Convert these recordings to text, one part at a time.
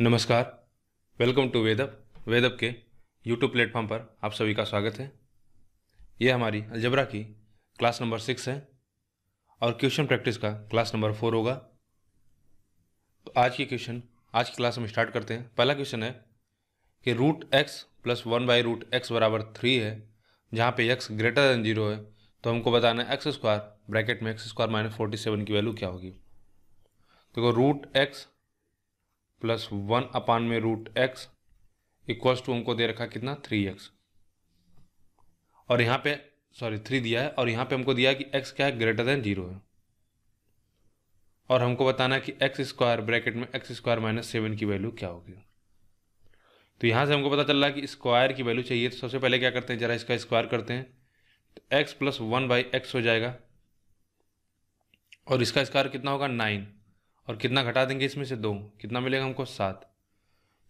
नमस्कार welcome to वेदप वेदप के YouTube platform पर आप सभी का स्वागत है यह हमारी अलजबरा की क्लास नंबर सिक्स है और क्वेश्चन प्रैक्टिस का क्लास नंबर फोर होगा तो आज की क्वेश्चन आज की क्लास हम स्टार्ट करते हैं पहला क्वेश्चन है कि root X plus one by root X बराबर थ्री है जहाँ पे एक्स ग्रेटर देन जीरो है तो हमको बताना है एक्स स्क्वायर ब्रैकेट में x square minus forty seven की वैल्यू क्या होगी देखो root X plus one upon में रूट एक्स इक्वल्स टू हमको दे रखा कितना थ्री एक्स और यहाँ पे सॉरी थ्री दिया है और यहाँ पे हमको दिया है कि एक्स क्या है ग्रेटर देन जीरो है और हमको बताना है कि एक्स स्क्वायर ब्रैकेट में एक्स स्क्वायर माइनस सेवन की वैल्यू क्या होगी तो यहाँ से हमको पता चल रहा है कि स्क्वायर की वैल्यू चाहिए तो सबसे पहले क्या करते हैं जरा इसका स्क्वायर करते हैं तो x plus one by X हो जाएगा और इसका स्क्वायर कितना होगा नाइन और कितना घटा देंगे इसमें से दो कितना मिलेगा हमको सात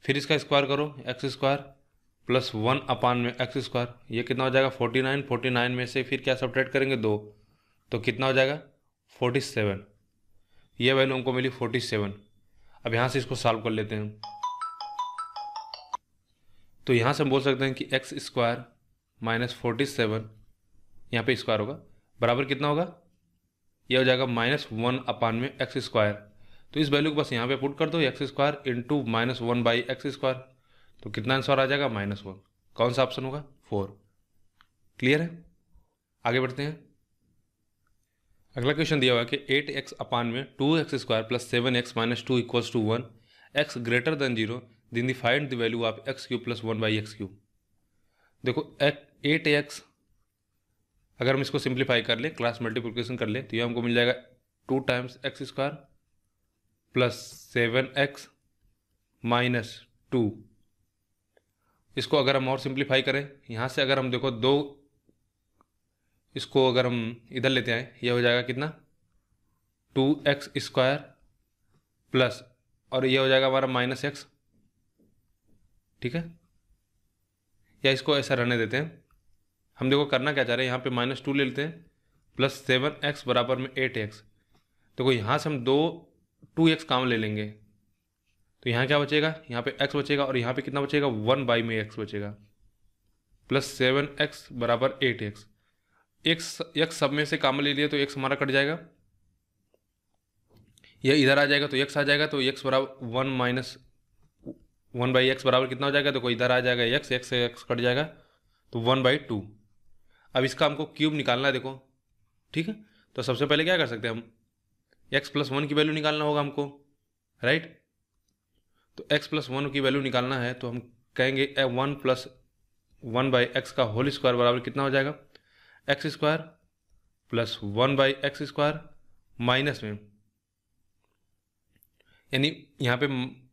फिर इसका स्क्वायर करो X square plus one upon में एक्स स्क्वायर ये कितना हो जाएगा फोर्टी नाइन फोर्टी नाइन में से फिर क्या सब्ट्रैक्ट करेंगे दो तो कितना हो जाएगा फोर्टी सेवन ये वैल्यू हमको मिली फोर्टी सेवन अब यहाँ से इसको सॉल्व कर लेते हैं तो यहाँ से हम बोल सकते हैं कि x square minus forty seven यहाँ पर स्क्वायर होगा बराबर कितना होगा यह हो जाएगा माइनस वन अपान में एक्स स्क्वायर तो इस वैल्यू को बस यहाँ पे पुट कर दो X square into minus one by x square तो कितना आंसर आ जाएगा माइनस वन कौन सा ऑप्शन होगा फोर क्लियर है आगे बढ़ते हैं अगला क्वेश्चन दिया हुआ है कि एट एक्स अपान में two x square plus seven X minus two equals to one X greater than zero then the find the value of X cube plus one by x cube देखो eight X अगर हम इसको simplify कर लें class multiplication कर लें तो ये हमको मिल जाएगा two times x square plus seven X minus two इसको अगर हम और सिंप्लीफाई करें यहाँ से अगर हम देखो दो इसको अगर हम इधर लेते आए यह हो जाएगा कितना टू एक्स स्क्वायर प्लस और यह हो जाएगा हमारा माइनस एक्स ठीक है या इसको ऐसा रहने देते हैं हम देखो करना क्या चाह रहे हैं यहाँ पे माइनस टू ले लेते हैं प्लस सेवन एक्स बराबर में एट एक्स देखो यहाँ से हम दो टू एक्स काम ले लेंगे तो यहाँ क्या बचेगा यहाँ पे एक्स बचेगा और यहाँ पे कितना बचेगा वन बाई में एक्स बचेगा प्लस सेवन एक्स बराबर एट एक्स एक्स एक्स सब में से काम ले लिया तो एक्स हमारा कट जाएगा यह इधर आ जाएगा तो एक्स आ जाएगा तो एक्स बराबर one minus one by x बराबर कितना हो जाएगा तो कोई इधर आ जाएगा एक्स एक्स एक्स कट जाएगा तो वन बाई टू अब इसका हमको क्यूब निकालना है देखो ठीक है तो सबसे पहले क्या कर सकते हैं हम एक्स प्लस वन की वैल्यू निकालना होगा हमको राइट तो एक्स प्लस वन की वैल्यू निकालना है तो हम कहेंगे one plus one by x का होल स्क्वायर बराबर कितना हो जाएगा x square plus one by x square minus में यानी यहाँ पे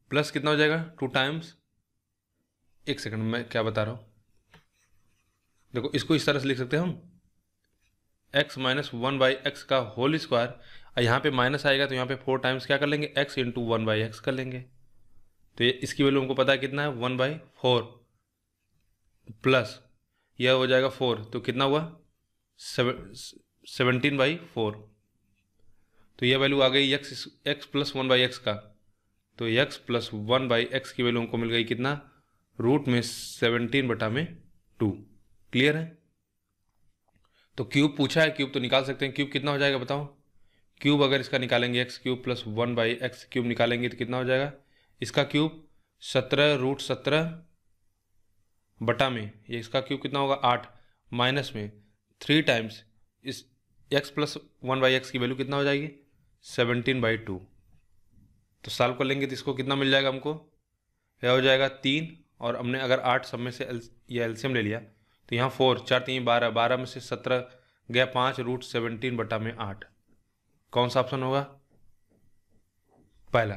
प्लस कितना हो जाएगा टू टाइम्स एक सेकंड मैं क्या बता रहा हूँ देखो इसको इस तरह से लिख सकते हैं हम x minus one by x का होल स्क्वायर और यहाँ पे माइनस आएगा तो यहाँ पे फोर टाइम्स क्या कर लेंगे x into one by x कर लेंगे तो ये इसकी वैल्यू हमको पता है कितना है वन बाई फोर प्लस यह हो जाएगा फोर तो कितना हुआ सेवनटीन बाई फोर तो यह वैल्यू आ गई x x plus one by x का तो x plus one by x की वैल्यू हमको मिल गई कितना रूट में सेवनटीन बटा में टू क्लियर है तो क्यूब पूछा है क्यूब तो निकाल सकते हैं क्यूब कितना हो जाएगा बताओ क्यूब अगर इसका निकालेंगे x cube plus one by x cube निकालेंगे तो कितना हो जाएगा इसका क्यूब सत्रह रूट सत्रह बटा में ये इसका क्यूब कितना होगा आठ माइनस में थ्री टाइम्स इस x plus one by x की वैल्यू कितना हो जाएगी सेवनटीन बाई टू तो साल्व कर लेंगे तो इसको कितना मिल जाएगा हमको यह हो जाएगा तीन और हमने अगर आठ सब में से यह ये एल्सियम ले लिया तो यहाँ फोर चार तीन बारह बारह में से सत्रह गया पाँच रूट सेवनटीन बटा में आठ कौन सा ऑप्शन होगा पहला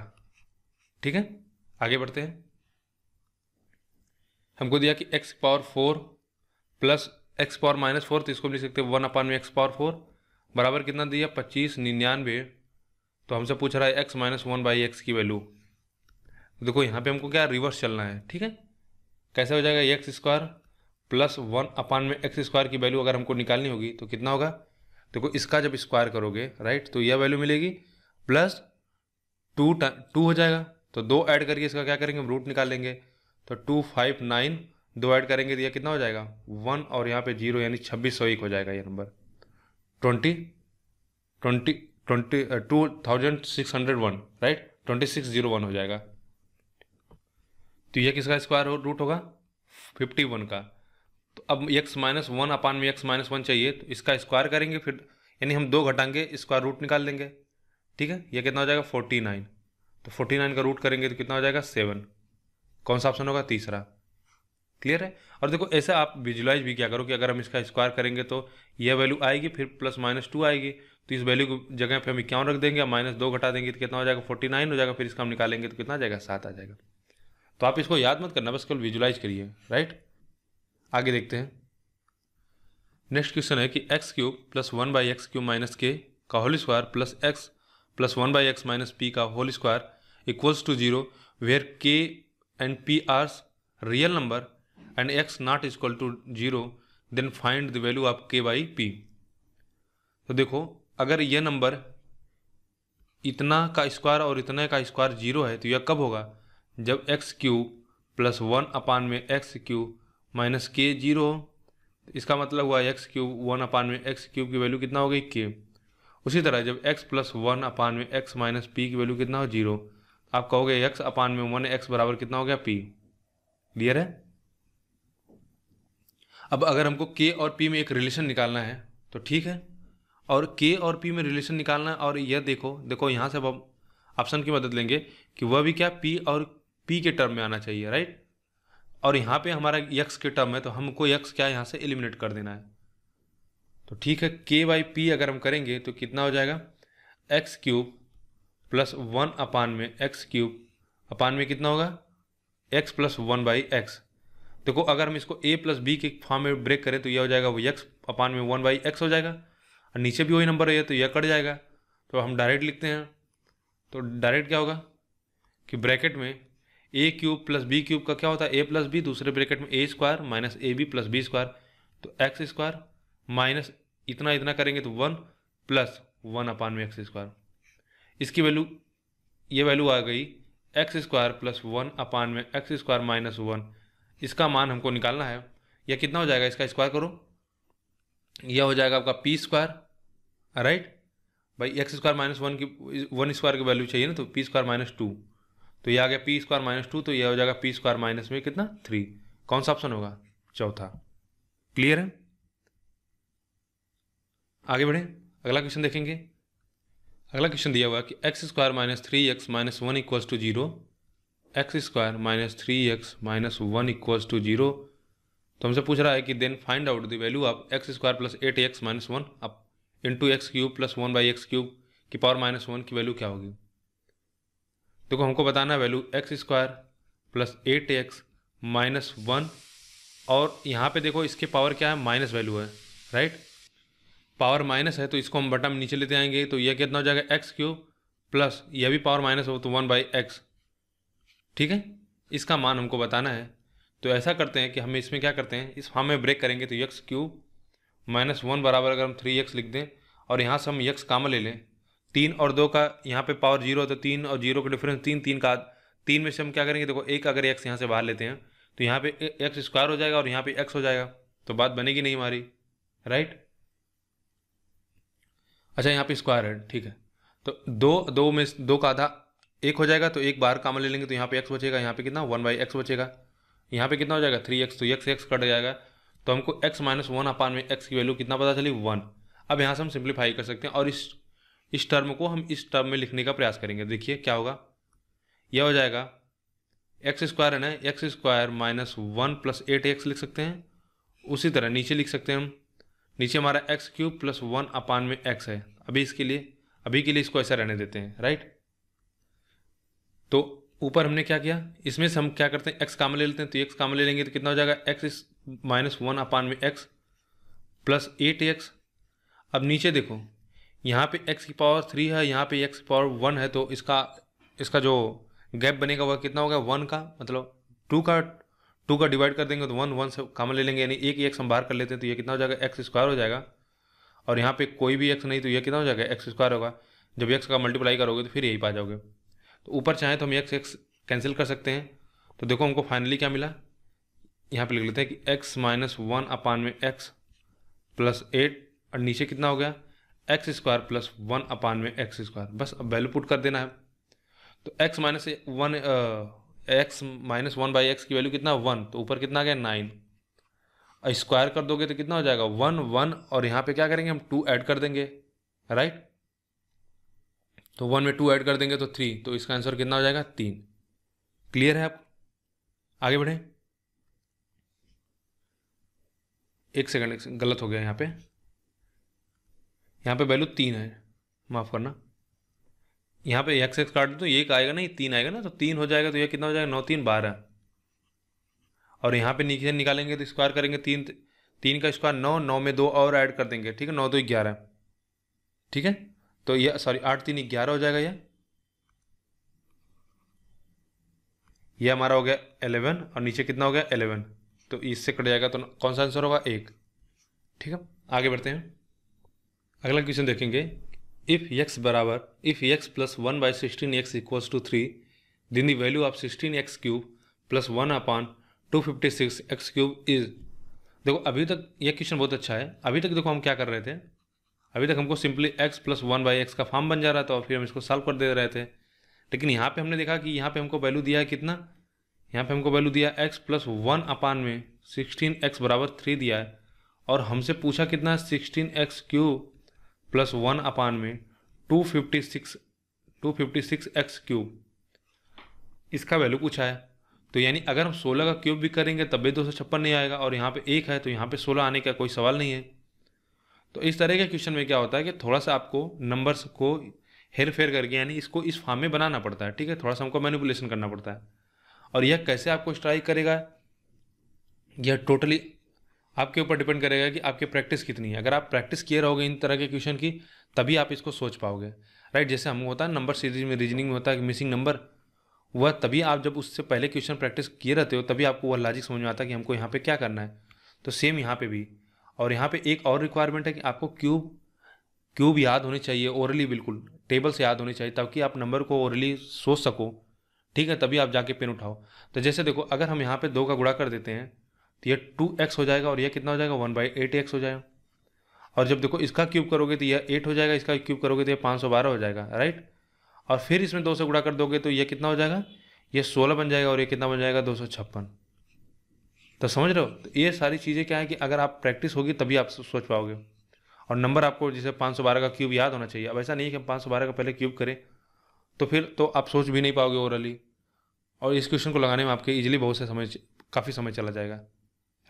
ठीक है आगे बढ़ते हैं हमको दिया कि x power four plus x power minus four तो इसको लिख सकते हैं वन अपान में एक्स पावर फोर बराबर कितना दिया पच्चीस निन्यानवे तो हमसे पूछ रहा है x minus one by x की वैल्यू देखो यहाँ पे हमको क्या रिवर्स चलना है ठीक है कैसे हो जाएगा x square plus one upon में एक्स स्क्वायर की वैल्यू अगर हमको निकालनी होगी तो कितना होगा देखो इसका जब स्क्वायर करोगे राइट तो यह वैल्यू मिलेगी प्लस टू टू हो जाएगा तो दो ऐड करके इसका क्या करेंगे रूट निकाल लेंगे तो टू फाइव नाइन दो ऐड करेंगे तो यह कितना हो जाएगा वन और यहाँ पे जीरो यानी छब्बीस सौ एक हो जाएगा ये number twenty twenty twenty two thousand six hundred one right twenty six zero one हो जाएगा तो यह किसका स्क्वायर रूट होगा फिफ्टी वन का तो अब x माइनस वन अपान में एक्स माइनस वन चाहिए तो इसका स्क्वायर करेंगे फिर यानी हम दो घटाएंगे स्क्वायर रूट निकाल देंगे ठीक है यह कितना हो जाएगा फोर्टी नाइन तो फोर्टी नाइन का रूट करेंगे तो कितना हो जाएगा सेवन कौन सा ऑप्शन होगा तीसरा क्लियर है और देखो ऐसा आप विजुलाइज भी क्या करो कि अगर हम इसका स्क्वायर करेंगे तो यह वैल्यू आएगी फिर प्लस माइनस टू आएगी तो इस वैल्यू को जगह पर हम इक्यावन रख देंगे माइनस दो घटा देंगे तो कितना हो जाएगा फोर्टी नाइन हो जाएगा फिर इसका हम निकालेंगे तो कितना आ जाएगा सात आ जाएगा तो आप इसको याद मत करना बस केवल विजुलाइज करिए राइट आगे देखते हैं नेक्स्ट क्वेश्चन है कि x cube plus one by x cube minus k का whole square plus x plus one by x minus p का whole square equals to zero where k and p are real number and x not is equal to zero then find the value of k by p तो देखो अगर यह number इतना का square और इतने का स्क्वायर जीरो है तो यह कब होगा जब x cube plus one upon में x cube minus k zero इसका मतलब हुआ एक्स क्यूब वन अपान में एक्स क्यूब की वैल्यू कितना हो गई के उसी तरह जब एक्स प्लस वन अपान में एक्स माइनस पी की वैल्यू कितना हो जीरो आप कहोगे एक्स अपान में वन एक्स बराबर कितना हो गया पी क्लियर है अब अगर हमको के और पी में एक रिलेशन निकालना है तो ठीक है और के और पी में रिलेशन निकालना है और यह देखो देखो यहाँ से अब ऑप्शन की मदद लेंगे कि वह भी क्या पी और पी के टर्म में आना चाहिए राइट और यहाँ पे हमारा यक्स के टर्म है तो हमको यक्स क्या यहाँ से एलिमिनेट कर देना है तो ठीक है के बाई पी अगर हम करेंगे तो कितना हो जाएगा x cube plus one upon में एक्स क्यूब अपान में कितना होगा x plus one by x देखो अगर हम इसको ए प्लस बी के फॉर्म में ब्रेक करें तो यह हो जाएगा वो यक्स अपान में वन बाई एक्स हो जाएगा और नीचे भी वही नंबर है तो यह कट जाएगा तो हम डायरेक्ट लिखते हैं तो डायरेक्ट क्या होगा कि ब्रैकेट में ए क्यूब प्लस बी क्यूब का क्या होता है ए प्लस बी दूसरे ब्रैकेट में ए स्क्वायर माइनस ए बी प्लस बी स्क्वायर तो एक्स स्क्वायर माइनस इतना इतना करेंगे तो वन प्लस वन अपान में एक्स स्क्वायर इसकी वैल्यू ये वैल्यू आ गई x square plus one upon में एक्स स्क्वायर माइनस वन इसका मान हमको निकालना है यह कितना हो जाएगा इसका स्क्वायर करो यह हो जाएगा आपका पी स्क्वायर राइट भाई एक्स स्क्वायर माइनस वन की वन स्क्वायर की वैल्यू चाहिए ना तो पी स्क्वायर माइनस टू तो ये आ गया पी स्क्वायर माइनस टू तो यह हो जाएगा पी स्क्वायर माइनस में कितना थ्री कौन सा ऑप्शन होगा चौथा क्लियर है आगे बढ़े अगला क्वेश्चन देखेंगे अगला क्वेश्चन दिया हुआ है कि x square minus three x minus one equals to zero x square minus three x minus one equals to zero तो हमसे पूछ रहा है कि then find out the value of x square plus eight x minus one अब into x cube plus one by x cube की power minus one की value क्या होगी देखो हमको बताना है value x square plus eight x minus one और यहाँ पे देखो इसके पावर क्या है माइनस वैल्यू है राइट पावर माइनस है तो इसको हम बटन नीचे लेते आएंगे तो यह कितना हो जाएगा एक्स क्यूब प्लस यह भी पावर माइनस हो तो वन बाई एक्स ठीक है इसका मान हमको बताना है तो ऐसा करते हैं कि हम इसमें क्या करते हैं इस फॉर्म में ब्रेक करेंगे तो यक्स क्यूब माइनस वन बराबर अगर हम थ्री एक्स लिख दें और यहाँ से हम यक्स कामा ले लें तीन और दो का यहाँ पे पावर जीरो तो तीन और जीरो का डिफरेंस तीन तीन का तीन में से हम क्या करेंगे देखो एक अगर एक्स यहाँ से बाहर लेते हैं तो यहाँ पे एक्स स्क्वायर हो जाएगा और यहाँ पे एक्स हो जाएगा तो बात बनेगी नहीं हमारी राइट अच्छा यहाँ पे स्क्वायर है ठीक है तो दो दो में दो का आधा एक हो जाएगा तो एक बार कामन ले लेंगे तो यहाँ पे एक्स बचेगा यहाँ पे कितना वन बाई एक्स बचेगा यहाँ पे कितना हो जाएगा थ्री एक्स तो एक्स एक्स कट जाएगा तो हमको एक्स माइनस वन अपान में एक्स की वैल्यू कितना पता चली वन अब यहाँ से हम सिंप्लीफाई कर सकते हैं और इस इस टर्म को हम इस टर्म में लिखने का प्रयास करेंगे देखिए क्या होगा यह हो जाएगा एक्स स्क्वायर है ना x square minus one plus eight x लिख सकते हैं उसी तरह नीचे लिख सकते हैं हम नीचे हमारा x cube plus one upon में एक्स है अभी इसके लिए अभी के लिए इसको ऐसा रहने देते हैं राइट तो ऊपर हमने क्या किया इसमें से हम क्या करते हैं एक्स काम ले लेते हैं तो एक्स काम ले लेंगे तो कितना हो जाएगा एक्स माइनस वन अपान में एक्स प्लस एट एक्स अब नीचे देखो यहाँ पे x की पावर थ्री है यहाँ पे x की पावर वन है तो इसका इसका जो गैप बनेगा वह कितना होगा वन का मतलब टू का टू का डिवाइड कर देंगे तो वन वन से कामन ले लेंगे यानी एक ही एक्स हम बाहर कर लेते हैं तो ये कितना हो जाएगा एक्स स्क्वायर हो जाएगा और यहाँ पे कोई भी एक्स नहीं तो ये कितना हो जाएगा एक्स स्क्वायर होगा जब एक्स का मल्टीप्लाई करोगे तो फिर यही पा जाओगे तो ऊपर चाहें तो हम एक्स एक्स कैंसिल कर सकते हैं तो देखो हमको फाइनली क्या मिला यहाँ पे लिख लेते हैं कि एक्स माइनस वन अपान में एक्स प्लस एट और नीचे कितना हो गया x square plus one upon में एक्स स्क्वायर बस अब वैल्यू पुट कर देना है तो x minus one x minus one by x की वैल्यू कितना वन तो ऊपर कितना गया नाइन स्क्वायर कर दोगे तो कितना हो जाएगा वन वन और यहाँ पे क्या करेंगे हम टू ऐड कर देंगे राइट तो वन में टू ऐड कर देंगे तो थ्री तो इसका आंसर कितना हो जाएगा तीन क्लियर है आप आगे बढ़ें एक सेकंड गलत हो गया यहाँ पे यहाँ पे वैल्यू तीन है माफ़ करना यहाँ पे एक्स एक्स काट दो तो एक आएगा ना ये तीन आएगा ना तो तीन हो जाएगा तो ये कितना हो जाएगा नौ तीन बारह और यहाँ पे नीचे निकालेंगे तो स्क्वायर करेंगे तीन तीन का स्क्वायर नौ नौ में दो और ऐड कर देंगे ठीक है नौ दो ग्यारह ठीक है तो ये सॉरी आठ तीन ग्यारह हो जाएगा यह ये हमारा हो गया एलेवन और नीचे कितना हो गया एलेवन तो इससे कट जाएगा तो कौन सा आंसर होगा एक ठीक है आगे बढ़ते हैं अगला क्वेश्चन देखेंगे इफ़ एक्स बराबर if x plus one by sixteen x equals to three then the value of sixteen x cube plus one upon two fifty six x cube is देखो अभी तक यह क्वेश्चन बहुत अच्छा है अभी तक देखो हम क्या कर रहे थे अभी तक हमको simply x plus one by x का फॉर्म बन जा रहा था और फिर हम इसको सॉल्व कर दे रहे थे लेकिन यहाँ पे हमने देखा कि यहाँ पे हमको वैल्यू दिया है कितना यहाँ पे हमको वैल्यू दिया x प्लस वन अपान में सिक्सटीन एक्स बराबर थ्री दिया है और हमसे पूछा कितना sixteen x cube plus one upon में two fifty six two fifty six x cube इसका वैल्यू कुछ है तो यानी अगर हम सोलह का क्यूब भी करेंगे तब भी दो सौ छप्पन नहीं आएगा और यहाँ पे एक है तो यहाँ पे सोलह आने का कोई सवाल नहीं है तो इस तरह के क्वेश्चन में क्या होता है कि थोड़ा सा आपको नंबर्स को हेर फेर करके यानी इसको इस फॉर्म में बनाना पड़ता है ठीक है थोड़ा सा हमको मैनिपुलेशन करना पड़ता है और यह कैसे आपको स्ट्राइक करेगा यह टोटली आपके ऊपर डिपेंड करेगा कि आपकी प्रैक्टिस कितनी है अगर आप प्रैक्टिस किए रहोगे इन तरह के क्वेश्चन की तभी आप इसको सोच पाओगे राइट जैसे हम होता है नंबर सीरीज में रीजनिंग में होता है कि मिसिंग नंबर वह तभी आप जब उससे पहले क्वेश्चन प्रैक्टिस किए रहते हो तभी आपको वह लॉजिक समझ में आता है कि हमको यहाँ पे क्या करना है तो सेम यहाँ पे भी और यहाँ पे एक और रिक्वायरमेंट है कि आपको क्यूब क्यूब याद होनी चाहिए ओरली बिल्कुल टेबल से याद होनी चाहिए ताकि आप नंबर को ओरली सोच सको ठीक है तभी आप जाके पेन उठाओ तो जैसे देखो अगर हम यहाँ पे दो का गुड़ा कर देते हैं तो ये टू एक्स हो जाएगा और ये कितना हो जाएगा वन बाई एट एक्स हो जाएगा और जब देखो इसका क्यूब करोगे तो ये एट हो जाएगा इसका क्यूब करोगे तो ये पाँच सौ बारह हो जाएगा राइट और फिर इसमें दो से गुड़ा कर दोगे तो ये कितना हो जाएगा ये सोलह बन जाएगा और ये कितना बन जाएगा दो सौ छप्पन तो समझ रहे हो तो ये सारी चीज़ें क्या है कि अगर आप प्रैक्टिस होगी तभी आप सोच पाओगे और नंबर आपको जैसे पाँच सौ बारह का क्यूब याद होना चाहिए अब ऐसा नहीं है कि हम पाँच सौ बारह का पहले क्यूब करें तो फिर तो आप सोच भी नहीं पाओगे ओवरली और इस क्वेश्चन को लगाने में आपके इजीली बहुत से समय काफ़ी समय चला जाएगा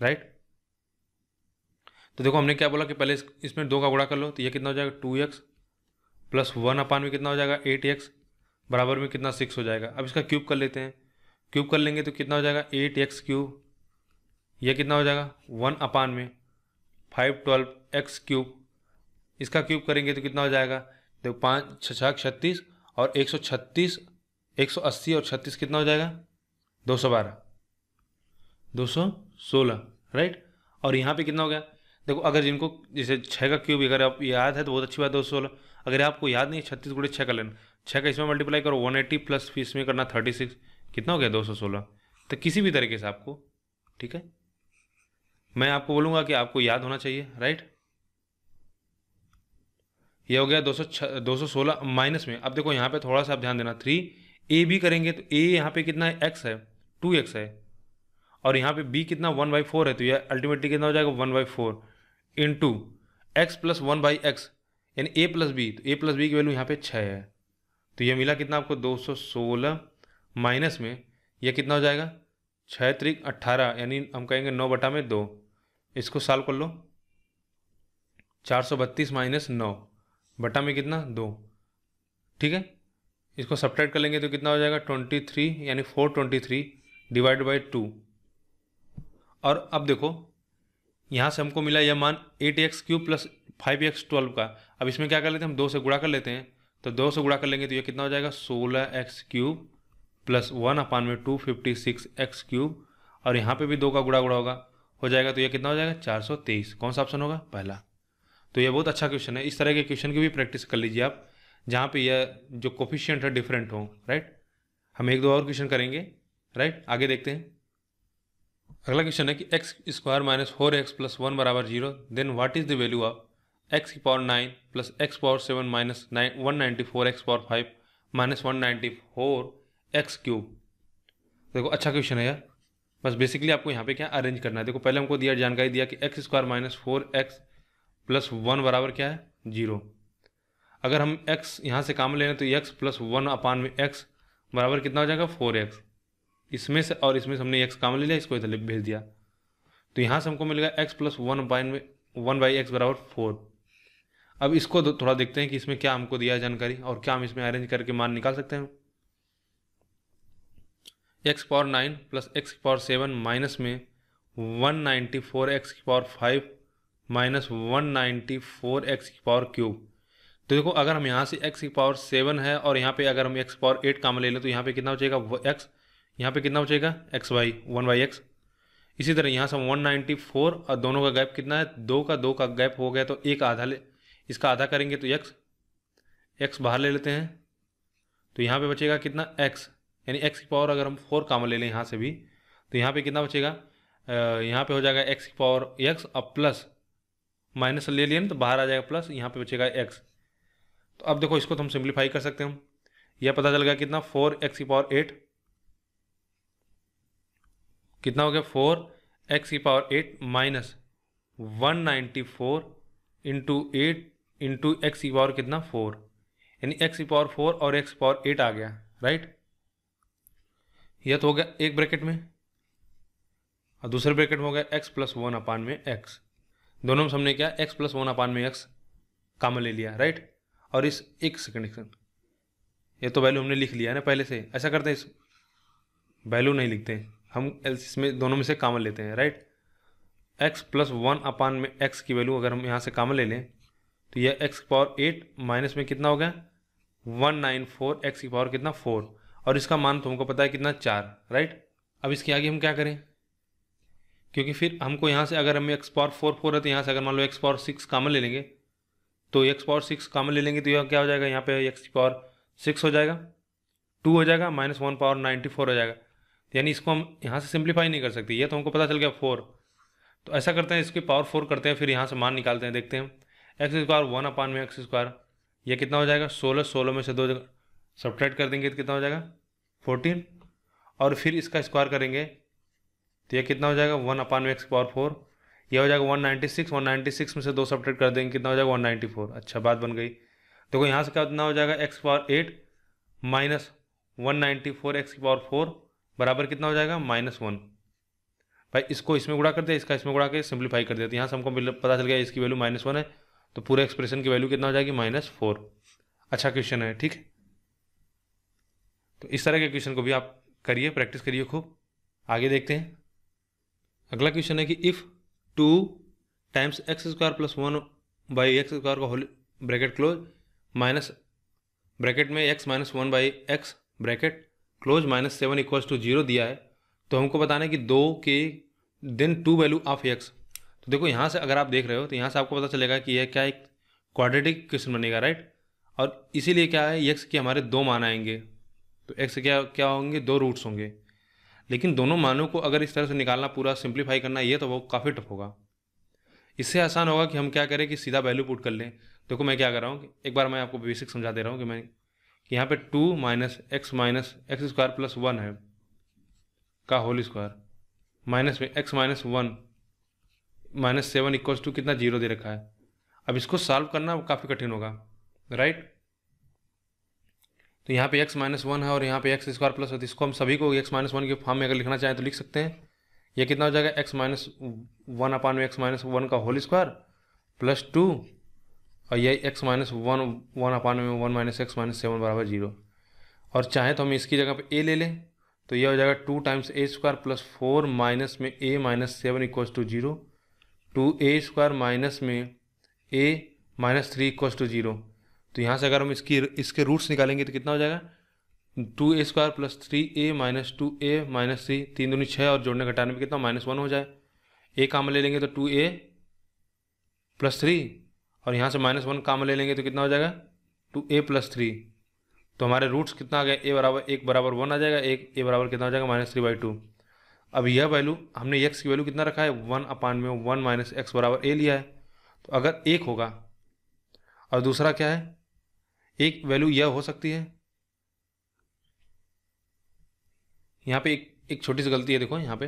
राइट तो देखो हमने क्या बोला कि पहले इसमें दो का गुणा कर लो तो ये कितना हो जाएगा two x plus one upon में कितना हो जाएगा एट एक्स बराबर में कितना सिक्स हो जाएगा अब इसका क्यूब कर लेते हैं क्यूब कर लेंगे तो कितना हो जाएगा एट एक्स क्यूब यह कितना हो जाएगा वन अपान में फाइव ट्वेल्व एक्स क्यूब इसका क्यूब करेंगे तो कितना हो जाएगा देखो पाँच छः छः छत्तीस और एक सौ छत्तीस एक सौ अस्सी और छत्तीस कितना हो जाएगा दो सौ बारह दो सौ सोलह राइट और यहाँ पे कितना हो गया देखो अगर जिनको जैसे छः का क्यूब अगर आप याद है तो बहुत अच्छी बात है सोलह अगर आपको याद नहीं छत्तीस गुड़े छः का लेना छः का इसमें मल्टीप्लाई करो वन एट्टी प्लस फीस में करना थर्टी सिक्स कितना हो गया दो सौ सोलह तो किसी भी तरीके से आपको ठीक है मैं आपको बोलूँगा कि आपको याद होना चाहिए राइट यह हो गया दो सौ दो सौ सोलह माइनस में अब देखो यहाँ पे थोड़ा सा आप ध्यान देना थ्री ए भी करेंगे तो ए यहाँ पे कितना है एक्स है टू एक्स है और यहाँ पे b कितना वन बाई फोर है तो यह अल्टीमेटली कितना हो जाएगा one by four into x plus one by x यानी ए प्लस बी तो ए प्लस बी की वैल्यू यहाँ पे छः है तो ये मिला कितना आपको दो सौ सोलह माइनस में यह कितना हो जाएगा छः तरीक अट्ठारह यानी हम कहेंगे नौ बटा में दो इसको साल कर लो चार सौ बत्तीस माइनस नौ बटा में कितना दो ठीक है इसको सब्ट्रैक्ट कर लेंगे तो कितना हो जाएगा ट्वेंटी थ्री यानी four twenty three divide by two और अब देखो यहाँ से हमको मिला यह मान eight x cube plus five x twelve का अब इसमें क्या कर लेते हैं हम दो से गुड़ा कर लेते हैं तो दो से गुड़ा कर लेंगे तो ये कितना हो जाएगा सोलह x cube plus one upon में two fifty six x cube और यहाँ पे भी दो का गुड़ा गुड़ा होगा हो जाएगा तो ये कितना हो जाएगा चार सौ तेईस कौन सा ऑप्शन होगा पहला तो ये बहुत अच्छा क्वेश्चन है इस तरह के क्वेश्चन की भी प्रैक्टिस कर लीजिए आप जहाँ पर यह जो कोफिशियंट है डिफरेंट हो राइट हम एक दो और क्वेश्चन करेंगे राइट आगे देखते हैं अगला क्वेश्चन है कि x square minus four x plus one बराबर zero then what is the value of x की power nine plus x power seven minus nine one ninety four x power five minus one ninety four x cube देखो अच्छा question है यार बस basically आपको यहाँ पे क्या अरेंज करना है देखो पहले हमको दिया जानकारी दिया कि x square minus four x plus one बराबर क्या है जीरो अगर हम एक्स यहाँ से काम ले रहे हैं तो एक्स प्लस वन अपान में एक्स बराबर कितना हो जाएगा फोर एक्स इसमें से और इसमें से हमने एक्स काम ले लिया इसको इधर भेज दिया तो यहाँ से हमको मिलेगा एक्स प्लस वन बाई में वन बाई एक्स बराबर फोर अब इसको थोड़ा देखते हैं कि इसमें क्या हमको दिया है जानकारी और क्या हम इसमें अरेंज करके मान निकाल सकते हैं x power nine plus x की पावर सेवन माइनस में वन नाइन्टी फोर एक्स की power five minus one ninety four x की पावर क्यूब तो देखो अगर हम यहाँ से एक्स की पावर सेवन है और यहाँ पे अगर हम एक्स पावर एट काम ले लें तो यहाँ पे कितना हो जाएगा एक्स यहाँ पे कितना बचेगा x y one y x इसी तरह यहाँ से वन नाइन्टी फोर और दोनों का गैप कितना है दो का दो का गैप हो गया तो एक आधा ले इसका आधा करेंगे तो एक्स एक्स बाहर ले लेते हैं तो यहाँ पे बचेगा कितना एक्स यानी एक्स की पावर अगर हम फोर काम ले लें यहाँ से भी तो यहाँ पे कितना बचेगा यहाँ पे हो जाएगा एक्स की पावर एक्स और प्लस माइनस ले लिए ना तो बाहर आ जाएगा प्लस यहाँ पर बचेगा एक्स तो अब देखो इसको तो हम सिंप्लीफाई कर सकते हैं हम यह पता चल गया कितना फोर एक्स की पावर एट कितना हो गया फोर एक्स की power eight minus one ninety four into eight into x की पावर कितना फोर यानी एक्स की पावर फोर और एक्स पावर एट आ गया राइट यह तो हो गया एक ब्रैकेट में और दूसरे ब्रैकेट में हो गया एक्स प्लस वन अपान में एक्स दोनों में हमने क्या एक्स प्लस वन अपान में एक्स काम ले लिया राइट और इस एक सेकंड ये तो वैल्यू हमने लिख लिया है ना पहले से ऐसा करते हैं इस वैल्यू नहीं लिखते हैं हम इसमें दोनों में से कामन लेते हैं right x plus one upon में एक्स की वैल्यू अगर हम यहाँ से कामन ले लें तो यह एक्स की पावर एट माइनस में कितना हो गया वन नाइन फोर एक्स की पावर कितना फोर और इसका मान तुमको तो पता है कितना चार राइट अब इसके आगे हम क्या करें क्योंकि फिर हमको यहाँ से अगर हम एक्स पावर फोर फोर है तो यहाँ से अगर मान लो एक्स पावर सिक्स कामन ले लेंगे तो एक्स पावर सिक्स कामन ले लेंगे तो यह क्या हो जाएगा यहाँ पे एक्स की पावर सिक्स हो जाएगा टू हो जाएगा minus one power ninety four हो जाएगा यानी इसको हम यहाँ से सिंप्लीफाई नहीं कर सकते ये तो हमको पता चल गया फोर तो ऐसा करते हैं इसकी पावर फोर करते हैं फिर यहाँ से मान निकालते हैं देखते हैं एक्स स्क्वायर वन अपान में एक्स स्क्वायर ये कितना हो जाएगा सोलह सोलह में से दो जगह सब्ट्रैक्ट कर देंगे तो कितना हो जाएगा फोर्टीन और फिर इसका स्क्वायर करेंगे तो यह कितना हो जाएगा वन अपान में एक्स पावर फोर यह हो जाएगा one ninety six one ninety six में से दो सब्ट्रैक्ट कर देंगे कितना हो जाएगा वन नाइन्टी फोर अच्छा बात बन गई देखो यहाँ से कितना हो जाएगा x power eight minus one ninety four x की पावर फोर बराबर कितना हो जाएगा माइनस वन भाई इसको इसमें गुड़ा कर दिया इसका इसमें गुड़ा के सिंप्लीफाई कर दिया तो यहाँ से हमको पता चल गया इसकी वैल्यू माइनस वन है तो पूरे एक्सप्रेशन की वैल्यू कितना हो जाएगी माइनस फोर अच्छा क्वेश्चन है ठीक है तो इस तरह के क्वेश्चन को भी आप करिए प्रैक्टिस करिए खूब आगे देखते हैं अगला क्वेश्चन है कि if two times x square plus one by x square का whole bracket close minus bracket में x minus one by x bracket close minus seven equals to zero दिया है तो हमको बताना है कि दो के then two value of x तो देखो यहाँ से अगर आप देख रहे हो तो यहाँ से आपको पता चलेगा कि यह क्या एक क्वाड्रेटिक क्वेश्चन बनेगा राइट और इसीलिए क्या है एक्स के हमारे दो मान आएंगे तो एक्स क्या क्या होंगे दो रूट्स होंगे लेकिन दोनों मानों को अगर इस तरह से निकालना पूरा सिंप्लीफाई करना ये तो वो काफ़ी टफ होगा इससे आसान होगा कि हम क्या करें कि सीधा वैल्यू पुट कर लें देखो मैं क्या कर रहा हूँ एक बार मैं आपको बेसिक समझा दे रहा हूँ कि मैं यहाँ पे two minus x minus x square plus one है का होल स्क्वायर माइनस में x minus one minus seven equals to कितना जीरो दे रखा है अब इसको सॉल्व करना काफ़ी कठिन होगा राइट तो यहाँ पे एक्स माइनस वन है और यहाँ पे एक्स स्क्वायर प्लस है तो इसको हम सभी को एक्स माइनस वन के फॉर्म में अगर लिखना चाहें तो लिख सकते हैं यह कितना हो जाएगा एक्स माइनस वन अपान में एक्स माइनस वन का होल स्क्वायर प्लस टू और यही x minus one one upon में one minus x minus seven बराबर जीरो और चाहें तो हम इसकी जगह पे ए ले लें तो यह हो जाएगा two times a square plus four minus में a minus seven equals to zero two a square minus में a minus three equals to zero तो यहाँ से अगर हम इसकी इसके रूट्स निकालेंगे तो कितना हो जाएगा two a square plus three a minus two a minus three तीन दोनों छः और जोड़ने घटाने में कितना माइनस वन हो जाए ए काम ले लेंगे तो टू ए प्लस थ्री और यहाँ से माइनस वन काम ले लेंगे तो कितना हो जाएगा टू ए प्लस थ्री तो हमारे रूट्स कितना आ गया ए बराबर एक बराबर वन आ जाएगा एक ए बराबर कितना हो जाएगा माइनस थ्री बाई टू अब यह वैल्यू हमने एक्स की वैल्यू कितना रखा है वन अपान में वन माइनस एक्स बराबर ए लिया है तो अगर एक होगा और दूसरा क्या है एक वैल्यू यह हो सकती है यहाँ पे एक एक छोटी सी गलती है देखो यहाँ पे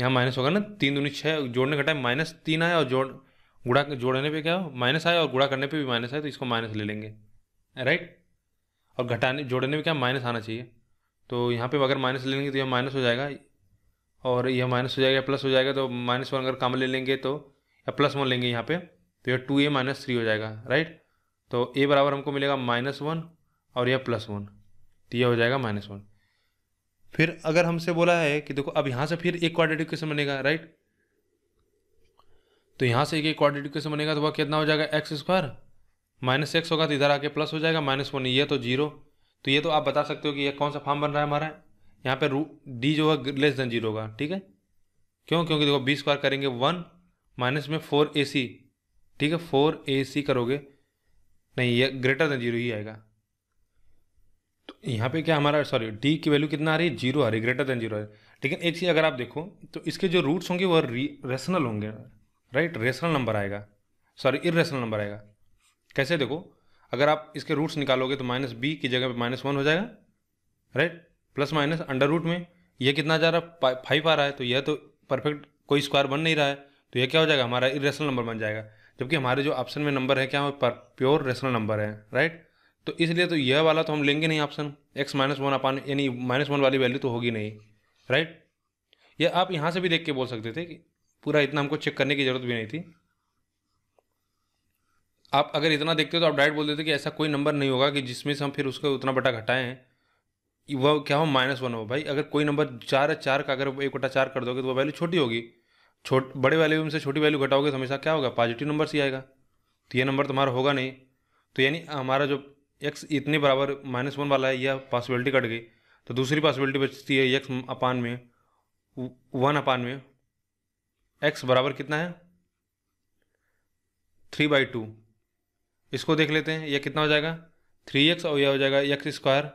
यहाँ माइनस होगा ना तीन दूनी छः जोड़ने का टाइम माइनस तीन आया और जोड़ गुड़ा जोड़ने पे क्या माइनस आया और गुड़ा करने पे भी माइनस आया तो इसको माइनस ले लेंगे राइट और घटाने जोड़ने में क्या माइनस आना चाहिए तो यहाँ पे अगर माइनस ले लेंगे तो यह माइनस हो जाएगा और यह माइनस हो जाएगा प्लस हो जाएगा तो माइनस वन अगर कम ले लेंगे तो या प्लस वन लेंगे यहाँ पे तो यह टू ए माइनस थ्री हो जाएगा राइट तो ए बराबर हमको मिलेगा माइनस वन और यह प्लस वन तो यह हो जाएगा माइनस वन फिर अगर हमसे बोला है कि देखो अब यहाँ से फिर एक क्वाड्रेटिक क्वेश्चन बनेगा राइट तो यहाँ से ये क्वाड्रेटिक इक्वेशन बनेगा तो वह कितना हो जाएगा एक्स स्क्वायर माइनस एक्स होगा तो इधर आके प्लस हो जाएगा माइनस वन ये तो जीरो तो ये तो आप बता सकते हो कि ये कौन सा फॉर्म बन रहा है हमारा यहाँ पे रू डी जो है लेस देन जीरो होगा ठीक है क्यों क्योंकि देखो बी स्क्वायर करेंगे वन माइनस में फोर ए सी ठीक है फोर ए सी करोगे नहीं ये ग्रेटर देन जीरो ही आएगा तो यहाँ पे क्या हमारा सॉरी डी की वैल्यू कितना आ रही है जीरो आ रही है ग्रेटर देन जीरो आ रही है लेकिन एक चीज़ अगर आप देखो तो इसके जो रूट्स होंगे वो रेशनल होंगे राइट रेशनल नंबर आएगा सॉरी इरेशनल नंबर आएगा कैसे देखो अगर आप इसके रूट्स निकालोगे तो माइनस बी की जगह पे माइनस वन हो जाएगा right plus minus under root में यह कितना जा रहा है फाइव आ रहा है तो यह तो परफेक्ट कोई स्क्वायर बन नहीं रहा है तो यह क्या हो जाएगा हमारा इरेशनल नंबर बन जाएगा जबकि हमारे जो ऑप्शन में नंबर है क्या पर प्योर रेशनल नंबर है राइट तो इसलिए तो यह वाला तो हम लेंगे नहीं option x minus one upon यानी माइनस वन वाली वैल्यू तो होगी नहीं राइट या आप यहाँ से भी देख के बोल सकते थे कि पूरा इतना हमको चेक करने की ज़रूरत भी नहीं थी आप अगर इतना देखते हो तो आप डायरेक्ट बोल देते कि ऐसा कोई नंबर नहीं होगा कि जिसमें से हम फिर उसका उतना बटा घटाएं हैं वह क्या हो माइनस वन हो भाई अगर कोई नंबर चार है चार का अगर एक बटा चार कर दोगे तो वह वैल्यू छोटी होगी छोट बड़े वैल्यू में से छोटी वैल्यू घटाओगे तो हमेशा क्या होगा पॉजिटिव नंबर से आएगा तो ये नंबर तुम्हारा होगा नहीं तो यानी हमारा जो एक्स इतने बराबर माइनस वन वाला है यह पॉसिबिलिटी कट गई तो दूसरी पॉसिबिलिटी बचती है एक्स अपान में वन अपान में एक्स बराबर कितना है थ्री बाई टू इसको देख लेते हैं यह कितना हो जाएगा थ्री एक्स और यह हो जाएगा एक्स स्क्वायर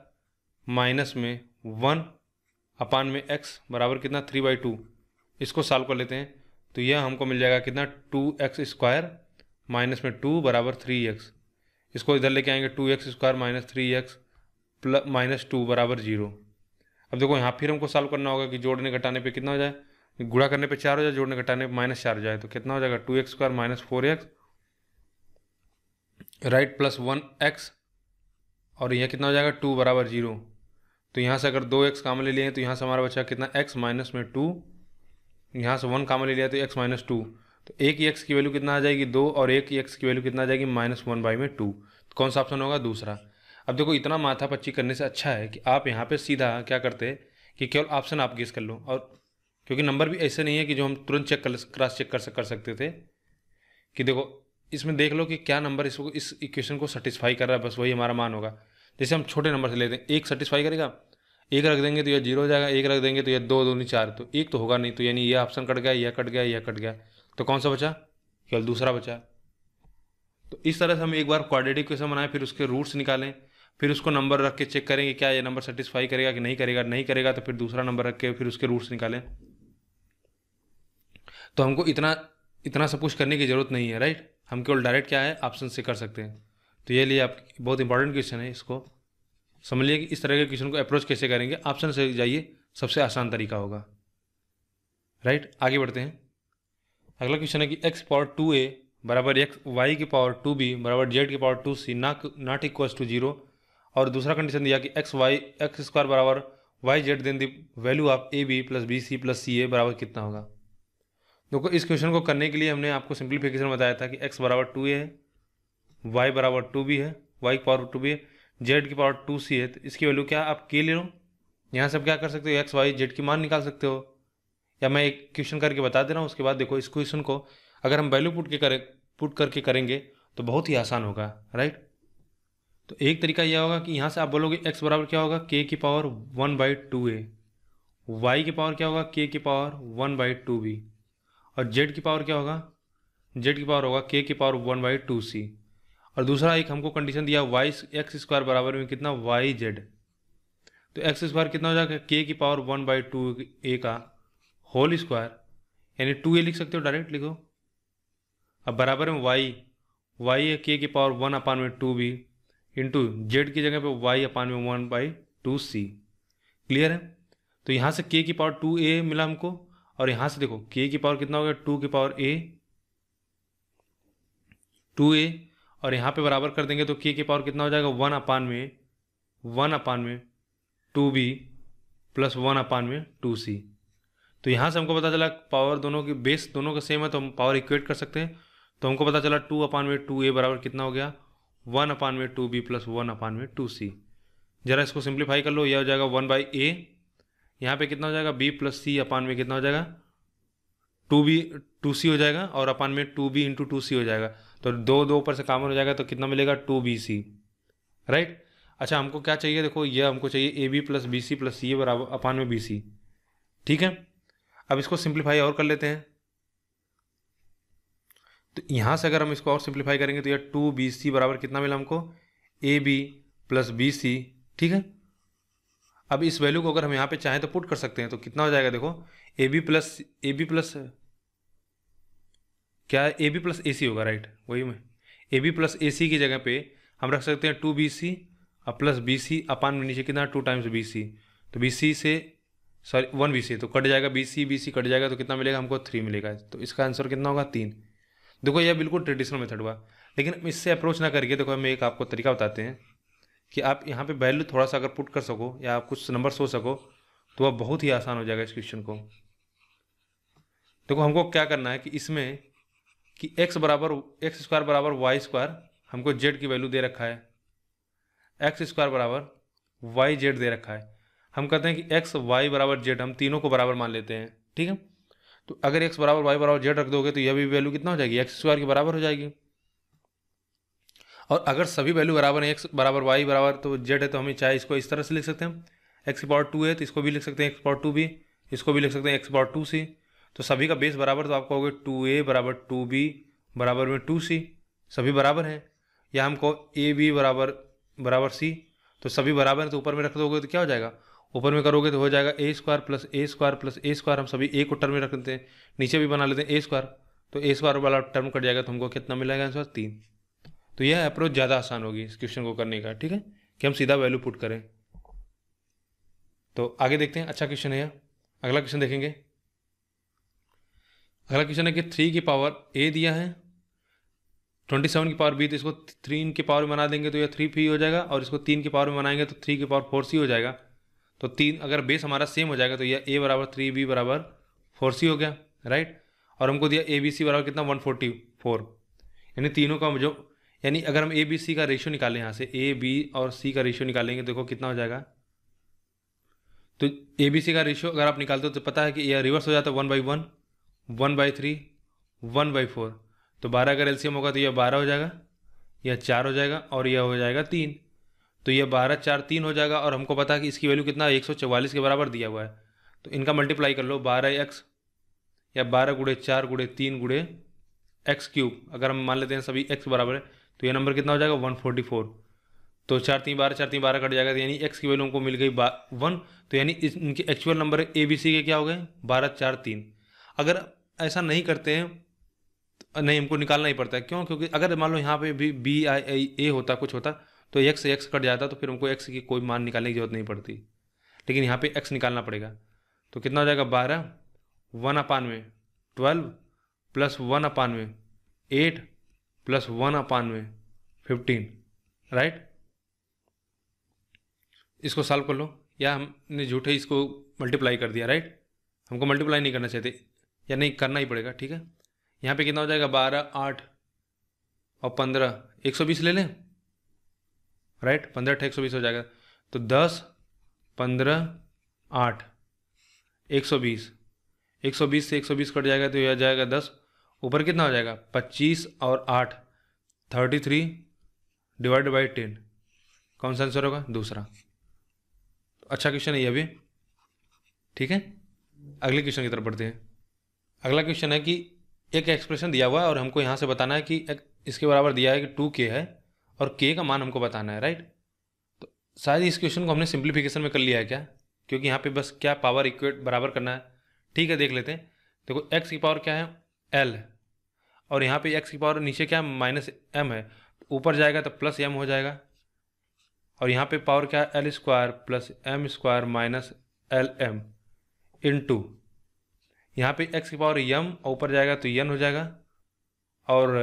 माइनस में वन अपान में एक्स बराबर कितना थ्री बाई टू इसको सॉल्व कर लेते हैं तो यह हमको मिल जाएगा कितना टू एक्स स्क्वायर माइनस में टू बराबर थ्री एक्स इसको इधर लेके आएंगे two x square minus three x plus minus two बराबर जीरो अब देखो यहाँ फिर हमको सॉल्व करना होगा कि जोड़ने घटाने पे कितना हो जाए गुड़ा करने पे चार हो जाए जोड़ने घटाने पे माइनस चार हो जाए तो कितना हो जाएगा two x square minus four x right plus one x और यह कितना हो जाएगा टू बराबर जीरो तो यहाँ से अगर दो एक्स काम ले लिए तो यहाँ से हमारा बच्चा कितना एक्स माइनस में टू यहाँ से वन काम ले लिया तो एक्स माइनस टू तो एक ही एक्स की वैल्यू कितना आ जाएगी दो और एक ही एक्स की वैल्यू कितना आ जाएगी माइनस वन बाई में टू तो कौन सा ऑप्शन होगा दूसरा अब देखो इतना माथा पच्ची करने से अच्छा है कि आप यहाँ पे सीधा क्या करते कि केवल ऑप्शन आप गेस कर लो और क्योंकि नंबर भी ऐसे नहीं है कि जो हम तुरंत चेक कर क्रॉस चेक कर सक कर सकते थे कि देखो इसमें देख लो कि क्या नंबर इसको इस इक्वेशन को सेटिस्फाई कर रहा है बस वही हमारा मान होगा जैसे हम छोटे नंबर से लेते हैं एक सेटिस्फाई करेगा एक रख देंगे तो यह जीरो हो जाएगा एक रख देंगे तो यह दो दो नहीं चार तो एक तो होगा नहीं तो यानी यह ऑप्शन कट गया यह कट गया यह कट गया तो कौन सा बचा केवल दूसरा बचा तो इस तरह से हम एक बार क्वाड्रेटिक क्वेश्चन बनाए फिर उसके रूट्स निकालें फिर उसको नंबर रख के चेक करेंगे क्या ये नंबर सेटिस्फाई करेगा कि नहीं करेगा नहीं करेगा तो फिर दूसरा नंबर रख के फिर उसके रूट्स निकालें तो हमको इतना इतना सब कुछ करने की ज़रूरत नहीं है राइट हम केवल डायरेक्ट क्या है ऑप्शन से कर सकते हैं तो ये लिए आप बहुत इंपॉर्टेंट क्वेश्चन है इसको समझिए कि इस तरह के क्वेश्चन को अप्रोच कैसे करेंगे ऑप्शन से जाइए सबसे आसान तरीका होगा राइट आगे बढ़ते हैं अगला क्वेश्चन है कि एक्स पावर टू ए बराबर एक्स वाई की पावर टू बी बराबर जेड की power two c not not equal to zero और दूसरा कंडीशन दिया कि एक्स वाई एक्स स्क्वायर बराबर y z then the value of a b plus b c plus C a बराबर कितना होगा देखो इस क्वेश्चन को करने के लिए हमने आपको सिंप्लीफिकेशन बताया था कि एक्स बराबर टू ए है वाई बराबर टू भी है वाई की पावर टू भी है जेड की पावर टू सी है तो इसकी वैल्यू क्या आप के ले लो यहाँ से आप क्या कर सकते हो एक्स वाई जेड की मान निकाल सकते हो या मैं एक क्वेश्चन करके बता दे रहा हूँ उसके बाद देखो इस क्वेश्चन को अगर हम वैल्यू पुट के करें पुट करके करेंगे तो बहुत ही आसान होगा राइट तो एक तरीका यह होगा कि यहाँ से आप बोलोगे एक्स बराबर क्या होगा के की power one by two a y की पावर क्या होगा के की power one by two b और जेड की पावर क्या होगा जेड की पावर होगा के की power one by two c और दूसरा एक हमको कंडीशन दिया वाई एक्स स्क्वायर बराबर में कितना वाई जेड तो एक्स स्क्वायर कितना हो जाएगा के की power one by two a का होल स्क्वायर यानी टू ए लिख सकते हो डायरेक्ट लिखो अब बराबर में वाई वाई है के की पावर वन अपान में टू बी इंटू जेड की जगह पे वाई अपान में one by two c clear है तो यहाँ से के की पावर टू ए मिला हमको और यहाँ से देखो के की पावर कितना हो गया टू की पावर ए टू ए और यहाँ पे बराबर कर देंगे तो के की पावर कितना हो जाएगा वन अपान में वन अपान में two b plus one upon में टू सी तो यहां से हमको पता चला पावर दोनों की बेस दोनों का सेम है तो हम पावर इक्वेट कर सकते हैं तो हमको पता चला टू अपान में टू ए बराबर कितना हो गया वन अपान में two b plus one upon में टू सी ज़रा इसको सिंप्लीफाई कर लो यह हो जाएगा वन बाई ए यहाँ पे कितना हो जाएगा बी प्लस सी अपान में कितना हो जाएगा टू बी टू सी हो जाएगा और अपान में two b into two c हो जाएगा तो दो दो ऊपर से कामन हो जाएगा तो कितना मिलेगा टू बी सी राइट अच्छा हमको क्या चाहिए देखो ये हमको चाहिए a b plus b c plus सी बराबर अपान में बी सी ठीक है अब इसको सिंप्लीफाई और कर लेते हैं तो यहाँ से अगर हम इसको और सिंप्लीफाई करेंगे तो यह टू बी सी बराबर कितना मिला हमको a b plus b c ठीक है अब इस वैल्यू को अगर हम यहाँ पे चाहें तो पुट कर सकते हैं तो कितना हो जाएगा देखो a b plus A b plus क्या ए बी प्लस ए सी होगा राइट वही में ए बी प्लस ए सी की जगह पे हम रख सकते हैं टू बी सी और प्लस बी सी अपान में नीचे कितना टू टाइम्स बी सी तो बी सी से सॉरी वन बी सी तो कट जाएगा b c b c cut जाएगा तो कितना मिलेगा हमको थ्री मिलेगा तो इसका आंसर कितना होगा तीन देखो यह बिल्कुल ट्रेडिशनल मेथड हुआ लेकिन इससे अप्रोच ना करके देखो हम एक आपको तरीका बताते हैं कि आप यहाँ पे वैल्यू थोड़ा सा अगर पुट कर सको या आप कुछ नंबर सो सको तो वह बहुत ही आसान हो जाएगा इस क्वेश्चन को देखो हमको क्या करना है कि इसमें कि x बराबर एक्स स्क्वायर बराबर वाई स्क्वायर हमको z की वैल्यू दे रखा है एक्स स्क्वायर बराबर वाई जेड दे रखा है हम कहते हैं कि एक्स वाई बराबर जेड हम तीनों को बराबर मान लेते हैं ठीक है तो अगर एक्स बराबर वाई बराबर जेड रख दोगे तो यह भी वैल्यू कितना हो जाएगी एक्स स्क्वायर के बराबर हो जाएगी और अगर सभी वैल्यू बराबर है एक्स बराबर वाई बराबर तो जेड है तो हमें चाहे इसको इस तरह से लिख सकते हैं एक्स की पावर टू है तो इसको भी लिख सकते हैं एक्स पावर टू भी इसको भी लिख सकते हैं एक्स पावर टू सी तो सभी का बेस बराबर तो आप कहोगे टू ए बराबर टू बी बराबर में टू सी सभी बराबर हैं या हम कहो ए बी बराबर बराबर सी तो सभी बराबर हैं तो ऊपर में रख दोगे तो क्या हो जाएगा ऊपर में करोगे तो हो जाएगा ए स्क्वायर प्लस ए स्क्वायर प्लस ए स्क्वायर हम सभी ए को टर्म में रख लेते हैं नीचे भी बना लेते हैं ए स्क्वायर तो ए स्क्वायर वाला टर्म कट जाएगा तो हमको कितना मिलेगा आंसर तीन तो यह अप्रोच ज़्यादा आसान होगी इस क्वेश्चन को करने का ठीक है कि हम सीधा वैल्यू पुट करें तो आगे देखते हैं अच्छा क्वेश्चन है यह अगला क्वेश्चन देखेंगे अगला क्वेश्चन है कि थ्री की पावर ए दिया है ट्वेंटी सेवन की पावर बी तो इसको थ्री इन की पावर में बना देंगे तो यह थ्री फी हो जाएगा और इसको तीन की पावर में बनाएंगे तो थ्री की पावर फोर सी हो जाएगा तो तीन अगर बेस हमारा सेम हो जाएगा तो यह ए बराबर थ्री बी बराबर फोर सी हो गया राइट और हमको दिया ए बी सी बराबर कितना वन फोर्टी फोर यानी तीनों का जो यानी अगर हम ए बी सी का रेशियो निकालें यहाँ से ए बी और सी का रेशियो निकालेंगे देखो कितना हो जाएगा तो ए बी सी का रेशियो अगर आप निकालते हो तो पता है कि यह रिवर्स हो जाता है one by one one by three one by four तो बारह अगर एल्सियम होगा तो यह बारह हो जाएगा यह चार हो जाएगा और यह हो जाएगा तीन तो यह बारह चार तीन हो जाएगा और हमको पता है कि इसकी वैल्यू कितना एक सौ चवालीस के बराबर दिया हुआ है तो इनका मल्टीप्लाई कर लो बारह एक्स या बारह गुड़े चार गुड़े तीन गुड़े एक्स क्यूब अगर हम मान लेते हैं सभी एक्स बराबर है तो ये नंबर कितना हो जाएगा वन फोर्टी फोर तो चार तीन बारह चार तीन बारह कट जाएगा तो यानी एक्स की वैल्यू हमको मिल गई वन तो यानी इनके actual number a B c के क्या हो गए बारह चार तीन अगर ऐसा नहीं करते हैं तो नहीं हमको निकालना ही पड़ता है क्यों क्योंकि अगर मान लो यहाँ पे भी बी आई आई ए होता कुछ होता तो एक्स एक्स कट जाता तो फिर हमको एक्स की कोई मान निकालने की जरूरत नहीं पड़ती लेकिन यहाँ पे एक्स निकालना पड़ेगा तो कितना हो जाएगा बारह वन अपानवे ट्वेल्व प्लस वन अपानवे एट प्लस वन अपान में फिफ्टीन राइट इसको सॉल्व कर लो या हमने झूठे इसको मल्टीप्लाई कर दिया राइट हमको मल्टीप्लाई नहीं करना चाहिए या नहीं करना ही पड़ेगा ठीक है यहाँ पे कितना हो जाएगा बारह आठ और पंद्रह एक सौ बीस ले लें राइट पंद्रह अठा एक सौ बीस हो जाएगा तो दस पंद्रह आठ एक सौ बीस एक सौ बीस से एक सौ बीस कट जाएगा तो यह जाएगा दस ऊपर कितना हो जाएगा पच्चीस और आठ thirty three divide by ten कौन सा आंसर होगा दूसरा अच्छा क्वेश्चन है ये अभी ठीक है अगले क्वेश्चन की तरफ बढ़ते हैं अगला क्वेश्चन है कि एक एक्सप्रेशन दिया हुआ है और हमको यहाँ से बताना है कि एक इसके बराबर दिया है कि टू के है और के का मान हमको बताना है राइट तो शायद इस क्वेश्चन को हमने सिंप्लीफिकेशन में कर लिया है क्या क्योंकि यहाँ पे बस क्या पावर इक्वेट बराबर करना है ठीक है देख लेते हैं देखो एक्स की पावर क्या है एल है और यहाँ पे एक्स की पावर नीचे क्या माइनस एम है ऊपर जाएगा तो प्लस एम हो जाएगा और यहाँ पे पावर क्या है l square plus m square minus l m into यहाँ पर एक्स की पावर यम और ऊपर जाएगा तो यन हो जाएगा और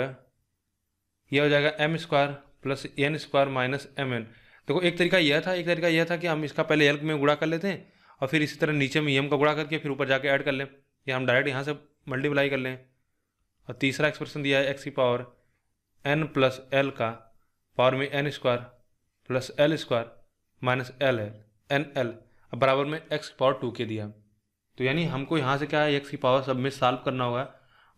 यह हो जाएगा m square plus n square minus m n देखो एक तरीका यह था एक तरीका यह था कि हम इसका पहले एल में गुड़ा कर लेते हैं और फिर इसी तरह नीचे में यम का गुड़ा करके फिर ऊपर जाके ऐड कर लें या हम डायरेक्ट यहाँ से मल्टीप्लाई कर लें और तीसरा एक्सप्रेशन दिया है एक्स की पावर एन प्लस एल का पावर में n square plus l square minus l है एन एल अब बराबर में एक्स की पावर टू के दिया तो यानी हमको यहाँ से क्या है एक्स की पावर सब में सॉल्व करना होगा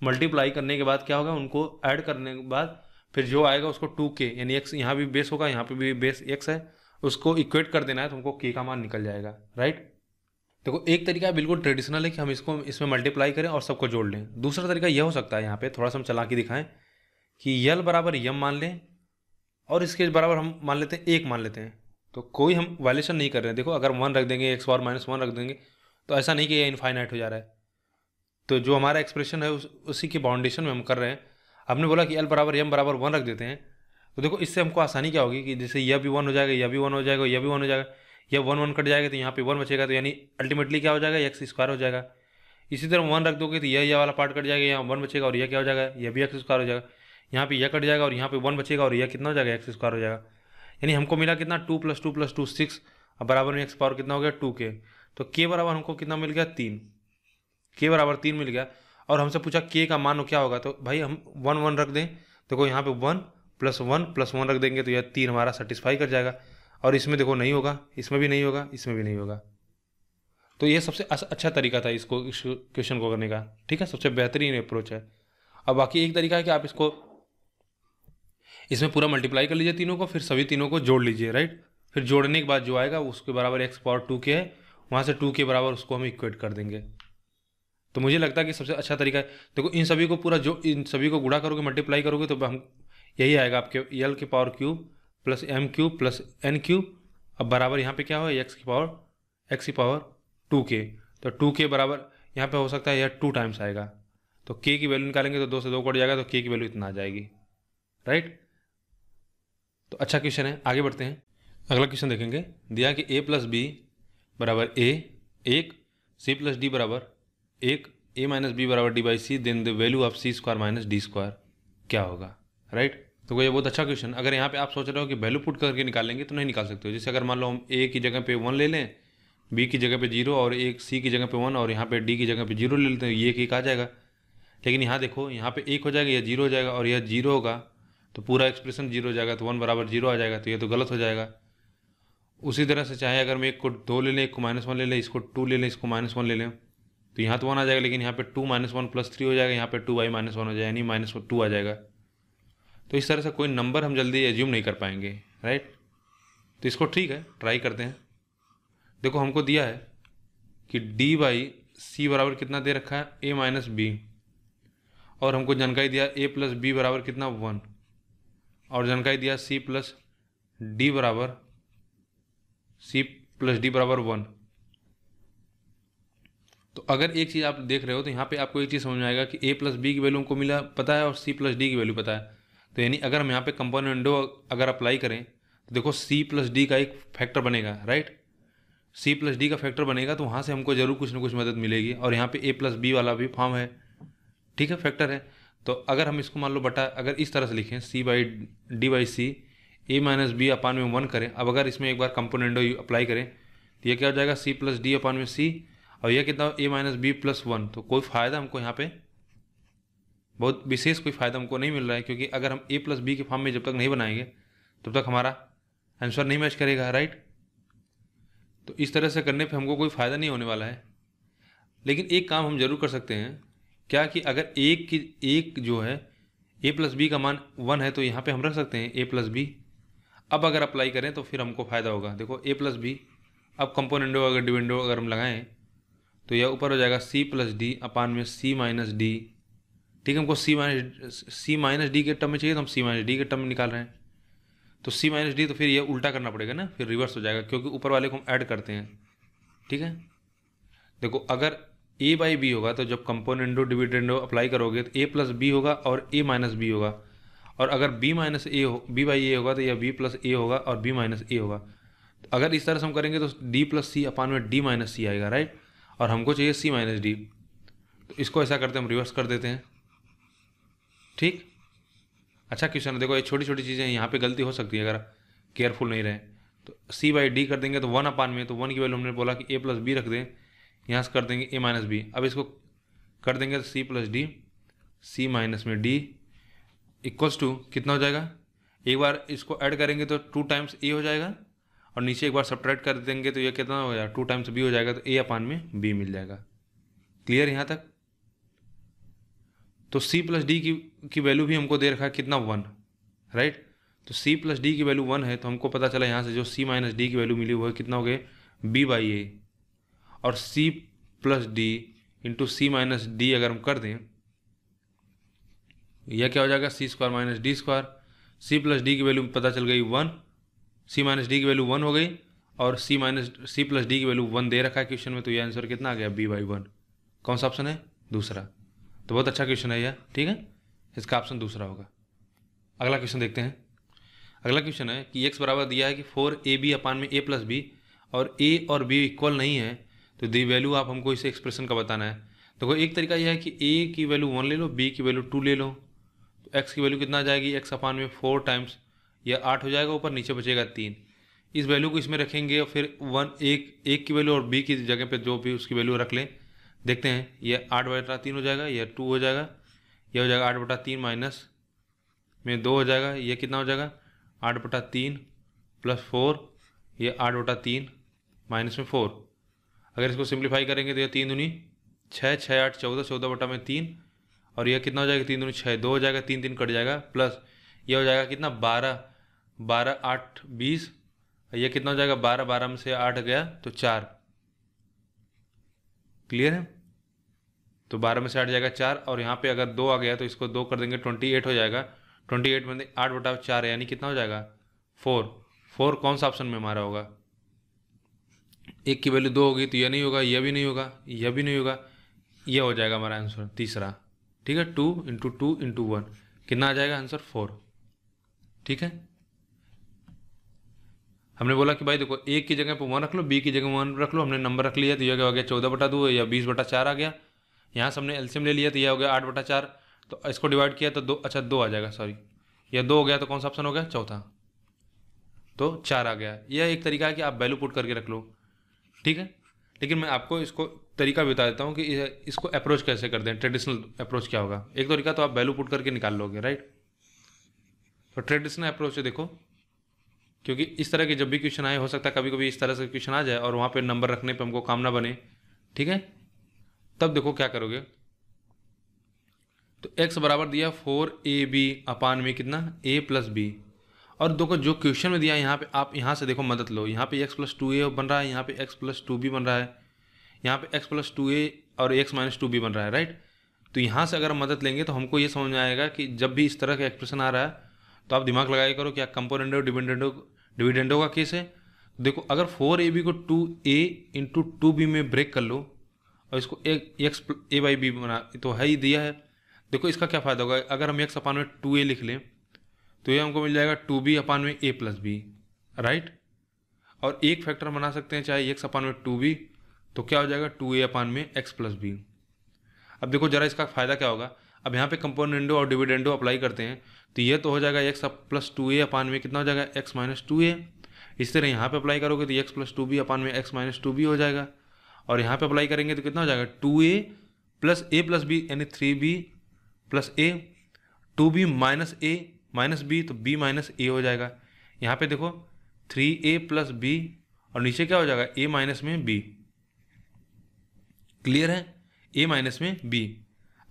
मल्टीप्लाई करने के बाद क्या होगा उनको ऐड करने के बाद फिर जो आएगा उसको टू के यानी एक्स यहाँ भी बेस होगा यहाँ पे भी बेस एक्स है उसको इक्वेट कर देना है तो उनको के का मान निकल जाएगा राइट देखो एक तरीका बिल्कुल ट्रेडिशनल है कि हम इसको इसमें मल्टीप्लाई करें और सबको जोड़ लें दूसरा तरीका यह हो सकता है यहाँ पे थोड़ा सा हम चला के दिखाएं कि यल बराबर यम मान लें और इसके बराबर हम मान लेते हैं एक मान लेते हैं तो कोई हम वायलेशन नहीं कर रहे हैं देखो अगर वन रख देंगे एक्स पावर माइनस वन रख देंगे तो ऐसा नहीं कि यह इनफाइनाइट हो जा रहा है तो जो हमारा एक्सप्रेशन है उस उसी की बाउंडेशन में हम कर रहे हैं आपने बोला कि एल बराबर यम बराबर वन रख देते हैं तो देखो इससे हमको आसानी क्या होगी कि जैसे यह भी वन हो जाएगा यह भी वन हो जाएगा यह भी वन हो जाएगा या वन वन कट जाएगा तो यहाँ पे वन बचेगा तो यानी अल्टीमेटली क्या हो जाएगा एक्स स्क्वायर हो जाएगा इसी तरह वन रख दोगे तो यह यह वाला पार्ट कट जाएगा यहाँ वन बचेगा और यह क्या हो जाएगा यह भी एक्स स्क्वायर हो जाएगा यहाँ पे यह कट जाएगा और यहाँ पे वन बचेगा और यह कितना हो जाएगा एक्स स्क्वायर हो जाएगा यानी हमको मिला कितना two plus two plus two six और बराबर में एक्स पावर कितना हो गया टू के तो के बराबर हमको कितना मिल गया तीन के बराबर तीन मिल गया और हमसे पूछा के का मान क्या होगा तो भाई हम वन वन रख दें देखो यहाँ पे one plus one plus one रख देंगे तो यह तीन हमारा सेटिस्फाई कर जाएगा और इसमें देखो नहीं होगा इसमें भी नहीं होगा इसमें भी नहीं होगा तो ये सबसे अच्छा तरीका था इसको इस क्वेश्चन को करने का ठीक है सबसे बेहतरीन अप्रोच है अब बाकी एक तरीका है कि आप इसको इसमें पूरा मल्टीप्लाई कर लीजिए तीनों को फिर सभी तीनों को जोड़ लीजिए राइट फिर जोड़ने के बाद जो आएगा उसके बराबर एक्स पावर टू के है वहाँ से टू के बराबर उसको हम इक्वेट कर देंगे तो मुझे लगता है कि सबसे अच्छा तरीका है देखो इन सभी को पूरा जो इन सभी को गुड़ा करोगे मल्टीप्लाई करोगे तो हम यही आएगा आपके यल के power cube plus m cube plus n cube अब बराबर यहाँ पे क्या हो एक्स की पावर एक्स की पावर टू के तो टू के बराबर यहाँ पे हो सकता है यह टू टाइम्स आएगा तो के की वैल्यू निकालेंगे तो दो से दो कट जाएगा तो के की वैल्यू इतना आ जाएगी राइट तो अच्छा क्वेश्चन है आगे बढ़ते हैं अगला क्वेश्चन देखेंगे दिया कि ए प्लस बी बराबर ए एक सी प्लस डी बराबर एक ए माइनस बी बराबर d by c then the value of c square minus d square क्या होगा राइट right? तो ये बहुत अच्छा क्वेश्चन अगर यहाँ पे आप सोच रहे हो कि वैल्यू पुट करके निकालेंगे तो नहीं निकाल सकते हो जैसे अगर मान लो हम ए की जगह पे वन ले लें बी की जगह पे जीरो और एक सी की जगह पे वन और यहाँ पे डी की जगह पे जीरो ले लेते हैं तो ये एक आ जाएगा लेकिन यहाँ देखो यहाँ पे एक हो जाएगा या जीरो हो जाएगा और यह जीरो होगा तो पूरा एक्सप्रेशन जीरो हो जाएगा तो वन बराबर जीरो आ जाएगा तो ये तो गलत हो जाएगा उसी तरह से चाहे अगर मैं एक को दो ले लें एक को माइनस वन ले लें इसको टू ले लें इसको माइनस वन ले लें तो यहाँ तो वन आ जाएगा लेकिन यहाँ पे two minus one plus three हो जाएगा यहाँ पे टू बाई माइनस वन हो जाएगा यानी माइनस टू आ जाएगा तो इस तरह से कोई नंबर हम जल्दी एज्यूम नहीं कर पाएंगे राइट तो इसको ठीक है ट्राई करते हैं देखो हमको दिया है कि डी बाई सी बराबर कितना दे रखा है ए माइनस बी और हमको जानकारी दिया ए प्लस बी बराबर कितना वन और जानकारी दिया सी प्लस डी बराबर सी प्लस डी बराबर वन तो अगर एक चीज़ आप देख रहे हो तो यहाँ पे आपको एक चीज़ समझ में आएगा कि ए प्लस बी की वैल्यू हमको मिला पता है और सी प्लस डी की वैल्यू पता है तो यानी अगर हम यहाँ पे विंडो अगर अप्लाई करें तो देखो सी प्लस डी का एक फैक्टर बनेगा राइट सी प्लस डी का फैक्टर बनेगा तो वहाँ से हमको ज़रूर कुछ ना कुछ मदद मिलेगी और यहाँ पे ए प्लस बी वाला भी फॉर्म है ठीक है फैक्टर है तो अगर हम इसको मान लो बटा अगर इस तरह से लिखें c by d by c A minus B upon में वन करें अब अगर इसमें एक बार कंपोनेंडो अप्लाई करें तो यह क्या हो जाएगा सी प्लस डी अपान में सी और यह कितना a minus b plus one तो कोई फ़ायदा हमको यहाँ पर बहुत विशेष कोई फ़ायदा हमको नहीं मिल रहा है क्योंकि अगर हम ए प्लस बी के फॉर्म में जब तक नहीं बनाएंगे तब तक हमारा आंसर नहीं मैच करेगा राइट तो इस तरह से करने पे हमको कोई फ़ायदा नहीं होने वाला है लेकिन एक काम हम जरूर कर सकते हैं क्या कि अगर एक की एक जो है ए प्लस बी का मान वन है तो यहाँ पे हम रख सकते हैं ए प्लस बी अब अगर अप्लाई करें तो फिर हमको फ़ायदा होगा देखो ए प्लस बी अब कंपोनेंडो अगर डिवेंडो अगर हम लगाएं तो यह ऊपर हो जाएगा सी प्लस डी अपान में सी माइनस डी ठीक है हमको c minus c minus d के टर्म में चाहिए तो हम सी माइनस डी के टर्म में निकाल रहे हैं तो सी माइनस डी तो फिर ये उल्टा करना पड़ेगा ना फिर रिवर्स हो जाएगा क्योंकि ऊपर वाले को हम ऐड करते हैं ठीक है देखो अगर ए बाई बी होगा तो जब कंपोनेंडो डिविडेंडो अप्लाई करोगे तो ए प्लस बी होगा और ए माइनस बी होगा और अगर बी माइनस ए हो बी बाई ए होगा तो यह बी प्लस ए होगा और बी माइनस ए होगा तो अगर इस तरह से हम करेंगे तो डी प्लस सी अपान में डी माइनस सी आएगा राइट और हमको चाहिए सी माइनस डी तो इसको ऐसा करते हम रिवर्स कर देते हैं ठीक अच्छा क्वेश्चन है देखो ये छोटी छोटी चीज़ें यहाँ पे गलती हो सकती है अगर केयरफुल नहीं रहे तो सी बाई डी कर देंगे तो वन अपान में तो वन की वैल्यू हमने बोला कि ए प्लस बी रख दें यहाँ से कर देंगे ए माइनस बी अब इसको कर देंगे तो c plus d c minus में डी इक्वल्स टू कितना हो जाएगा एक बार इसको ऐड करेंगे तो टू टाइम्स ए हो जाएगा और नीचे एक बार सब्ट्रैक्ट कर देंगे तो ये कितना हो जाएगा टू टाइम्स बी हो जाएगा तो ए अपान में बी मिल जाएगा क्लियर यहाँ तक तो सी प्लस डी की की वैल्यू भी हमको दे रखा है कितना वन राइट तो सी प्लस डी की वैल्यू वन है तो हमको पता चला यहाँ से जो सी माइनस डी की वैल्यू मिली हुई है कितना हो गए बी बाई ए और c plus d into c minus d अगर हम कर दें यह क्या हो जाएगा c square minus d square c plus d की वैल्यू पता चल गई वन सी माइनस डी की वैल्यू वन हो गई और सी माइनस सी प्लस डी की वैल्यू वन दे रखा है क्वेश्चन में तो यह आंसर कितना आ गया बी बाई वन कौन सा ऑप्शन है दूसरा तो बहुत अच्छा क्वेश्चन है यह ठीक है इसका ऑप्शन दूसरा होगा अगला क्वेश्चन देखते हैं अगला क्वेश्चन है कि एक्स बराबर दिया है कि फोर ए बी अपान में ए प्लस बी और ए और बी इक्वल नहीं है तो दी वैल्यू आप हमको इसे एक्सप्रेशन का बताना है देखो तो एक तरीका यह है कि ए की वैल्यू वन ले लो बी की वैल्यू टू ले लो तो एक्स की वैल्यू कितना आ जाएगी एक्स अपान में फोर टाइम्स या आठ हो जाएगा ऊपर नीचे बचेगा तीन इस वैल्यू को इसमें रखेंगे और फिर वन एक एक की वैल्यू और बी की जगह पर जो भी उसकी वैल्यू रख लें देखते हैं ये आठ बटा तीन हो जाएगा यह टू हो जाएगा यह हो जाएगा आठ बटा तीन माइनस में दो हो जाएगा यह कितना हो जाएगा आठ बटा तीन प्लस फोर यह आठ बटा तीन माइनस में फोर अगर इसको सिंप्लीफाई करेंगे तो यह तीन दूनी छः छः आठ चौदह चौदह बटा में तीन और यह कितना हो जाएगा तीन दूनी छः दो हो जाएगा तीन तीन कट जाएगा प्लस यह हो जाएगा कितना बारह बारह आठ बीस यह कितना हो जाएगा बारह बारह में से आठ गया तो चार क्लियर है तो बारह में से आठ जाएगा चार और यहाँ पे अगर दो आ गया तो इसको दो कर देंगे ट्वेंटी एट हो जाएगा ट्वेंटी एट में आठ बटा चार यानी कितना हो जाएगा फोर फोर कौन सा ऑप्शन में हमारा होगा एक की वैल्यू दो होगी तो यह नहीं होगा यह भी नहीं होगा यह भी नहीं होगा यह हो जाएगा हमारा आंसर तीसरा ठीक है two into two into one कितना आ जाएगा आंसर फोर ठीक है हमने बोला कि भाई देखो ए की जगह पर वन रख लो बी की जगह वन रख लो हमने नंबर रख लिया तो यह हो गया चौदह बटा दो या बीस बटा चार आ गया यहाँ से हमने एल्सियम ले लिया तो यह हो गया आठ बटा चार तो इसको डिवाइड किया तो दो अच्छा दो आ जाएगा सॉरी या दो हो गया तो कौन सा ऑप्शन हो गया चौथा तो चार आ गया यह एक तरीका है कि आप वैल्यू पुट करके रख लो ठीक है लेकिन मैं आपको इसको तरीका बता देता हूँ कि इसको अप्रोच कैसे कर दें ट्रेडिशनल अप्रोच क्या होगा एक तरीका तो आप वैल्यू पुट करके निकाल लोगे राइट तो ट्रेडिशनल अप्रोच देखो क्योंकि इस तरह के जब भी क्वेश्चन आए हो सकता है कभी कभी इस तरह से क्वेश्चन आ जाए और वहाँ पे नंबर रखने पे हमको काम ना बने ठीक है तब देखो क्या करोगे तो एक्स बराबर दिया फोर ए बी अपान में कितना ए प्लस बी और देखो जो क्वेश्चन में दिया यहाँ पे आप यहाँ से देखो मदद लो यहाँ पे एक्स प्लस टू ए बन रहा है यहाँ पे एक्स प्लस टू बी बन रहा है यहाँ पे एक्स प्लस टू ए और एक्स माइनस टू बी बन रहा है राइट तो यहाँ से अगर मदद लेंगे तो हमको ये समझ में आएगा कि जब भी इस तरह का एक्सप्रेशन आ रहा है तो आप दिमाग लगाया करो क्या कंपोनेंटो और डिविडेंडो डिविडेंडो का केस है देखो अगर फोर ए बी को two a into two b में ब्रेक कर लो और इसको एक्स ए बाई बी बना तो है ही दिया है देखो इसका क्या फ़ायदा होगा अगर हम एक्स अपान में टू ए लिख लें तो ये हमको मिल जाएगा टू बी अपान में ए प्लस बी राइट और एक फैक्टर बना सकते हैं चाहे एक्स अपान में टू बी तो क्या हो जाएगा टू ए अपान में एक्स प्लस बी अब देखो ज़रा इसका फ़ायदा क्या होगा अब यहाँ पे कंपोनेंडो और डिविडेंडो अप्लाई करते हैं तो ये तो हो जाएगा x plus two a upon में कितना हो जाएगा एक्स माइनस टू ए इस तरह यहाँ पे अप्लाई करोगे तो x plus two b upon में एक्स माइनस टू बी हो जाएगा और यहाँ पे अप्लाई करेंगे तो कितना हो जाएगा two a plus A plus b यानी three b plus a two b minus a minus b तो बी माइनस ए हो जाएगा यहाँ पे देखो थ्री ए प्लस बी और नीचे क्या हो जाएगा ए माइनस में बी क्लियर है ए माइनस में बी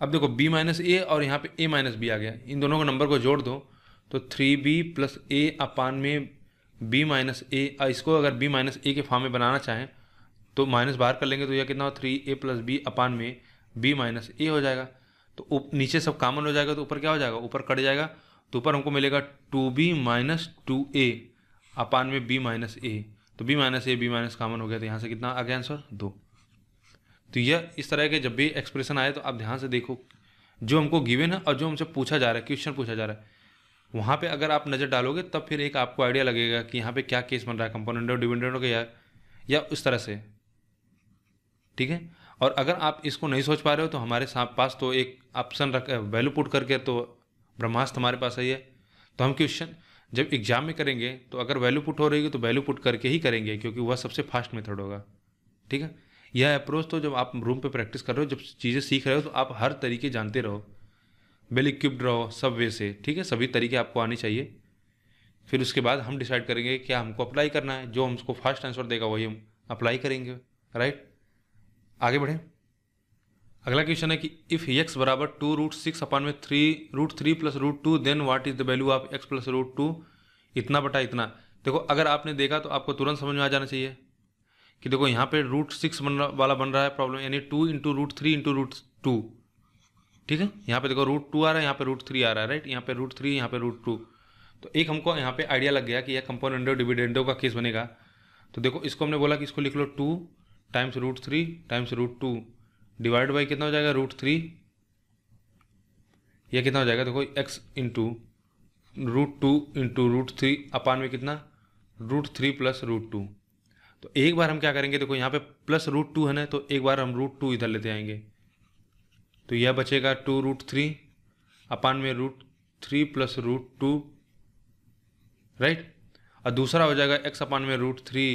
अब देखो b माइनस ए और यहाँ पे a माइनस बी आ गया इन दोनों को नंबर को जोड़ दो तो three b plus a upon में b माइनस ए इसको अगर b माइनस ए के फॉर्म में बनाना चाहें तो माइनस बाहर कर लेंगे तो यह कितना हो three a plus b upon में b माइनस ए हो जाएगा तो उप, नीचे सब कामन हो जाएगा तो ऊपर क्या हो जाएगा ऊपर कट जाएगा तो ऊपर हमको मिलेगा two b minus two a upon में बी माइनस ए तो b minus A B minus common हो गया तो यहाँ से कितना आ गया आंसर दो तो यह इस तरह के जब भी एक्सप्रेशन आए तो आप ध्यान से देखो जो हमको गिवन है और जो हमसे पूछा जा रहा है क्वेश्चन पूछा जा रहा है वहाँ पे अगर आप नज़र डालोगे तब फिर एक आपको आइडिया लगेगा कि यहाँ पे क्या केस बन रहा है कंपोनेंट और डिपेंडेंट का या, या उस तरह से ठीक है और अगर आप इसको नहीं सोच पा रहे हो तो हमारे पास तो एक ऑप्शन रख वैल्यू पुट करके तो ब्रह्मास्त्र हमारे पास है तो हम क्वेश्चन जब एग्जाम में करेंगे तो अगर वैल्यू पुट हो रही है तो वैल्यू पुट करके ही करेंगे क्योंकि वह सबसे फास्ट मेथड होगा ठीक है यह अप्रोच तो जब आप रूम पे प्रैक्टिस कर रहे हो जब चीज़ें सीख रहे हो तो आप हर तरीके जानते रहो वेल इक्विप्ड रहो सब वे से ठीक है सभी तरीके आपको आने चाहिए फिर उसके बाद हम डिसाइड करेंगे क्या हमको अप्लाई करना है जो हमको फास्ट आंसर देगा वही हम अप्लाई करेंगे राइट आगे बढ़ें अगला क्वेश्चन है कि इफ़ एक्स बराबर टू रूट सिक्स अपान में three root three plus root two then what is the value of x plus root two इतना बटा इतना देखो अगर आपने देखा तो आपको तुरंत समझ में आ जाना चाहिए कि देखो यहाँ पे रूट सिक्स बन वाला बन रहा है प्रॉब्लम यानी two into root three into root two ठीक है यहाँ पे देखो रूट टू आ रहा है यहाँ पे रूट थ्री आ रहा है राइट यहाँ पे रूट थ्री यहाँ पे रूट टू तो एक हमको यहाँ पे आइडिया लग गया कि यह कंपोनेंडो डिविडेंडो का केस बनेगा तो देखो इसको हमने बोला कि इसको लिख लो two times root three times root two divide by कितना हो जाएगा रूट थ्री यह कितना हो जाएगा देखो X into root two into root three upon में कितना root three plus root two तो एक बार हम क्या करेंगे देखो यहाँ पे प्लस रूट टू है ना तो एक बार हम रूट टू इधर लेते आएंगे तो यह बचेगा टू रूट थ्री अपान में root three plus root two right और दूसरा हो जाएगा एक्स अपान में रूट थ्री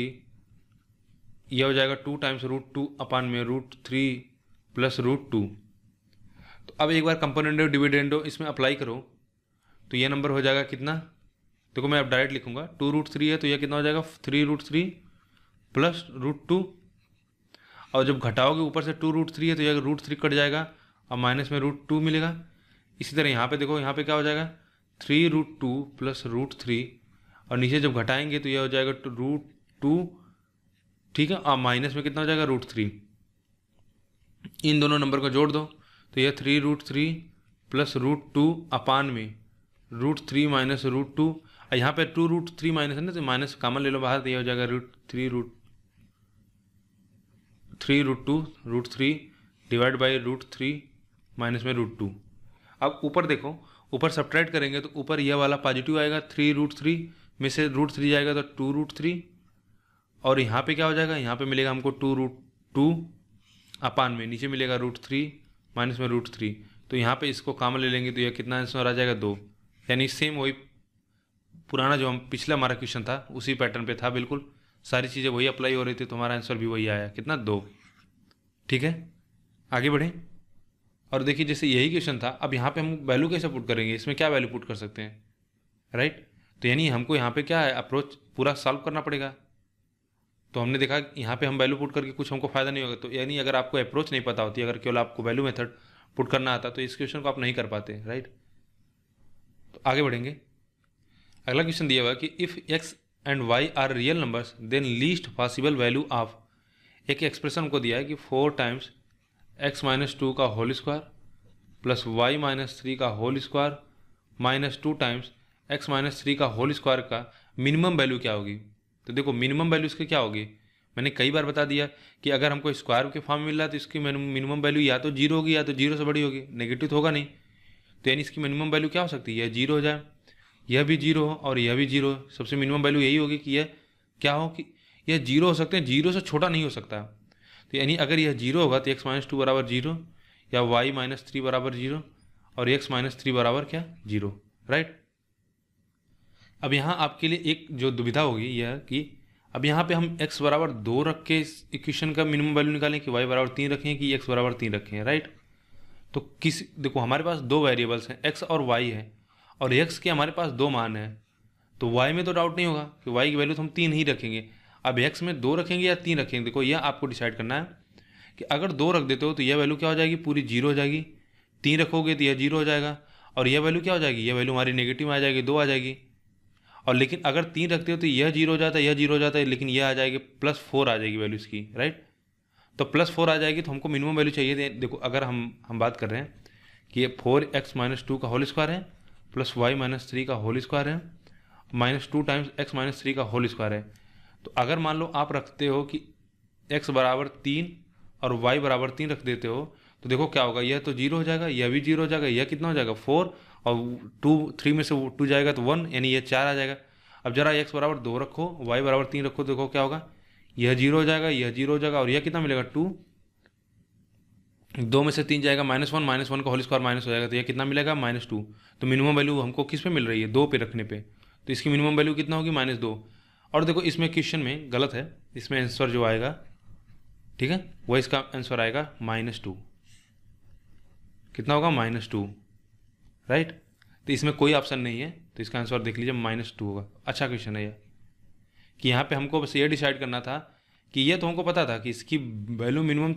यह हो जाएगा two times root two upon में root three plus root two तो अब एक बार कंपोनेंडो डिविडेंडो इसमें अप्लाई करो तो यह नंबर हो जाएगा कितना देखो मैं अब डायरेक्ट लिखूंगा टू रूट थ्री है तो यह कितना हो जाएगा three root three plus root two और जब घटाओगे ऊपर से टू रूट थ्री है तो यह रूट थ्री कट जाएगा और माइनस में रूट टू मिलेगा इसी तरह यहाँ पे देखो यहाँ पे क्या हो जाएगा three root two plus root three और नीचे जब घटाएंगे तो यह हो जाएगा रूट टू ठीक है और माइनस में कितना हो जाएगा रूट थ्री इन दोनों नंबर को जोड़ दो तो यह three root three plus root two upon में root three minus root two और यहाँ पर टू रूट थ्री माइनस है ना तो माइनस कामन ले लो बाहर तो यह हो जाएगा root three root three root two root three divide by root three minus में रूट टू अब ऊपर देखो ऊपर सब्ट्रैक्ट करेंगे तो ऊपर यह वाला पॉजिटिव आएगा थ्री रूट थ्री में से रूट थ्री जाएगा तो टू रूट थ्री और यहाँ पे क्या हो जाएगा यहाँ पे मिलेगा हमको टू रूट टू अपान में नीचे मिलेगा रूट थ्री माइनस में रूट थ्री तो यहाँ पे इसको काम ले लेंगे तो यह कितना आंसर आ जाएगा दो यानी सेम वही पुराना जो हम पिछला हमारा क्वेश्चन था उसी पैटर्न पर था बिल्कुल सारी चीज़ें वही अप्लाई हो रही थी तो हमारा आंसर भी वही आया कितना दो ठीक है आगे बढ़ें और देखिए जैसे यही क्वेश्चन था अब यहाँ पे हम वैल्यू कैसे पुट करेंगे इसमें क्या वैल्यू पुट कर सकते हैं राइट तो यानी हमको यहाँ पे क्या है अप्रोच पूरा सॉल्व करना पड़ेगा तो हमने देखा यहाँ पे हम वैल्यू पुट करके कुछ हमको फ़ायदा नहीं होगा तो यानी अगर आपको अप्रोच नहीं पता होती अगर केवल आपको वैल्यू मेथड पुट करना आता तो इस क्वेश्चन को आप नहीं कर पाते राइट तो आगे बढ़ेंगे अगला क्वेश्चन दिया हुआ कि if X and Y are real numbers then least possible value of एक एक्सप्रेशन हमको दिया है कि four times X minus two का whole square plus Y minus three का whole square minus two times X minus three का whole square का minimum value क्या होगी तो देखो मिनिमम वैल्यू इसके क्या होगी मैंने कई बार बता दिया कि अगर हमको स्क्वायर के फॉर्म मिल रहा है तो इसकी मिनिमम वैल्यू या तो जीरो होगी या तो जीरो से बड़ी होगी नेगेटिव तो होगा नहीं तो यानी इसकी मिनिमम वैल्यू क्या हो सकती है जीरो हो जाए यह भी जीरो हो और यह भी जीरो सबसे मिनिमम वैल्यू यही होगी कि यह क्या हो कि यह जीरो हो सकते हैं जीरो से छोटा नहीं हो सकता तो यानी अगर यह जीरो होगा तो एक्स माइनस टू बराबर जीरो या वाई माइनस थ्री बराबर जीरो और एक्स माइनस थ्री बराबर क्या जीरो राइट अब यहाँ आपके लिए एक जो दुविधा होगी यह कि अब यहाँ पे हम एक्स बराबर दो रख के इस इक्वेशन का मिनिमम वैल्यू निकालें कि वाई बराबर तीन रखें कि एक्स बराबर तीन रखें राइट तो किस देखो हमारे पास दो वेरिएबल्स हैं एक्स और वाई है और यक्स के हमारे पास दो मान है तो वाई में तो डाउट नहीं होगा कि वाई की वैल्यू तो हम तीन ही रखेंगे अब यक्स में दो रखेंगे या तीन रखेंगे देखो यह आपको डिसाइड करना है कि अगर दो रख देते हो तो यह वैल्यू क्या हो जाएगी पूरी जीरो हो जाएगी तीन रखोगे तो यह जीरो हो जाएगा और यह वैल्यू क्या हो जाएगी यह वैल्यू हमारी नेगेटिव आ जाएगी दो आ जाएगी और लेकिन अगर तीन रखते हो तो यह जीरो हो जाता है यह जीरो हो जाता है लेकिन यह आ जाएगी प्लस फोर आ जाएगी वैल्यू इसकी राइट तो प्लस फोर आ जाएगी तो हमको मिनिमम वैल्यू चाहिए देखो अगर हम हम बात कर रहे हैं कि ये फोर एक्स माइनस टू का होल स्क्वायर है प्लस वाई माइनस थ्री का होल स्क्वायर है minus two times X minus three का होल स्क्वायर है तो अगर मान लो आप रखते हो कि एक्स बराबर तीन और वाई बराबर तीन रख देते हो तो देखो क्या होगा यह तो जीरो हो जाएगा यह भी जीरो हो जाएगा यह कितना हो जाएगा फोर और टू थ्री में से टू जाएगा तो वन यानी यह चार आ जाएगा अब जरा एक्स बराबर दो रखो वाई बराबर तीन रखो तो देखो क्या होगा यह जीरो हो जाएगा यह जीरो हो जाएगा और यह कितना मिलेगा टू दो में से तीन जाएगा माइनस वन माइनस वन का होल स्क्वायर माइनस हो जाएगा तो ये कितना मिलेगा माइनस टू तो मिनिमम वैल्यू हमको किस पे मिल रही है दो पे रखने पे तो इसकी मिनिमम वैल्यू कितना होगी माइनस दो और देखो इसमें क्वेश्चन में गलत है इसमें आंसर जो आएगा ठीक है वह इसका आंसर आएगा माइनस टू कितना होगा माइनस टू राइट तो इसमें कोई ऑप्शन नहीं है तो इसका आंसर देख लीजिए माइनस टू होगा अच्छा क्वेश्चन है यह कि यहाँ पर हमको बस ये डिसाइड करना था कि ये तो हमको पता था कि इसकी वैल्यू मिनिमम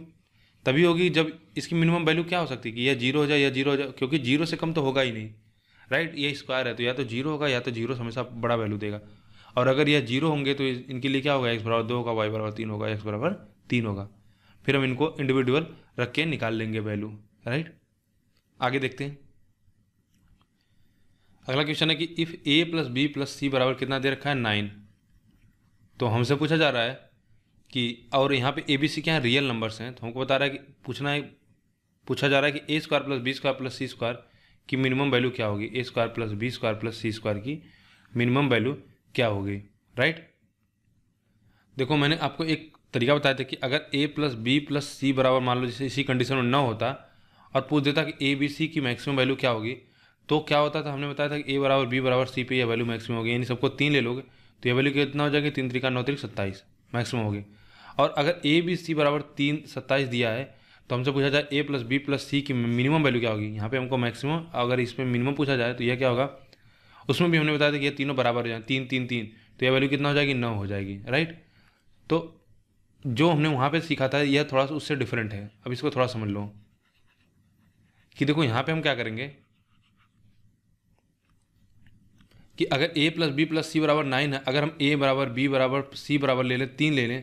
तभी होगी जब इसकी मिनिमम वैल्यू क्या हो सकती है कि यह जीरो हो जाए या जीरो हो जाए क्योंकि जीरो से कम तो होगा ही नहीं राइट ये स्क्वायर है तो या तो जीरो होगा या तो जीरो हमेशा बड़ा वैल्यू देगा और अगर यह जीरो होंगे तो इनके लिए क्या होगा एक्स बराबर दो होगा वाई बराबर तीन होगा एक्स बराबर तीन होगा फिर हम इनको इंडिविजुअल रख के निकाल लेंगे वैल्यू राइट आगे देखते हैं अगला क्वेश्चन है कि if A plus B plus सी बराबर कितना दे रखा है नाइन तो हमसे पूछा जा रहा है कि और यहाँ पे ए बी सी के यहाँ रियल नंबर्स हैं तो हमको बता रहा है कि पूछना है पूछा जा रहा है कि A square plus B square plus C square की मिनिमम वैल्यू क्या होगी A square plus B square plus C square की मिनिमम वैल्यू क्या होगी राइट देखो मैंने आपको एक तरीका बताया था कि अगर ए प्लस बी प्लस सी बराबर मान लो जैसे इसी कंडीशन में न होता और पूछ देता कि ए बी सी की मैक्सिमम वैल्यू क्या होगी तो क्या होता था हमने बताया था कि ए बराबर बी बराबर सी पे यह वैल्यू मैक्सिमम होगी यानी सबको तीन ले लोगे तो यह वैल्यू कितना हो जाएगी तीन तरीका नौ तरीक सत्ताईस मैक्सिमम होगी और अगर ए बी सी बराबर तीन सत्ताईस दिया है तो हमसे पूछा जाए A plus B plus C की मिनिमम वैल्यू क्या होगी यहाँ पे हमको मैक्सिमम अगर इसमें मिनिमम पूछा जाए तो यह क्या होगा उसमें भी हमने बताया था कि ये तीनों बराबर हो जाए तीन तीन तीन तो यह वैल्यू कितना हो जाएगी नौ हो जाएगी राइट तो जो हमने वहाँ पर सीखा था यह थोड़ा सा उससे डिफरेंट है अब इसको थोड़ा समझ लो कि देखो यहाँ पर हम क्या करेंगे कि अगर ए प्लस बी प्लस सी बराबर नाइन है अगर हम ए बराबर बी बराबर सी बराबर ले लें तीन ले लें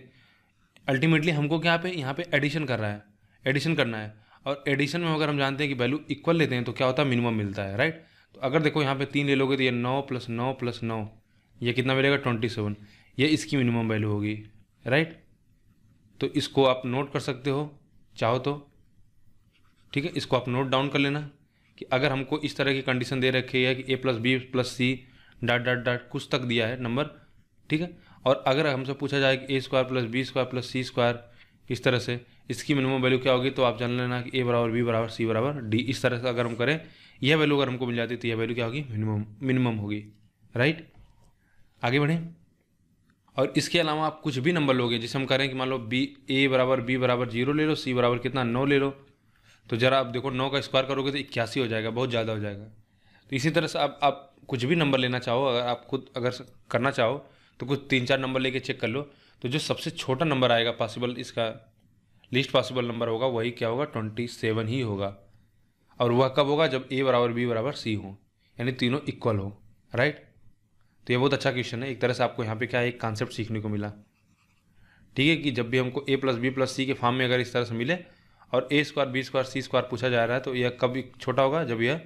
अल्टीमेटली हमको क्या पे यहाँ पे एडिशन कर रहा है एडिशन करना है और एडिशन में अगर हम जानते हैं कि वैल्यू इक्वल लेते हैं तो क्या होता है मिनिमम मिलता है राइट तो अगर देखो यहाँ पे तीन ले लोगे तो ये नौ प्लस नौ प्लस नौ ये कितना मिलेगा ट्वेंटी सेवन ये इसकी मिनिमम वैल्यू होगी राइट तो इसको आप नोट कर सकते हो चाहो तो ठीक है इसको आप नोट डाउन कर लेना कि अगर हमको इस तरह की कंडीशन दे रखी है कि ए plus B plus C dot dot dot कुछ तक दिया है नंबर ठीक है और अगर हमसे पूछा जाए कि A square plus B square plus C square इस तरह से इसकी मिनिमम वैल्यू क्या होगी तो आप जान लेना कि ए बराबर बी बराबर सी बराबर डी इस तरह से अगर हम करें यह वैल्यू अगर हमको मिल जाती तो यह वैल्यू क्या होगी मिनिमम मिनिमम होगी राइट आगे बढ़ें और इसके अलावा आप कुछ भी नंबर लोगे जिसे हम करें कि मान लो बी ए बराबर बी बराबर जीरो ले लो सी बराबर कितना नौ ले लो तो ज़रा आप देखो नौ का स्क्वायर करोगे तो इक्यासी हो जाएगा बहुत ज़्यादा हो जाएगा तो इसी तरह से आप आप कुछ भी नंबर लेना चाहो अगर आप खुद अगर करना चाहो तो कुछ तीन चार नंबर लेके चेक कर लो तो जो सबसे छोटा नंबर आएगा पॉसिबल इसका लीस्ट पॉसिबल नंबर होगा वही क्या होगा ट्वेंटी सेवन ही होगा और वह कब होगा जब ए बराबर बी बराबर सी हो यानी तीनों इक्वल हो राइट तो ये बहुत अच्छा क्वेश्चन है एक तरह से आपको यहाँ पे क्या है एक कॉन्सेप्ट सीखने को मिला ठीक है कि जब भी हमको A plus B plus C के फॉर्म में अगर इस तरह से मिले और A square B square C square पूछा जा रहा है तो यह कब छोटा होगा जब यह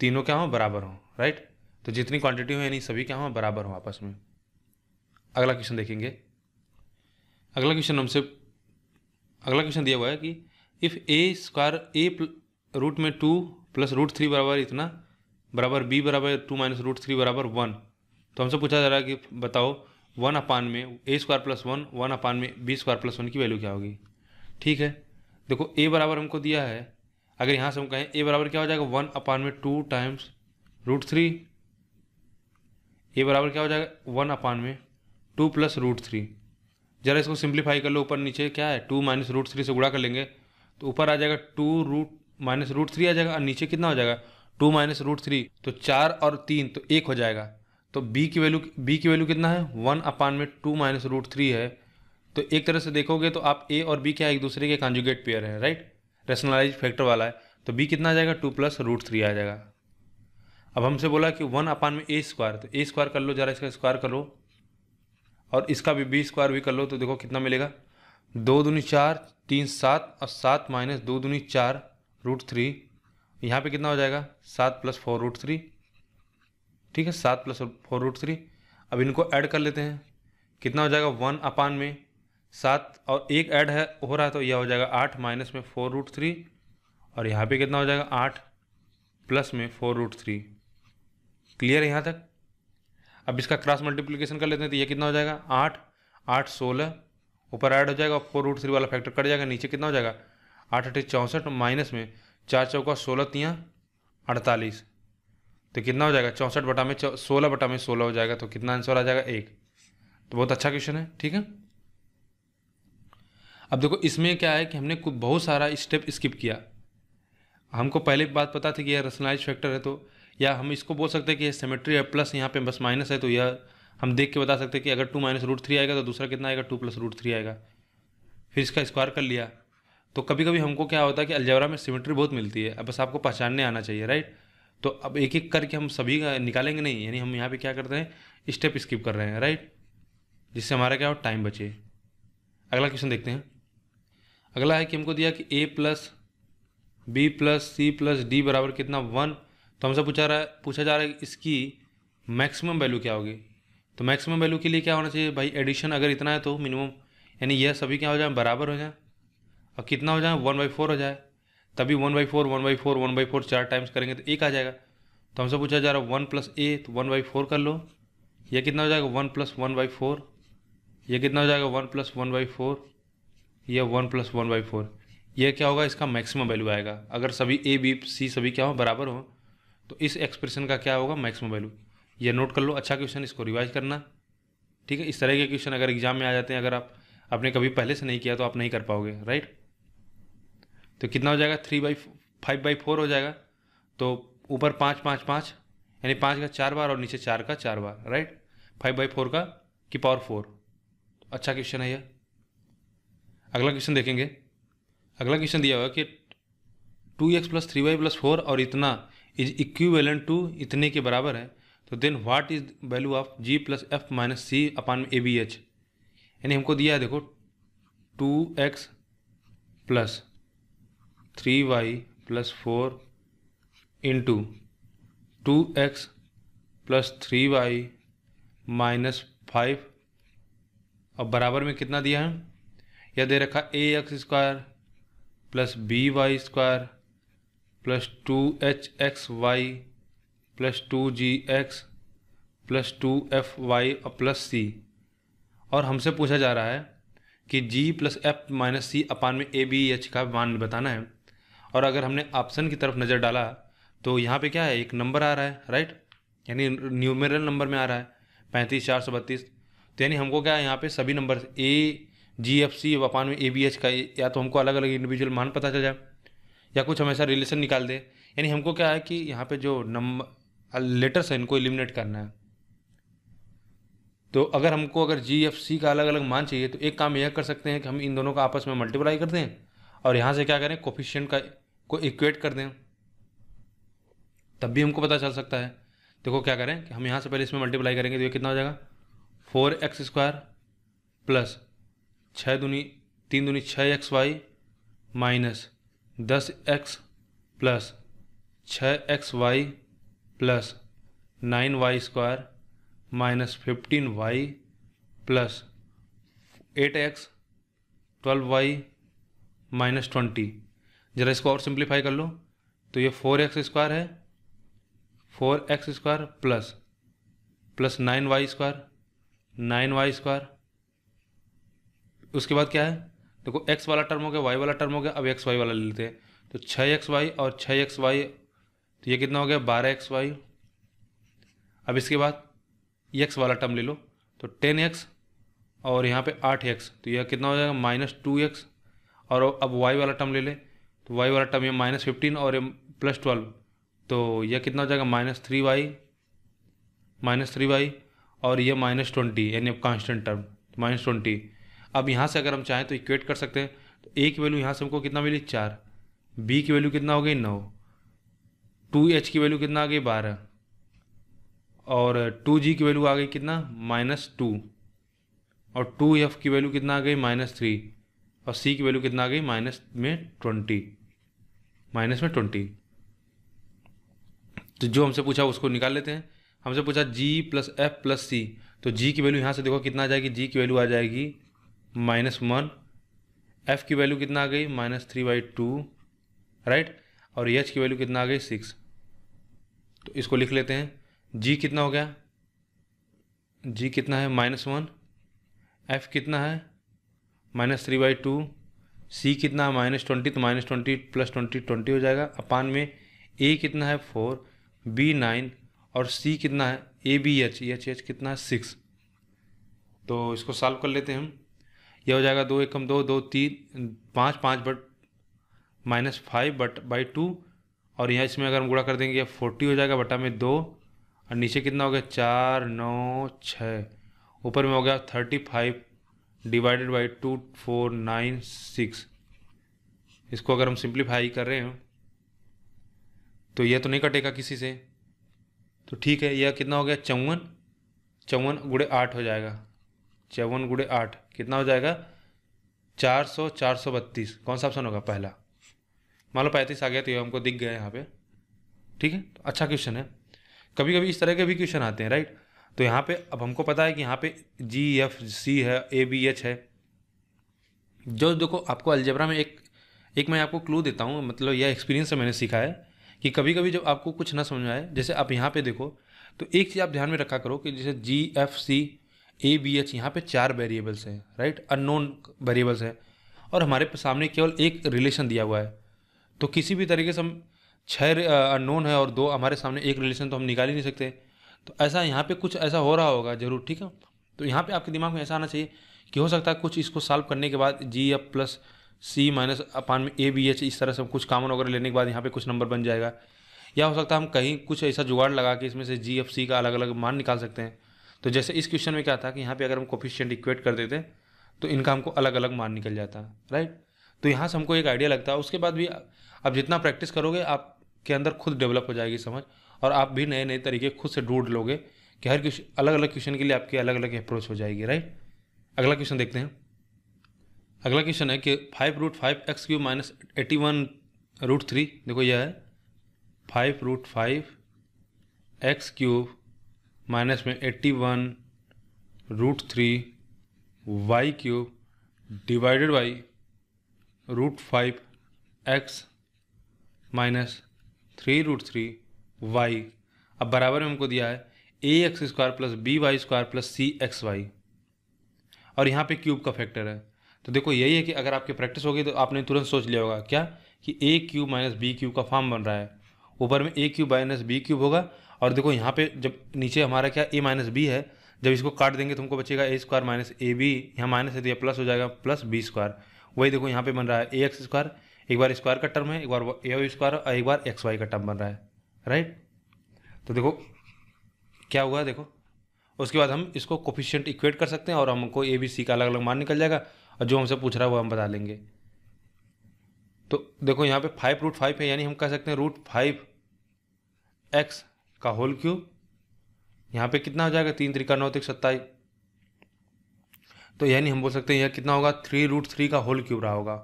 तीनों क्या हों बराबर हों राइट तो जितनी क्वांटिटी हो यानी सभी क्या हों बराबर हों आपस में अगला क्वेश्चन देखेंगे अगला क्वेश्चन हमसे अगला क्वेश्चन दिया हुआ है कि if A square A root में टू प्लस रूट थ्री बराबर इतना बराबर बी बराबर टू माइनस रूट थ्री बराबर वन तो हमसे पूछा जा रहा है कि बताओ वन अपान में ए square plus one one upon में बी स्क्वायर प्लस वन की वैल्यू क्या होगी ठीक है देखो ए बराबर हमको दिया है अगर यहाँ से हम कहें ए बराबर क्या हो जाएगा वन अपान में two times root three A बराबर क्या हो जाएगा वन अपान में टू प्लस रूट थ्री ज़रा इसको सिंप्लीफाई कर लो ऊपर नीचे क्या है टू माइनस रूट थ्री से गुड़ा कर लेंगे तो ऊपर आ जाएगा two root minus root three आ जाएगा और नीचे कितना हो जाएगा टू माइनस रूट थ्री तो चार और तीन तो एक हो जाएगा तो बी की वैल्यू बी की वैल्यू कितना है वन अपान में टू माइनस रूट थ्री है तो एक तरह से देखोगे तो आप ए और बी क्या एक दूसरे के कॉन्जुगेट पेयर हैं राइट रेशनलाइज फैक्टर वाला है तो बी कितना आ जाएगा टू प्लस रूट थ्री आ जाएगा अब हमसे बोला कि वन अपान में ए स्क्वायर तो ए स्क्वायर कर लो जरा इसका स्क्वायर करो और इसका भी बी स्क्वायर भी कर लो तो देखो कितना मिलेगा दो दूनी चार तीन सात और सात माइनस दो दूनी चार रूट थ्री यहाँ पर कितना हो जाएगा सात प्लस फोर रूट थ्री ठीक है सात प्लस फोर रूट थ्री अब इनको ऐड कर लेते हैं कितना हो जाएगा वन अपान में सात और एक ऐड है हो रहा है तो यह हो जाएगा आठ माइनस में फोर रूट थ्री और यहाँ पर कितना हो जाएगा आठ प्लस में फोर रूट थ्री क्लियर है यहाँ तक अब इसका क्रॉस मल्टीप्लीकेशन कर लेते हैं तो ये कितना हो जाएगा आठ आठ सोलह ऊपर ऐड हो जाएगा फोर रूट थ्री वाला फैक्टर कट जाएगा नीचे कितना हो जाएगा आठ अठे चौंसठ माइनस में चार चौका सोलह तिया अड़तालीस तो कितना हो जाएगा चौंसठ बटा में सोलह बटा में सोलह हो जाएगा तो कितना आंसर आ जाएगा एक तो बहुत अच्छा क्वेश्चन है ठीक है अब देखो इसमें क्या है कि हमने बहुत सारा स्टेप स्किप किया हमको पहले बात पता थी कि यह रसनाइज फैक्टर है तो या हम इसको बोल सकते हैं कि सिमेट्री है प्लस यहाँ पे बस माइनस है तो यह हम देख के बता सकते हैं कि अगर टू माइनस रूट थ्री आएगा तो दूसरा कितना आएगा टू प्लस रूट थ्री आएगा फिर इसका स्क्वायर कर लिया तो कभी कभी हमको क्या होता है कि अलजबरा में सिमेट्री बहुत मिलती है अब बस आपको पहचानने आना चाहिए राइट तो अब एक एक करके हम सभी का निकालेंगे नहीं यानी हम यहाँ पर क्या करते हैं स्टेप स्किप कर रहे हैं राइट जिससे हमारा क्या हो टाइम बचे अगला क्वेश्चन देखते हैं अगला है कि हमको दिया कि ए plus B plus C plus D बराबर कितना वन तो हमसे पूछा रहा है पूछा जा रहा है इसकी मैक्सिमम वैल्यू क्या होगी तो मैक्सिमम वैल्यू के लिए क्या होना चाहिए भाई एडिशन अगर इतना है तो मिनिमम यानी यह सभी क्या हो जाए बराबर हो जाए और कितना हो जाए वन बाई फोर हो जाए तभी one by four one by four one by four चार टाइम्स करेंगे तो एक आ जाएगा तो हमसे पूछा जा रहा है वन प्लस ए तो वन बाई फोर कर लो यह कितना हो जाएगा one plus one by four यह कितना हो जाएगा one plus one by four यह one plus one by four यह क्या होगा इसका मैक्सिमम वैल्यू आएगा अगर सभी ए बी सी सभी क्या हो बराबर हों तो इस एक्सप्रेशन का क्या होगा मैक्सिमम वैल्यू ये नोट कर लो अच्छा क्वेश्चन इसको रिवाइज करना ठीक है इस तरह के क्वेश्चन अगर एग्जाम में आ जाते हैं अगर आप आपने कभी पहले से नहीं किया तो आप नहीं कर पाओगे राइट तो कितना हो जाएगा three by five by four हो जाएगा तो ऊपर पाँच पाँच पाँच यानी पाँच का चार बार और नीचे चार का चार बार राइट फाइव बाई फोर का की पावर फोर अच्छा क्वेश्चन है यह अगला क्वेश्चन देखेंगे अगला क्वेश्चन दिया हुआ कि two x plus three Y plus four और इतना इज इक्वेलेंट टू इतने के बराबर है तो then what is value of G plus F minus C upon A B H यानी हमको दिया है देखो two x plus three Y plus four into two x plus three Y minus five अब बराबर में कितना दिया है या दे रखा A X square plus B Y square plus two H X Y plus two G X plus two F Y और प्लस सी और हमसे पूछा जा रहा है कि G plus F minus C upon में ए बी एच का मान बताना है और अगर हमने ऑप्शन की तरफ नज़र डाला तो यहाँ पे क्या है एक नंबर आ रहा है राइट यानी न्यूमेरल नंबर में आ रहा है पैंतीस चार सौ बत्तीस तो यानी हमको क्या है यहाँ पे सभी number A ji F C upon में ए बी एच का या तो हमको अलग अलग इंडिविजुअल मान पता चल जाए या कुछ हमेशा रिलेशन निकाल दे यानी हमको क्या है कि यहाँ पे जो नंबर लेटर्स हैं इनको एलिमिनेट करना है तो अगर हमको अगर जी एफ सी का अलग अलग मान चाहिए तो एक काम यह कर सकते हैं कि हम इन दोनों का आपस में मल्टीप्लाई कर दें और यहाँ से क्या करें कोफिशियंट का को इक्वेट कर दें तब भी हमको पता चल सकता है देखो क्या करें कि हम यहाँ से पहले इसमें मल्टीप्लाई करेंगे तो ये कितना हो जाएगा फोर एक्स स्क्वायर प्लस छः दूनी तीन दूनी छः एक्स वाई माइनस दस एक्स प्लस छः X Y plus nine Y square minus fifteen Y plus eight X twelve Y minus twenty ज़रा इसको और सिंप्लीफाई कर लो तो ये फोर एक्स स्क्वायर है four X square plus plus nine Y square nine Y square उसके बाद क्या है देखो एक्स वाला टर्म हो गया वाई वाला टर्म हो गया अब एक्स वाई वाला ले लेते हैं तो छः एक्स वाई और छः एक्स वाई तो ये कितना हो गया बारह एक्स वाई अब इसके बाद एक्स वाला टर्म ले लो तो टेन एक्स और यहाँ पे आठ एक्स तो यह कितना हो जाएगा माइनस टू एक्स और अब वाई वाला टर्म ले ले तो वाई वाला टर्म ये माइनस फिफ्टीन और ये प्लस ट्वेल्व तो यह कितना हो जाएगा minus three Y minus three Y और ये माइनस ट्वेंटी यानी अब कॉन्स्टेंट टर्म माइनस ट्वेंटी अब यहाँ से अगर हम चाहें तो इक्वेट कर सकते हैं तो ए की वैल्यू यहाँ से हमको कितना मिली चार बी की वैल्यू कितना हो गई नौ टू एच की वैल्यू कितना आ गई बारह और टू जी की वैल्यू आ गई कितना माइनस टू और टू एफ की वैल्यू कितना आ गई माइनस थ्री और सी की वैल्यू कितना आ गई माइनस में ट्वेंटी माइनस में ट्वेंटी तो जो हमसे पूछा उसको निकाल लेते हैं हमसे पूछा G plus F plus C तो जी की वैल्यू यहाँ से देखो कितना आ जाएगी जी की वैल्यू आ जाएगी माइनस वन एफ की वैल्यू कितना आ गई minus three by two right और एच की वैल्यू कितना आ गई सिक्स तो इसको लिख लेते हैं जी कितना हो गया जी कितना है माइनस वन एफ कितना है minus three by two C कितना है माइनस ट्वेंटी तो minus twenty plus twenty twenty हो जाएगा अपान में ए कितना है फोर बी नाइन और सी कितना है A B H H H कितना है सिक्स तो इसको सॉल्व कर लेते हैं हम यह हो जाएगा दो एकम दो दो तीन पाँच पाँच but minus five but by two और यहाँ इसमें अगर हम गुड़ा कर देंगे फोर्टी हो जाएगा बटा में दो और नीचे कितना हो गया चार नौ छः ऊपर में हो गया thirty five divided by two four nine six इसको अगर हम सिंप्लीफाई कर रहे हैं तो यह तो नहीं कटेगा किसी से तो ठीक है यह कितना हो गया चौवन चौवन गुड़े आठ हो जाएगा चौवन गुड़े आठ कितना हो जाएगा चार सौ चार सौ बत्तीस कौन सा ऑप्शन होगा पहला मान लो पैंतीस आ गया तो ये हमको दिख गया यहाँ पे ठीक है तो अच्छा क्वेश्चन है कभी कभी इस तरह के भी क्वेश्चन आते हैं राइट तो यहाँ पे अब हमको पता है कि यहाँ पे जी एफ सी है ए बी एच है जो देखो आपको अलजबरा में एक एक मैं आपको क्लू देता हूँ मतलब यह एक्सपीरियंस मैंने सीखा है कि कभी कभी जब आपको कुछ ना समझ आए जैसे आप यहाँ पे देखो तो एक चीज़ आप ध्यान में रखा करो कि जैसे G F C A B H यहाँ पे चार वेरिएबल्स हैं राइट अननोन वेरिएबल्स हैं और हमारे सामने केवल एक रिलेशन दिया हुआ है तो किसी भी तरीके से हम छः अननोन है और दो हमारे सामने एक रिलेशन तो हम निकाल ही नहीं सकते तो ऐसा यहाँ पे कुछ ऐसा हो रहा होगा ज़रूर ठीक है तो यहाँ पे आपके दिमाग में ऐसा आना चाहिए कि हो सकता है कुछ इसको सॉल्व करने के बाद G F plus C minus upon में ए बी एच इस तरह से कुछ कामन वगैरह लेने के बाद यहाँ पे कुछ नंबर बन जाएगा या हो सकता है हम कहीं कुछ ऐसा जुगाड़ लगा के इसमें से जी एफ सी का अलग अलग मान निकाल सकते हैं तो जैसे इस क्वेश्चन में क्या था कि यहाँ पे अगर हम कोफिशियंट इक्वेट कर देते तो इनका हमको अलग अलग मान निकल जाता राइट तो यहाँ से हमको एक आइडिया लगता है उसके बाद भी आप जितना प्रैक्टिस करोगे आपके अंदर खुद डेवलप हो जाएगी समझ और आप भी नए नए तरीके खुद से ढूंढ लोगे कि हर क्वेश्चन अलग अलग क्वेश्चन के लिए आपकी अलग अलग अप्रोच हो जाएगी राइट अगला क्वेश्चन देखते हैं अगला क्वेश्चन है कि five root five X cube minus eighty one root three देखो यह है five root five X cube minus में eighty one root three Y cube divided by root five X minus three root three Y अब बराबर में हमको दिया है A X square plus B Y square plus C X Y और यहाँ पे क्यूब का फैक्टर है तो देखो यही है कि अगर आपकी प्रैक्टिस होगी तो आपने तुरंत सोच लिया होगा क्या कि A cube minus B cube का फॉर्म बन रहा है ऊपर में ए क्यूब माइनस बी क्यूब होगा और देखो यहाँ पे जब नीचे हमारा क्या ए माइनस बी है जब इसको काट देंगे तो हमको बचेगा A square minus A B यहाँ माइनस है तो यह प्लस हो जाएगा प्लस बी स्क्वायर वही देखो यहाँ पे बन रहा है ए एक्स स्क्वायर एक बार स्क्वायर का टर्म है एक बार ए स्क्वायर और एक बार एक्स वाई का टर्म बन रहा है राइट तो देखो क्या हुआ देखो उसके बाद हम इसको कोफिशियंट इक्वेट कर सकते हैं और हमको ए बी सी का अलग अलग मान निकल जाएगा और जो हमसे पूछ रहा है वो हम बता लेंगे तो देखो यहाँ पे फाइव रूट फाइव है यानी हम कह सकते हैं रूट फाइव एक्स का होल क्यूब यहाँ पे कितना हो जाएगा तीन त्रिका नौ तिक सत्ताईस तो यानी हम बोल सकते हैं यह कितना होगा थ्री रूट थ्री का होल क्यूब रहा होगा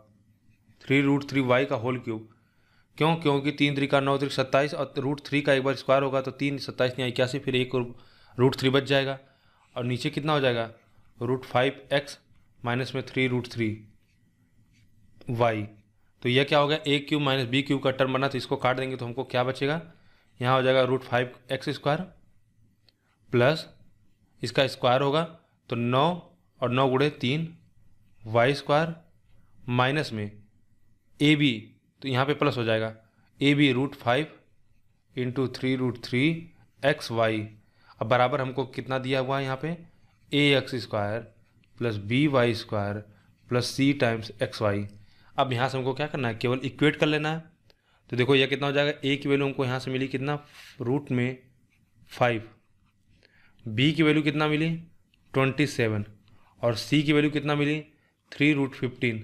थ्री रूट थ्री वाई का होल क्यूब क्यों क्योंकि तीन त्रिका नौ त्रिक सत्ताईस और रूट थ्री का एक बार स्क्वायर होगा तो तीन सत्ताईस नहीं इक्यासी फिर एक रूट थ्री बच जाएगा और नीचे कितना हो जाएगा रूट फाइव एक्स माइनस में थ्री रूट थ्री वाई तो यह क्या हो गया A cube minus B cube का टर्म बना तो इसको काट देंगे तो हमको क्या बचेगा यहाँ हो जाएगा root five X square plus इसका स्क्वायर होगा तो नौ और नौ गुड़े तीन वाई स्क्वायर माइनस में ए बी तो यहाँ पे प्लस हो जाएगा A B root five into three root three X Y अब बराबर हमको कितना दिया हुआ है यहाँ पे A X square plus B Y square plus C times X Y अब यहाँ से हमको क्या करना है केवल इक्वेट कर लेना है तो देखो यह कितना हो जाएगा ए की वैल्यू हमको यहाँ से मिली कितना रूट में फाइव बी की वैल्यू कितना मिली ट्वेंटी सेवन और सी की वैल्यू कितना मिली थ्री रूट फिफ्टीन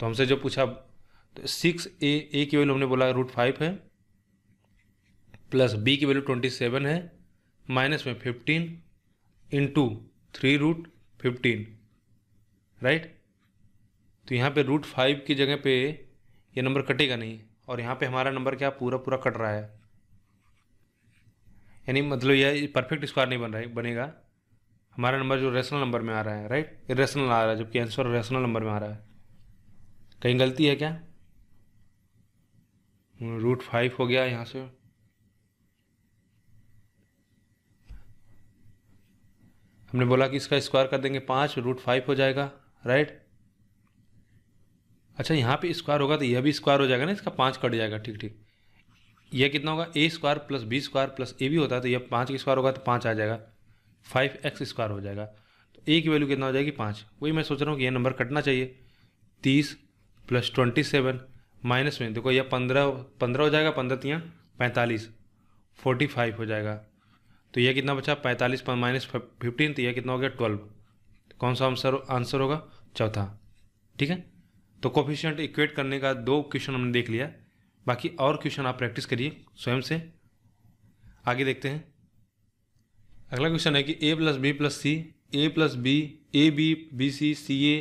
तो हमसे जो पूछा तो सिक्स ए ए की वैल्यू हमने बोला रूट फाइव है प्लस बी की वैल्यू ट्वेंटी सेवन है माइनस में fifteen into three root fifteen right तो यहाँ पे रूट फाइव की जगह पे ये नंबर कटेगा नहीं और यहाँ पे हमारा नंबर क्या पूरा पूरा कट रहा है यानी मतलब यह परफेक्ट स्क्वायर नहीं बन रहा है बनेगा हमारा नंबर जो रेशनल नंबर में आ रहा है राइट रेशनल आ रहा है जबकि आंसर रेशनल नंबर में आ रहा है कहीं गलती है क्या रूट फाइव हो गया यहाँ से हमने बोला कि इसका स्क्वायर कर देंगे पाँच रूट फाइव हो जाएगा राइट अच्छा यहाँ पे स्क्वायर होगा तो यह भी स्क्वायर हो जाएगा ना इसका पाँच कट जाएगा ठीक ठीक यह कितना होगा A square plus B square plus A भी होता है तो यह पाँच का स्क्वायर होगा तो पाँच आ जाएगा फाइव एक्स स्क्वायर हो जाएगा तो ए की वैल्यू कितना हो जाएगी पाँच वही मैं सोच रहा हूँ कि यह नंबर कटना चाहिए तीस प्लस ट्वेंटी सेवन माइनस में देखो यह पंद्रह पंद्रह हो जाएगा पंद्रह तियाँ पैंतालीस फोर्टी फाइव हो जाएगा तो यह कितना बचा पैंतालीस माइनस फिफ्टीन तो यह कितना हो गया ट्वेल्व कौन सा आंसर आंसर होगा चौथा ठीक है तो कोफिशियंट इक्वेट करने का दो क्वेश्चन हमने देख लिया बाकी और क्वेश्चन आप प्रैक्टिस करिए स्वयं से आगे देखते हैं अगला क्वेश्चन है कि ए plus B plus C A plus B A B B C C A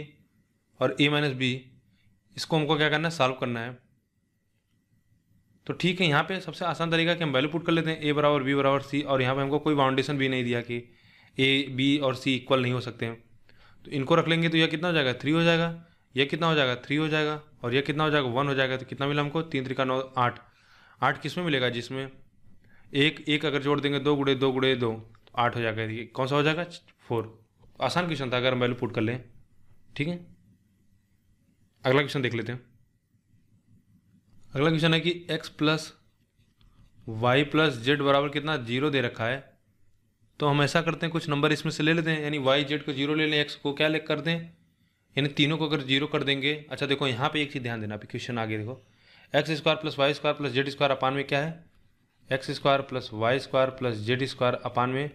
और ए माइनस बी इसको हमको क्या करना है सॉल्व करना है तो ठीक है यहाँ पे सबसे आसान तरीका कि हम वैल्यू पुट कर लेते हैं ए बराबर बी बराबर सी और यहाँ पे हमको कोई बाउंडेशन भी नहीं दिया कि ए बी और सी इक्वल नहीं हो सकते हैं तो इनको रख लेंगे तो यह कितना हो जाएगा थ्री हो जाएगा ये कितना हो जाएगा थ्री हो जाएगा और ये कितना हो जाएगा वन हो जाएगा तो कितना मिला हमको तीन त्रिका नौ आठ आठ किस में मिलेगा जिसमें एक एक अगर जोड़ देंगे दो गुड़े दो गुड़े दो तो आठ हो जाएगा ये कौन सा हो जाएगा फोर आसान क्वेश्चन था अगर हम वैल्यू पुट कर लें ठीक है अगला क्वेश्चन देख लेते हैं अगला क्वेश्चन है कि X plus Y plus Z बराबर कितना जीरो दे रखा है तो हम ऐसा करते हैं कुछ नंबर इसमें से ले लेते हैं यानी वाई जेड को जीरो ले लें एक्स को क्या ले कर दें यानी तीनों को अगर जीरो कर देंगे अच्छा देखो यहाँ पे एक चीज़ ध्यान देना क्वेश्चन आगे देखो X square plus Y square plus Z square upon में क्या है x square plus Y square plus Z square upon में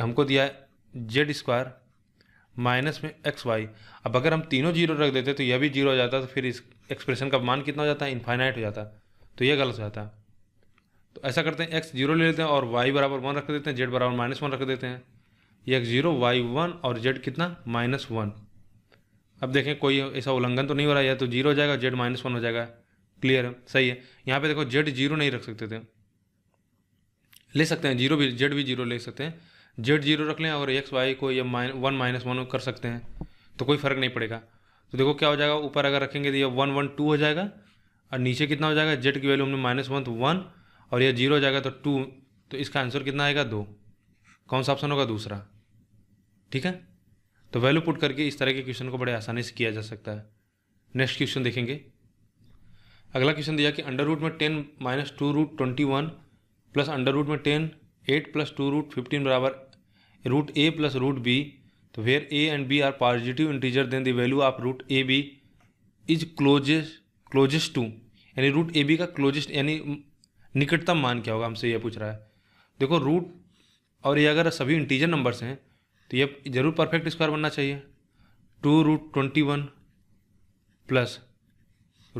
हमको दिया है जेड स्क्वायर माइनस में एक्स वाई अब अगर हम तीनों जीरो रख देते तो यह भी जीरो हो जाता तो फिर इस एक्सप्रेशन का मान कितना हो जाता है इन्फाइनाइट हो जाता तो यह गलत हो जाता तो ऐसा करते हैं एक्स जीरो ले लेते हैं और वाई बराबर वन रख देते हैं जेड बराबर माइनस वन रख देते हैं एक्स जीरो वाई वन और जेड कितना माइनस वन अब देखें कोई ऐसा उल्लंघन तो नहीं हो रहा है तो जीरो हो जाएगा जेड माइनस वन हो जाएगा क्लियर है सही है यहाँ पे देखो जेड जीरो नहीं रख सकते थे ले सकते हैं जीरो भी जेड भी जीरो ले सकते हैं जेड जीरो रख लें और एक्स वाई को ये माइन वन माइनस वन कर सकते हैं तो कोई फ़र्क नहीं पड़ेगा तो देखो क्या हो जाएगा ऊपर अगर रखेंगे तो ये वन वन टू हो जाएगा और नीचे कितना हो जाएगा जेड की वैल्यू हमने माइनस वन तो वन और यह जीरो हो जाएगा तो टू तो इसका आंसर कितना आएगा दो कौन सा ऑप्शन होगा दूसरा ठीक है तो वैल्यू पुट करके इस तरह के क्वेश्चन को बड़े आसानी से किया जा सकता है नेक्स्ट क्वेश्चन देखेंगे अगला क्वेश्चन दिया कि अंडर रूट में ten minus two root twenty one plus under root में ten eight plus two root fifteen बराबर root A plus root B तो where A and B are positive integer then the value of root A B is closest closest to यानी root A B का closest यानी निकटतम मान क्या होगा हमसे यह पूछ रहा है देखो रूट और ये अगर सभी इंटीजर नंबर्स हैं तो ये ज़रूर परफेक्ट स्क्वायर बनना चाहिए two root twenty one plus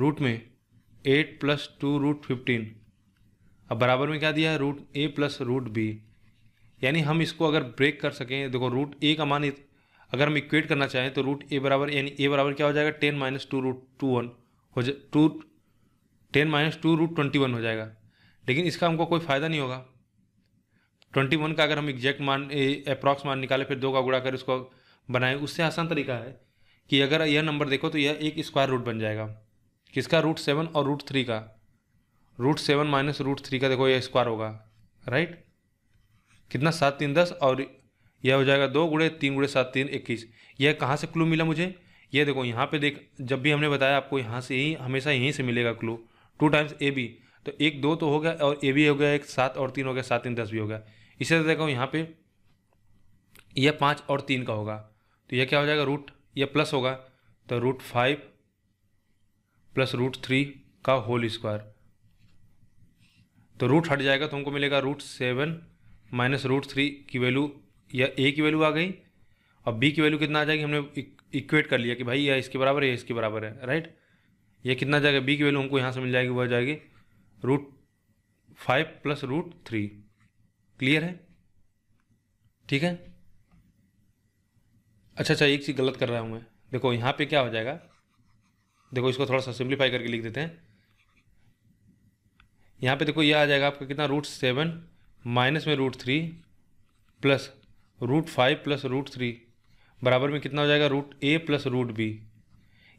root में eight plus two root fifteen अब बराबर में क्या दिया है root A plus root B यानी हम इसको अगर ब्रेक कर सकें देखो रूट ए का मान अगर हम इक्वेट करना चाहें तो रूट ए बराबर यानी ए बराबर क्या हो जाएगा ten minus two root two one हो जाए two ten minus two root twenty one हो जाएगा लेकिन इसका हमको कोई फ़ायदा नहीं होगा ट्वेंटी वन का अगर हम एग्जैक्ट मान अप्रॉक्स मान निकाले फिर दो का गुड़ा कर उसको बनाएं उससे आसान तरीका है कि अगर यह नंबर देखो तो यह एक स्क्वायर रूट बन जाएगा किसका रूट सेवन और रूट थ्री का root seven minus root three का देखो यह स्क्वायर होगा राइट कितना सात तीन दस और यह हो जाएगा दो गुड़े तीन गुड़े सात तीन इक्कीस यह कहाँ से क्लू मिला मुझे यह देखो यहाँ पे देख जब भी हमने बताया आपको यहाँ से ही हमेशा यहीं से मिलेगा clue two times A B तो एक दो तो हो गया और ए बी हो गया एक सात और तीन हो गया सात तीन दस भी हो गया इसी तरह तो देखो यहाँ पे यह पाँच और तीन का होगा तो यह क्या हो जाएगा रूट यह प्लस होगा तो root five plus root three का होल स्क्वायर तो रूट हट जाएगा तो हमको मिलेगा root seven minus root three की वैल्यू या ए की वैल्यू आ गई और बी की वैल्यू कितना आ जाएगी हमने इक्वेट e- कर लिया कि भाई यह इसके बराबर है यह इसके बराबर है राइट ये कितना जाएगा बी की वैल्यू हमको यहाँ से मिल जाएगी वह जाएगी root five plus root three clear है ठीक है अच्छा अच्छा एक चीज़ गलत कर रहा हूँ मैं देखो यहाँ पे क्या हो जाएगा देखो इसको थोड़ा सा सिंप्लीफाई करके लिख देते हैं यहाँ पे देखो ये आ जाएगा आपका कितना रूट सेवन माइनस में root three plus root five plus root three बराबर में कितना हो जाएगा root A plus root B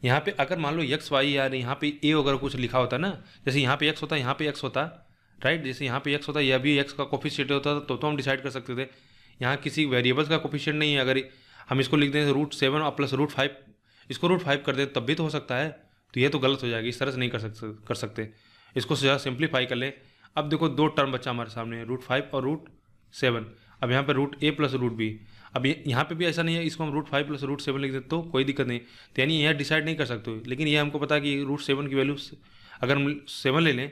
यहाँ पे अगर मान लो यक्स वाई यार यहाँ पे ए वगैरह कुछ लिखा होता ना जैसे यहाँ पे यक्स होता है यहाँ पे यक्स होता राइट जैसे यहाँ पे एक्स होता है यह भी एक्स का कोफिशियट होता था तो तो हम डिसाइड कर सकते थे यहाँ किसी वेरिएबल्स का कोफिशियट नहीं है अगर हम इसको लिख दें रूट सेवन और प्लस रूट फाइव इसको रूट फाइव कर दें तब भी तो हो सकता है तो ये तो गलत हो जाएगी इस तरह से नहीं कर सकते कर सकते इसको ज़्यादा सिंप्लीफाई कर लें अब देखो दो टर्म बच्चा हमारे सामने रूट फाइव और रूट सेवन अब यहाँ पर root A plus root B अब यहाँ पे भी ऐसा नहीं है इसको हम root five plus root seven लिख दें तो कोई दिक्कत नहीं तो यानी यह डिसाइड नहीं कर सकते लेकिन ये हमको पता है कि रूट सेवन की वैल्यू अगर हम सेवन ले लें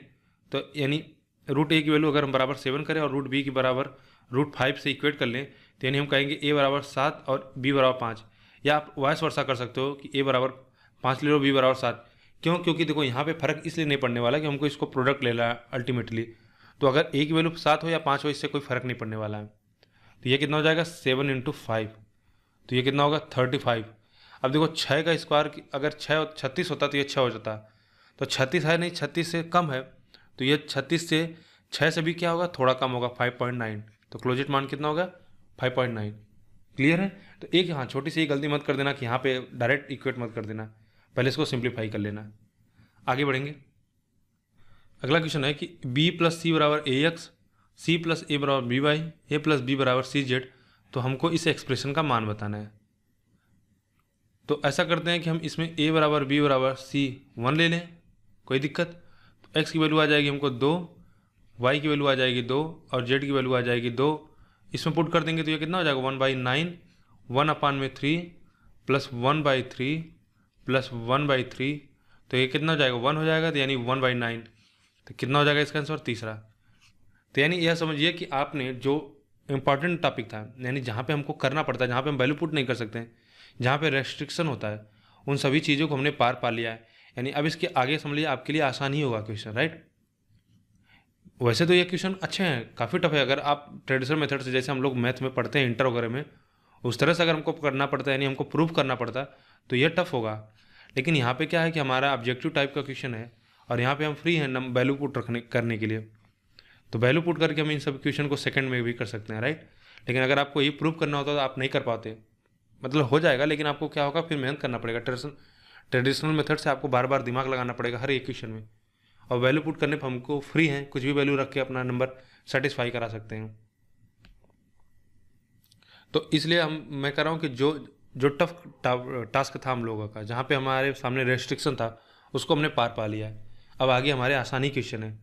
तो यानी रूट ए की वैल्यू अगर हम बराबर सेवन करें और रूट बी की बराबर रूट फाइव से इक्वेट कर लें तो यानी हम कहेंगे ए बराबर सात और बी बराबर पाँच या आप वॉयस वर्षा कर सकते हो कि ए बराबर पाँच ले लो बी बराबर सात क्यों क्योंकि देखो यहाँ पे फर्क इसलिए नहीं पड़ने वाला कि हमको इसको प्रोडक्ट लेना है अल्टीमेटली तो अगर ए की वैल्यू सात हो या पाँच हो इससे कोई फर्क नहीं पड़ने वाला है तो ये कितना हो जाएगा सेवन इंटू फाइव तो ये कितना होगा थर्टी फाइव अब देखो छः का स्क्वायर अगर छः छत्तीस होता तो ये छः हो जाता तो छत्तीस है नहीं छत्तीस से कम है तो ये छत्तीस से छः से भी क्या होगा थोड़ा कम होगा फाइव पॉइंट नाइन तो क्लोजिट मान कितना होगा फाइव पॉइंट नाइन क्लियर है तो एक हाँ छोटी सी गलती मत कर देना कि यहाँ पे डायरेक्ट इक्वेट मत कर देना पहले इसको सिंप्लीफाई कर लेना आगे बढ़ेंगे अगला क्वेश्चन है कि बी प्लस सी बराबर ए एक्स सी प्लस ए बराबर B Y A plus B बराबर सी जेड तो हमको इस एक्सप्रेशन का मान बताना है तो ऐसा करते हैं कि हम इसमें a बराबर बी बराबर सी वन ले लें कोई दिक्कत एक्स की वैल्यू आ जाएगी हमको दो वाई की वैल्यू आ जाएगी दो और जेड की वैल्यू आ जाएगी दो इसमें पुट कर देंगे तो ये कितना हो जाएगा one by nine one upon में three plus one by three plus one by three तो ये कितना हो जाएगा वन हो जाएगा तो यानी वन बाई नाइन तो कितना हो जाएगा इसका आंसर तीसरा तो यानी यह समझिए कि आपने जो इम्पॉर्टेंट टॉपिक था यानी जहाँ पे हमको करना पड़ता है जहाँ पे हम वैल्यू पुट नहीं कर सकते हैं जहाँ पे रेस्ट्रिक्शन होता है उन सभी चीज़ों को हमने पार पा लिया है यानी अब इसके आगे समझिए आपके लिए आसान ही होगा क्वेश्चन राइट वैसे तो ये क्वेश्चन अच्छे हैं काफ़ी टफ है अगर आप ट्रेडिशनल मेथड से जैसे हम लोग मैथ में पढ़ते हैं इंटर वगैरह में उस तरह से अगर हमको करना पड़ता है यानी हमको प्रूव करना पड़ता तो ये टफ होगा लेकिन यहाँ पे क्या है कि हमारा ऑब्जेक्टिव टाइप का क्वेश्चन है और यहाँ पे हम फ्री हैं नम वैल्यू पुट रखने करने के लिए तो वैल्यू पुट करके हम इन सब क्वेश्चन को सेकंड में भी कर सकते हैं राइट लेकिन अगर आपको ये प्रूव करना होता तो आप नहीं कर पाते मतलब हो जाएगा लेकिन आपको क्या होगा फिर मेहनत करना पड़ेगा ट्रेडिशनल ट्रेडिशनल मेथड से आपको बार बार दिमाग लगाना पड़ेगा हर एक क्वेश्चन में और वैल्यू पुट करने पर हमको फ्री हैं कुछ भी वैल्यू रख के अपना नंबर सेटिस्फाई करा सकते हैं तो इसलिए हम मैं कह रहा हूँ कि जो जो टफ टास्क था हम लोगों का जहाँ पे हमारे सामने रेस्ट्रिक्शन था उसको हमने पार पा लिया है अब आगे हमारे आसानी क्वेश्चन है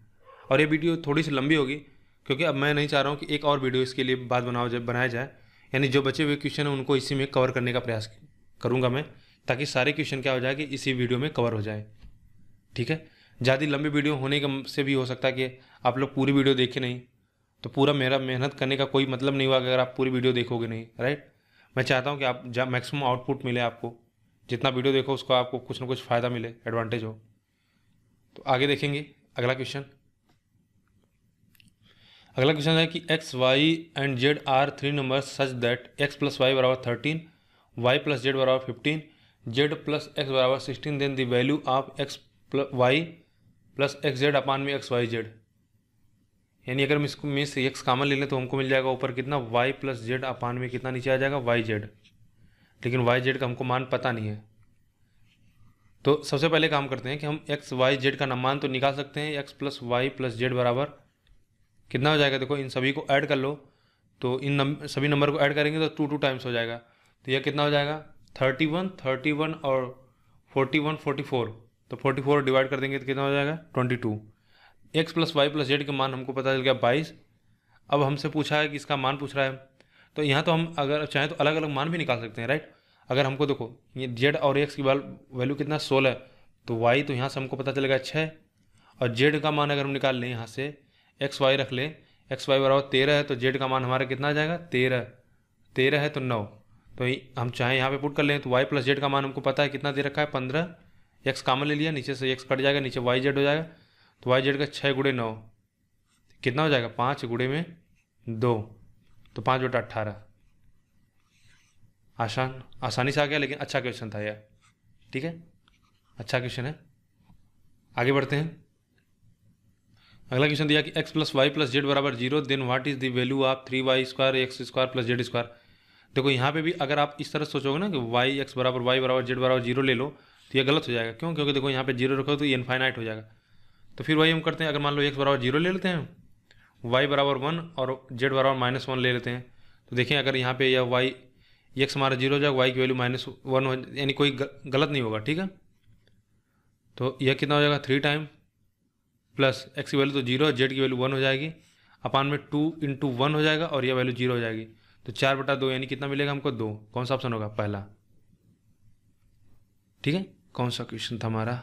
और ये वीडियो थोड़ी सी लंबी होगी क्योंकि अब मैं नहीं चाह रहा हूँ कि एक और वीडियो इसके लिए बाद बनाओ जाए बनाया जाए यानी जो बचे हुए क्वेश्चन हैं उनको इसी में कवर करने का प्रयास करूँगा मैं ताकि सारे क्वेश्चन क्या हो जाए कि इसी वीडियो में कवर हो जाए ठीक है ज़्यादा लंबी वीडियो होने के से भी हो सकता है कि आप लोग पूरी वीडियो देखे नहीं तो पूरा मेरा मेहनत करने का कोई मतलब नहीं हुआ अगर आप पूरी वीडियो देखोगे नहीं राइट मैं चाहता हूँ कि आप मैक्सिमम आउटपुट मिले आपको जितना वीडियो देखो उसको आपको कुछ ना कुछ फ़ायदा मिले एडवांटेज हो तो आगे देखेंगे अगला क्वेश्चन अगला क्वेश्चन है कि x Y and Z are three number such that X plus Y बराबर थर्टीन वाई प्लस जेड बराबर फिफ्टीन जेड प्लस एक्स बराबर sixteen then the value of X Y plus X Z upon में X Y Z यानी अगर हम इसको में x common ले लें तो हमको मिल जाएगा ऊपर कितना वाई प्लस जेड अपान में कितना नीचे आ जाएगा वाई जेड लेकिन वाई जेड का हमको मान पता नहीं है तो सबसे पहले काम करते हैं कि हम एक्स वाई जेड का मान तो निकाल सकते हैं X plus Y plus Z बराबर कितना हो जाएगा देखो इन सभी को ऐड कर लो तो इन नम, सभी नंबर को ऐड करेंगे तो टू टू टाइम्स हो जाएगा तो यह कितना हो जाएगा थर्टी वन थर्टी वन और फोर्टी वन फोर्टी फोर तो फोर्टी फोर डिवाइड कर देंगे तो कितना हो जाएगा twenty two x plus Y plus Z के मान हमको पता चल गया बाईस अब हमसे पूछा है कि इसका मान पूछ रहा है तो यहाँ तो हम अगर चाहें तो अलग अलग मान भी निकाल सकते हैं राइट अगर हमको देखो ये जेड और एक्स की वैल्यू कितना सोलह तो वाई तो यहाँ से हमको पता चलेगा छः और जेड का मान अगर हम निकाल लें यहाँ से एक्स वाई रख लें एक्स वाई बराबर तेरह है तो जेड का मान हमारा कितना आ जाएगा तेरह तेरह है तो नौ तो हम चाहे यहाँ पे पुट कर लें तो वाई प्लस जेड का मान हमको पता है कितना दे रखा है पंद्रह एक्स कामन ले लिया नीचे से एक्स कट जाएगा नीचे वाई जेड हो जाएगा तो वाई जेड का छः गुड़े नौ कितना हो जाएगा पाँच गुड़े में दो तो पाँच बटा अट्ठारह आसान आसानी से आ गया लेकिन अच्छा क्वेश्चन था यह ठीक है अच्छा क्वेश्चन है आगे बढ़ते हैं अगला क्वेश्चन दिया कि x plus Y plus Z बराबर zero then what is the value of three Y square X square plus Z square देखो यहाँ पे भी अगर आप इस तरह सोचोगे ना कि वाई एक्स बराबर वाई बराबर जेड बराबर जीरो ले लो तो ये गलत हो जाएगा क्यों क्योंकि देखो यहाँ पे जीरो रखो तो ये इनफाइनाइट हो जाएगा तो फिर वही हम करते हैं अगर मान लो एक्स बराबर जीरो ले लेते हैं वाई बराबर वन और जेड बराबर माइनस वन ले लेते हैं तो देखें अगर यहाँ पे यह वाई एक्स हमारा जीरो हो जाएगा वाई की वैल्यू माइनस वन हो यानी कोई गलत नहीं होगा ठीक है तो यह कितना हो जाएगा थ्री टाइम प्लस एक्स की वैल्यू तो जीरो जेड की वैल्यू वन हो जाएगी अपान में टू इंटू वन हो जाएगा और यह वैल्यू जीरो हो जाएगी तो चार बटा दो यानी कितना मिलेगा हमको दो कौन सा ऑप्शन होगा पहला ठीक है कौन सा क्वेश्चन था हमारा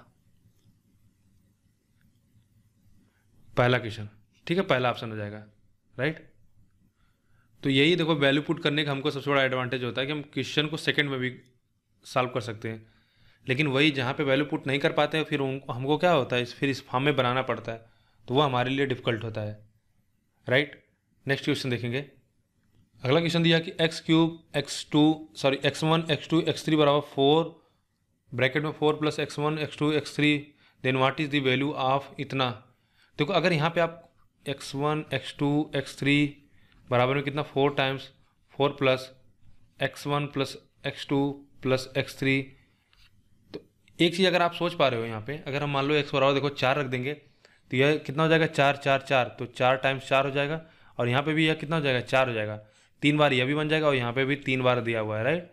पहला क्वेश्चन ठीक है पहला ऑप्शन हो जाएगा राइट तो यही देखो वैल्यू पुट करने का हमको सबसे बड़ा एडवांटेज होता है कि हम क्वेश्चन को सेकंड में भी सॉल्व कर सकते हैं लेकिन वही जहाँ पे वैल्यू पुट नहीं कर पाते हैं फिर उनको हमको क्या होता है फिर इस फॉर्म में बनाना पड़ता है तो वो हमारे लिए डिफ़िकल्ट होता है राइट नेक्स्ट क्वेश्चन देखेंगे अगला क्वेश्चन दिया कि x cube X two sorry X one X two X three बराबर फोर ब्रैकेट में four plus X one X two X three then what is the value of इतना देखो अगर यहाँ पे आप X one X two X three बराबर में कितना four times four plus X one plus X two plus X three तो एक चीज़ अगर आप सोच पा रहे हो यहाँ पे अगर हम मान लो एक्स बराबर देखो चार रख देंगे तो यह कितना हो जाएगा चार चार चार तो चार टाइम्स चार हो जाएगा और यहाँ पे भी यह कितना हो जाएगा चार हो जाएगा तीन बार यह भी बन जाएगा और यहाँ पे भी तीन बार दिया हुआ है राइट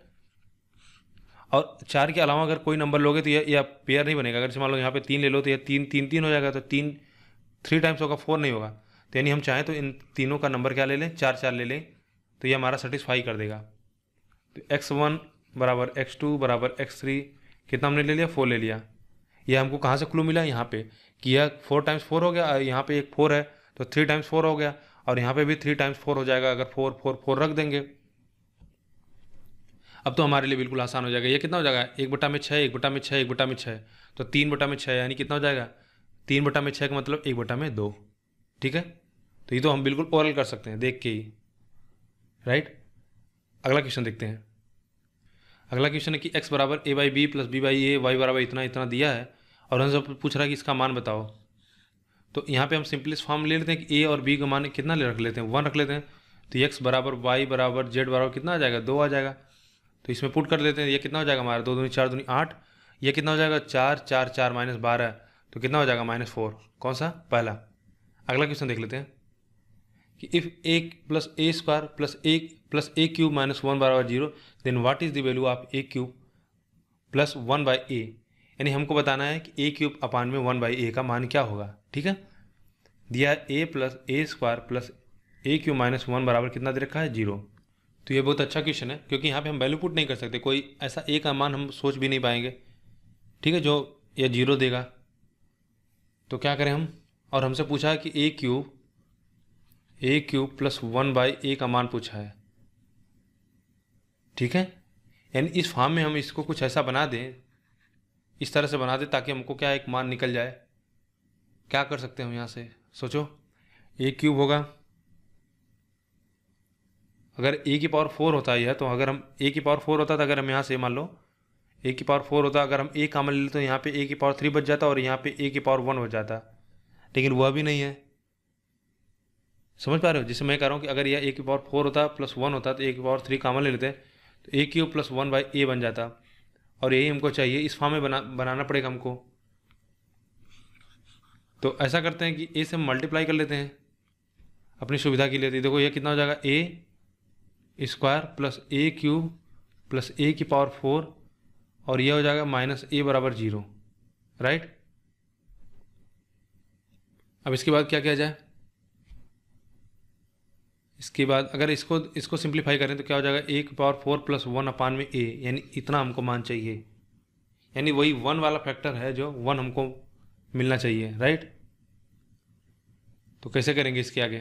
और चार के अलावा अगर कोई नंबर लोगे तो यह या पेयर नहीं बनेगा अगर जैसे मान लो यहाँ पे तीन ले लो तो यह तीन तीन तीन हो जाएगा तो तीन थ्री टाइम्स होगा फोर नहीं होगा तो यानी हम चाहें तो इन तीनों का नंबर क्या ले लें चार चार ले लें तो ये हमारा सेटिस्फाई कर देगा तो एक्स वन बराबर एक्स टू बराबर एक्स थ्री कितना हमने ले लिया फोर ले लिया ये हमको कहाँ से क्लू मिला यहाँ पे कि यह फोर टाइम्स फोर हो गया यहाँ पे एक फोर है तो थ्री टाइम्स फोर हो गया और यहाँ पे भी थ्री टाइम्स फोर हो जाएगा अगर फोर फोर फोर रख देंगे अब तो हमारे लिए बिल्कुल आसान हो जाएगा ये कितना हो जाएगा एक बटा में छः एक बटा में छः एक बटा में छः तो तीन बटा में छः यानी कितना हो जाएगा तीन बटा में छः का मतलब एक बटा में दो ठीक है तो ये तो हम बिल्कुल ओरल कर सकते हैं देख के ही राइट अगला क्वेश्चन देखते हैं अगला क्वेश्चन है कि एक्स बराबर A by B plus B by A Y बराबर इतना इतना दिया है और हमसे पूछ रहा है कि इसका मान बताओ तो यहाँ पे हम सिंपलिस्ट फॉर्म ले लेते हैं कि ए और बी का मान कितना ले रख लेते हैं वन रख लेते हैं तो एक्स बराबर वाई बराबर जेड बराबर कितना आ जाएगा दो आ जाएगा तो इसमें पुट कर लेते हैं ये कितना हो जाएगा हमारा दो दूनी चार दूनी आठ ये कितना हो जाएगा चार चार चार माइनस बारह तो कितना हो जाएगा माइनस फोर कौन सा पहला अगला क्वेश्चन देख लेते हैं कि इफ़ एक प्लस ए स्क्वायर प्लस एक plus A cube minus one बराबर zero then what is the value of A cube plus one by A यानी हमको बताना है कि ए क्यूब अपान में वन बाई ए का मान क्या होगा ठीक है दिया A plus A square plus A cube minus one बराबर कितना दे रखा है जीरो तो ये बहुत अच्छा क्वेश्चन है क्योंकि यहाँ पे हम वैल्यू पुट नहीं कर सकते कोई ऐसा ए का मान हम सोच भी नहीं पाएंगे ठीक है जो यह जीरो देगा तो क्या करें हम और हमसे पूछा है कि A cube A cube plus one by A का मान पूछा है ठीक है यानी इस फॉर्म में हम इसको कुछ ऐसा बना दें इस तरह से बना दे ताकि हमको क्या एक मान निकल जाए क्या कर सकते हम यहाँ से सोचो ए क्यूब होगा अगर ए की पावर फोर होता है यह तो अगर हम ए की पावर फोर होता तो अगर हम यहाँ से मान लो ए की पावर फोर होता अगर हम ए कामन ले लेते तो यहाँ पे ए की पावर थ्री बच जाता और यहाँ पे ए की पावर वन बच जाता लेकिन वह भी नहीं है समझ पा रहे हो जैसे मैं कह रहा हूँ कि अगर यह ए की पावर फोर होता प्लस वन होता तो ए की पावर थ्री कामन ले लेते तो A cube plus one by A बन जाता और यही हमको चाहिए इस फॉर्म में बना बनाना पड़ेगा हमको तो ऐसा करते हैं कि ए से हम मल्टीप्लाई कर लेते हैं अपनी सुविधा के लिए तो देखो ये कितना हो जाएगा ए square plus A cube plus A की पावर फोर और यह हो जाएगा माइनस ए बराबर जीरो राइट अब इसके बाद क्या किया जाए इसके बाद अगर इसको इसको सिंप्लीफाई करें तो क्या हो जाएगा एक power four plus one upon में ए यानी इतना हमको मान चाहिए यानी वही वन वाला फैक्टर है जो वन हमको मिलना चाहिए राइट तो कैसे करेंगे इसके आगे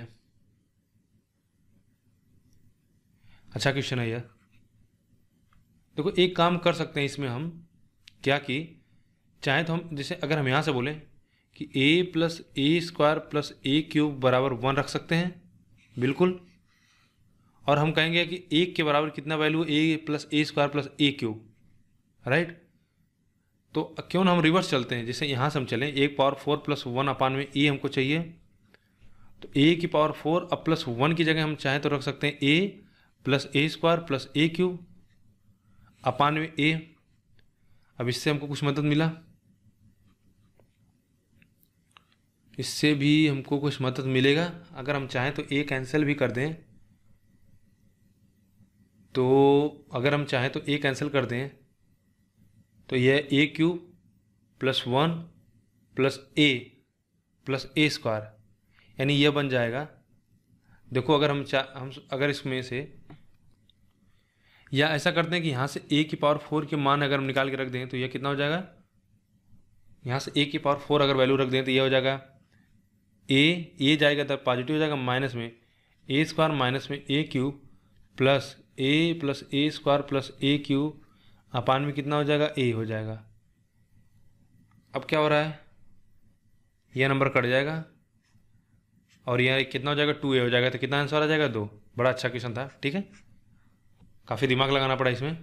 अच्छा क्वेश्चन है यह देखो एक काम कर सकते हैं इसमें हम क्या कि चाहे तो हम जैसे अगर हम यहाँ से बोलें कि ए plus A square plus A cube बराबर वन रख सकते हैं बिल्कुल और हम कहेंगे कि एक के बराबर कितना value A plus A square plus A cube right तो क्यों ना हम रिवर्स चलते हैं जैसे यहाँ से हम चलें एक power four plus one upon में ए हमको चाहिए तो ए की पावर फोर अब प्लस वन की जगह हम चाहें तो रख सकते हैं A plus A square plus A cube upon में ए अब इससे हमको कुछ मदद मिला इससे भी हमको कुछ मदद मिलेगा अगर हम चाहें तो ए कैंसिल भी कर दें तो अगर हम चाहें तो ए कैंसिल कर दें तो यह A cube plus one plus A plus A square यानी यह बन जाएगा देखो अगर हम चा हम अगर इसमें से या ऐसा करते हैं कि यहाँ से ए की पावर फोर के मान अगर हम निकाल के रख दें तो यह कितना हो जाएगा यहाँ से ए की पावर फोर अगर वैल्यू रख दें तो यह हो जाएगा ए ए जाएगा तब पॉजिटिव हो जाएगा माइनस में ए स्क्वायर माइनस में ए cube plus A plus A square plus A cube upon में कितना हो जाएगा ए हो जाएगा अब क्या हो रहा है यह नंबर कट जाएगा और यह कितना हो जाएगा टू ए हो जाएगा तो कितना आंसर आ जाएगा दो बड़ा अच्छा क्वेश्चन था ठीक है काफ़ी दिमाग लगाना पड़ा इसमें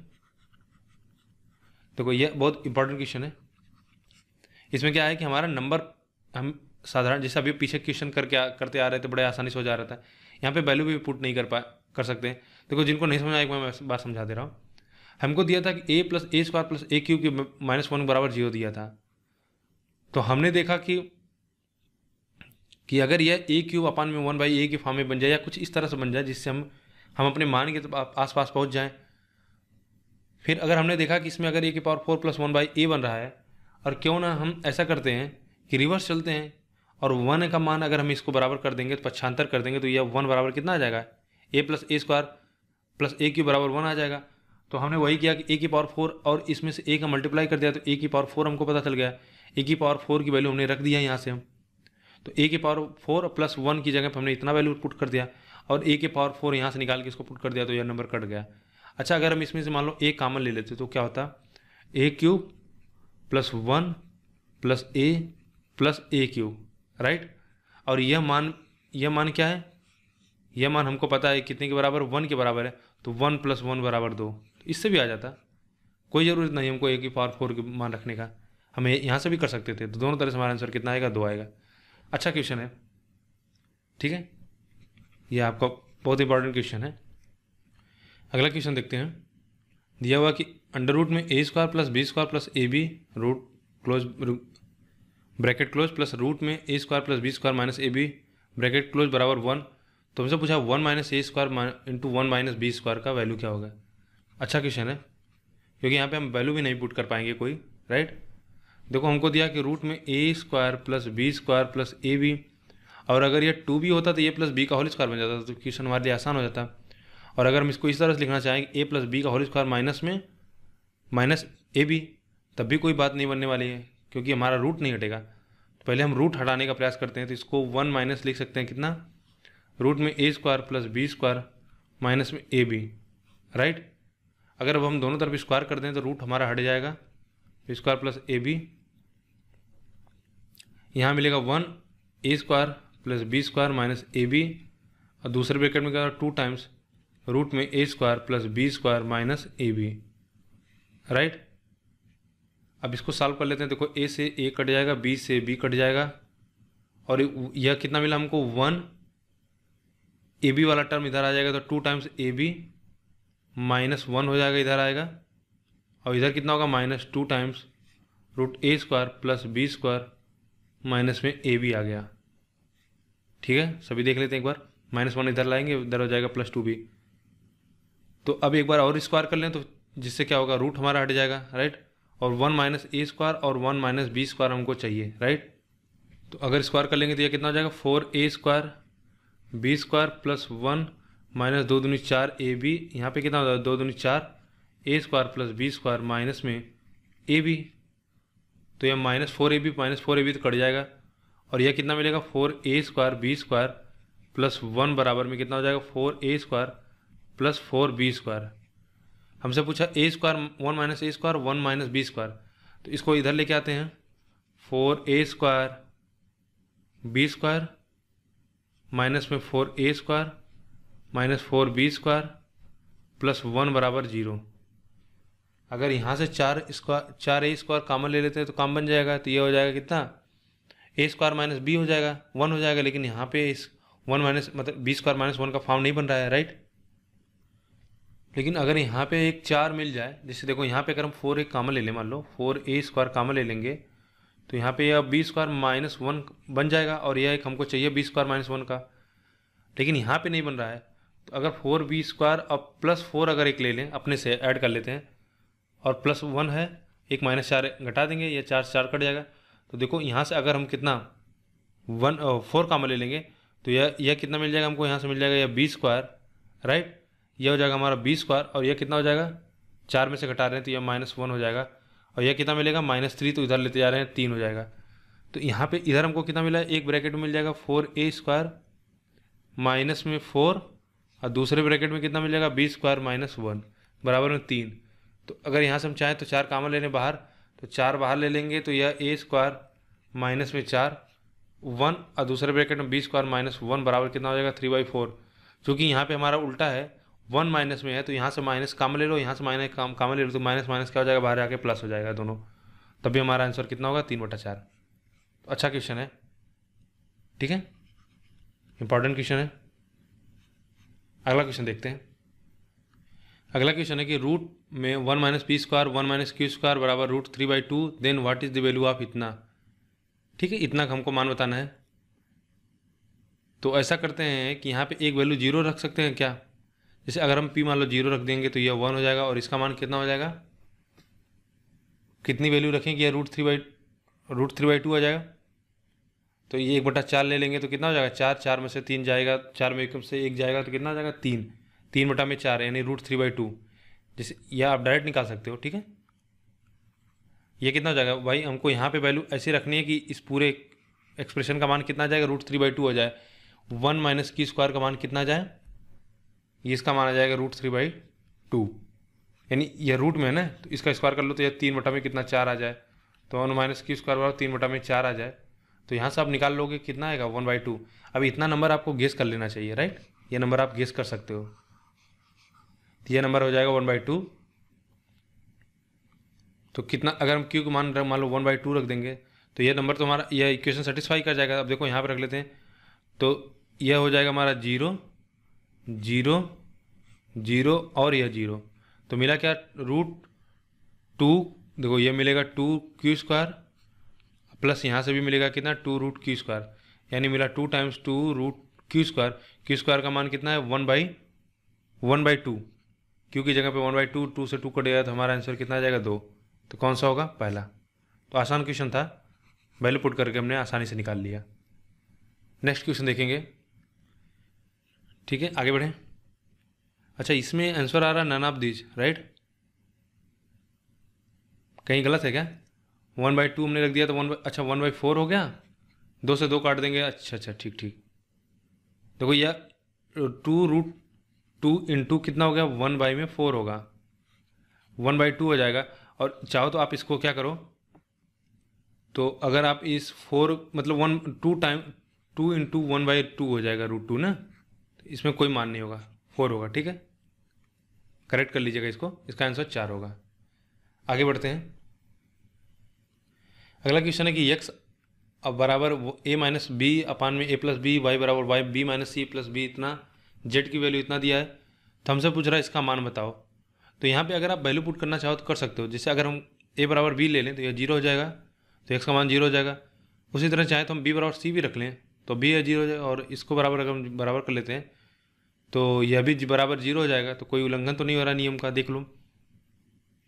देखो तो यह बहुत इंपॉर्टेंट क्वेश्चन है इसमें क्या है कि हमारा नंबर हम साधारण जैसे अभी पीछे क्वेश्चन करके करते आ रहे थे बड़े आसानी से हो जा रहा था यहाँ पे वैल्यू भी पुट नहीं कर पा कर सकते हैं देखो जिनको नहीं समझा एक मैं बात समझा दे रहा हूँ हमको दिया था कि ए plus A square plus A cube के माइनस वन बराबर जीरो दिया था तो हमने देखा कि कि अगर यह ए क्यूब अपान में वन बाई ए के फॉर्म में बन जाए या कुछ इस तरह से बन जाए जिससे हम हम अपने मान के तो आस पास पहुँच जाएँ फिर अगर हमने देखा कि इसमें अगर ए के power four plus one by A बन रहा है और क्यों ना हम ऐसा करते हैं कि रिवर्स चलते हैं और वन का मान अगर हम इसको बराबर कर देंगे तो पक्षांतर कर देंगे तो यह वन बराबर कितना आ जाएगा A plus A square plus A cube बराबर वन आ जाएगा तो हमने वही किया कि ए की पावर फोर और इसमें से ए का मल्टीप्लाई कर दिया तो ए की पावर फोर हमको पता चल गया ए की पावर फोर की वैल्यू हमने रख दिया यहाँ से हम तो ए की पावर फोर प्लस वन की जगह पर हमने इतना वैल्यू पुट कर दिया और ए की पावर फोर यहाँ से निकाल के इसको पुट कर दिया तो यह नंबर कट गया अच्छा अगर हम इसमें से मान लो ए कामन ले लेते तो क्या होता A cube plus one plus A plus A cube right और यह मान यह मान क्या है यह मान हमको पता है कितने के बराबर वन के बराबर है तो वन प्लस वन बराबर दो इससे भी आ जाता कोई ज़रूरत नहीं हमको एक ही पावर फोर की मान रखने का हम यहाँ से भी कर सकते थे तो दोनों तरह से हमारा आंसर कितना आएगा दो आएगा अच्छा क्वेश्चन है ठीक है यह आपका बहुत इंपॉर्टेंट क्वेश्चन है अगला क्वेश्चन देखते हैं दिया हुआ कि अंडर रूट में ए square plus B square plus ए B root close bracket close plus root में ए square plus B square minus ए बी ब्रैकेट क्लोज बराबर वन तो हमसे पूछा one minus A square into one minus B square का value क्या होगा अच्छा question है क्योंकि यहाँ पे हम वैल्यू भी नहीं पुट कर पाएंगे कोई राइट देखो हमको दिया कि रूट में ए square plus B square plus ए बी और अगर ये टू बी होता तो ए प्लस बी का होल स्क्वायर बन जाता तो क्वेश्चन हमारे लिए आसान हो जाता और अगर हम इसको इस तरह से लिखना चाहें ए प्लस बी का होल स्क्वायर माइनस में माइनस ए बी तब भी कोई बात नहीं बनने वाली है क्योंकि हमारा रूट नहीं हटेगा तो पहले हम रूट हटाने का प्रयास करते हैं तो इसको वन माइनस लिख सकते हैं कितना रूट में ए square plus B square minus में ए बी राइट अगर अब हम दोनों तरफ स्क्वायर कर दें तो रूट हमारा हट जाएगा स्क्वायर प्लस ए बी यहाँ मिलेगा one A square plus B square minus A B और दूसरे ब्रैकेट में क्या टू टाइम्स रूट में ए square plus B square minus ए बी राइट अब इसको सॉल्व कर लेते हैं देखो ए से ए कट जाएगा बी से बी कट जाएगा और यह कितना मिला हमको वन ए बी वाला टर्म इधर आ जाएगा तो two times A B minus one हो जाएगा इधर आएगा और इधर कितना होगा minus two times root A square plus B square minus में ए बी आ गया ठीक है सभी देख लेते हैं एक बार माइनस वन इधर लाएंगे इधर हो जाएगा प्लस टू बी तो अब एक बार और स्क्वायर कर लें तो जिससे क्या होगा रूट हमारा हट जाएगा राइट और वन माइनस ए स्क्वायर और वन माइनस बी स्क्वायर हमको चाहिए राइट तो अगर स्क्वायर कर लेंगे तो यह कितना हो जाएगा four A square B square plus one minus दो दूनी चार ए बी यहाँ पर कितना होता है दो दूनी चार A square plus B square minus में ए बी तो यह minus four A B minus four A B तो कट जाएगा और यह कितना मिलेगा four A square B square plus one बराबर में कितना हो जाएगा four A square plus four B square हमसे पूछा A square one minus A square one minus B square तो इसको इधर लेके आते हैं four A square B square minus में four A square minus four B square plus one बराबर जीरो अगर यहाँ से चार स्क्वायर चार ए स्क्वायर कामन ले लेते हैं तो काम बन जाएगा तो ये हो जाएगा कितना ए स्क्वायर माइनस बी हो जाएगा वन हो जाएगा लेकिन यहाँ पे इस वन माइनस मतलब बी स्क्वायर माइनस वन का फॉर्म नहीं बन रहा है राइट लेकिन अगर यहाँ पे एक चार मिल जाए जैसे देखो यहाँ पे अगर हम फोर एक कामन ले लें मान लो फोर ए स्क्वायर कामन ले लेंगे तो यहाँ पे यह बी स्क्वायर माइनस वन बन जाएगा और यह एक हमको चाहिए बी स्क्वायर माइनस वन का लेकिन यहाँ पे नहीं बन रहा है तो अगर फोर बी स्क्वायर और प्लस फोर अगर एक ले लें अपने से ऐड कर लेते हैं और प्लस वन है एक माइनस चार घटा देंगे या चार चार कट जाएगा तो देखो यहाँ से अगर हम कितना वन फोर का ले लेंगे तो यह यह कितना मिल जाएगा हमको यहाँ से मिल जाएगा यह बी स्क्वायर राइट यह हो जाएगा हमारा बी स्क्वायर और यह कितना हो जाएगा चार में से घटा रहे हैं तो यह माइनस वन हो जाएगा और यह कितना मिलेगा माइनस थ्री तो इधर लेते जा रहे हैं तीन हो जाएगा तो यहाँ पे इधर हमको कितना मिला एक ब्रैकेट में मिल जाएगा फोर ए स्क्वायर माइनस में फोर और दूसरे ब्रैकेट में कितना मिल जाएगा बी स्क्वायर माइनस वन बराबर में तीन तो अगर यहाँ से हम चाहें तो चार ले लें बाहर तो चार बाहर ले लेंगे तो यह ए स्क्वायर माइनस में चार वन और दूसरे ब्रैकेट में बी स्क्वायर माइनस वन बराबर कितना हो जाएगा थ्री बाई फोर चूँकि यहाँ पर हमारा उल्टा है वन माइनस में है तो यहाँ से माइनस काम ले लो यहाँ से माइनस काम काम ले लो तो माइनस माइनस क्या हो जाएगा बाहर आके प्लस हो जाएगा दोनों तभी हमारा आंसर कितना होगा तीन बटा चार तो अच्छा क्वेश्चन है ठीक है इंपॉर्टेंट क्वेश्चन है अगला क्वेश्चन देखते हैं अगला क्वेश्चन है कि रूट में one minus P square one minus Q square बराबर root three by two then what is the value of इतना ठीक है इतना हमको मान बताना है तो ऐसा करते हैं कि यहाँ पे एक वैल्यू जीरो रख सकते हैं क्या जैसे अगर हम पी मान लो जीरो रख देंगे तो यह वन हो जाएगा और इसका मान कितना हो जाएगा कितनी वैल्यू रखें कि यह root three by root three by two आ जाएगा तो ये एक बटा चार ले लेंगे तो कितना हो जाएगा चार चार में से तीन जाएगा चार में एक से एक जाएगा तो कितना हो जाएगा तीन तीन बटा में चार यानी रूट थ्री बाई टू जैसे यह आप डायरेक्ट निकाल सकते हो ठीक है ये कितना हो जाएगा भाई हमको यहाँ पे वैल्यू ऐसी रखनी है कि इस पूरे एक्सप्रेशन का मान कितना जाएगा रूट थ्री बाई टू हो जाए वन माइनस की स्क्वायर का मान कितना जाए ये इसका माना जाएगा रूट थ्री बाई टू यानी यह रूट में है ना तो इसका स्क्वायर कर लो तो यह तीन बटा में कितना चार आ जाए तो वन माइनस की स्क्वायर बराबर तीन बटा में चार आ जाए तो यहाँ से आप निकाल लोगे कितना आएगा वन बाई टू अब इतना नंबर आपको गेस कर लेना चाहिए राइट ये नंबर आप गेस कर सकते हो तो यह नंबर हो जाएगा वन बाई टू तो कितना अगर हम क्यू को मान मान लो वन बाई टू रख देंगे तो यह नंबर तो हमारा यह इक्वेशन सेटिस्फाई कर जाएगा अब देखो यहाँ पर रख लेते हैं तो यह हो जाएगा हमारा जीरो जीरो जीरो और यह जीरो तो मिला क्या रूट टू देखो ये मिलेगा टू क्यू स्क्वायर प्लस यहाँ से भी मिलेगा कितना टू रूट क्यू स्क्वायर यानी मिला two times two root Q square Q square का मान कितना है one by one by two Q की जगह पे वन बाई टू टू से टू कट गया तो हमारा आंसर कितना आ जाएगा दो तो कौन सा होगा पहला तो आसान क्वेश्चन था वैल्यू पुट करके हमने आसानी से निकाल लिया नेक्स्ट क्वेश्चन देखेंगे ठीक है आगे बढ़ें अच्छा इसमें आंसर आ रहा है नन ऑफ दीज राइट कहीं गलत है क्या वन बाई टू हमने रख दिया तो वन बाई अच्छा वन बाई फोर हो गया दो से दो काट देंगे अच्छा अच्छा ठीक ठीक देखो यह टू रूट टू इंटू कितना हो गया वन बाई में फोर होगा वन बाई टू हो जाएगा और चाहो तो आप इसको क्या करो तो अगर आप इस फोर मतलब one two time two into one by two हो जाएगा रूट टू ना इसमें कोई मान नहीं होगा फोर होगा ठीक है करेक्ट कर लीजिएगा इसको इसका आंसर चार होगा आगे बढ़ते हैं अगला क्वेश्चन है कि यक्स अब बराबर ए माइनस बी अपान में ए प्लस बी वाई बराबर वाई बी माइनस सी प्लस बी इतना जेड की वैल्यू इतना दिया है तो हमसे पूछ रहा है इसका मान बताओ तो यहाँ पे अगर आप वैल्यू पुट करना चाहो तो कर सकते हो जैसे अगर हम ए बराबर बी ले लें तो यह जीरो हो जाएगा तो एक्स का मान जीरो हो जाएगा उसी तरह चाहे तो हम बी बराबर सी भी रख लें तो बी या जीरो हो जाएगा और इसको बराबर अगर हम बराबर कर लेते हैं तो यह भी बराबर जीरो हो जाएगा तो कोई उल्लंघन तो नहीं हो रहा नियम का देख लो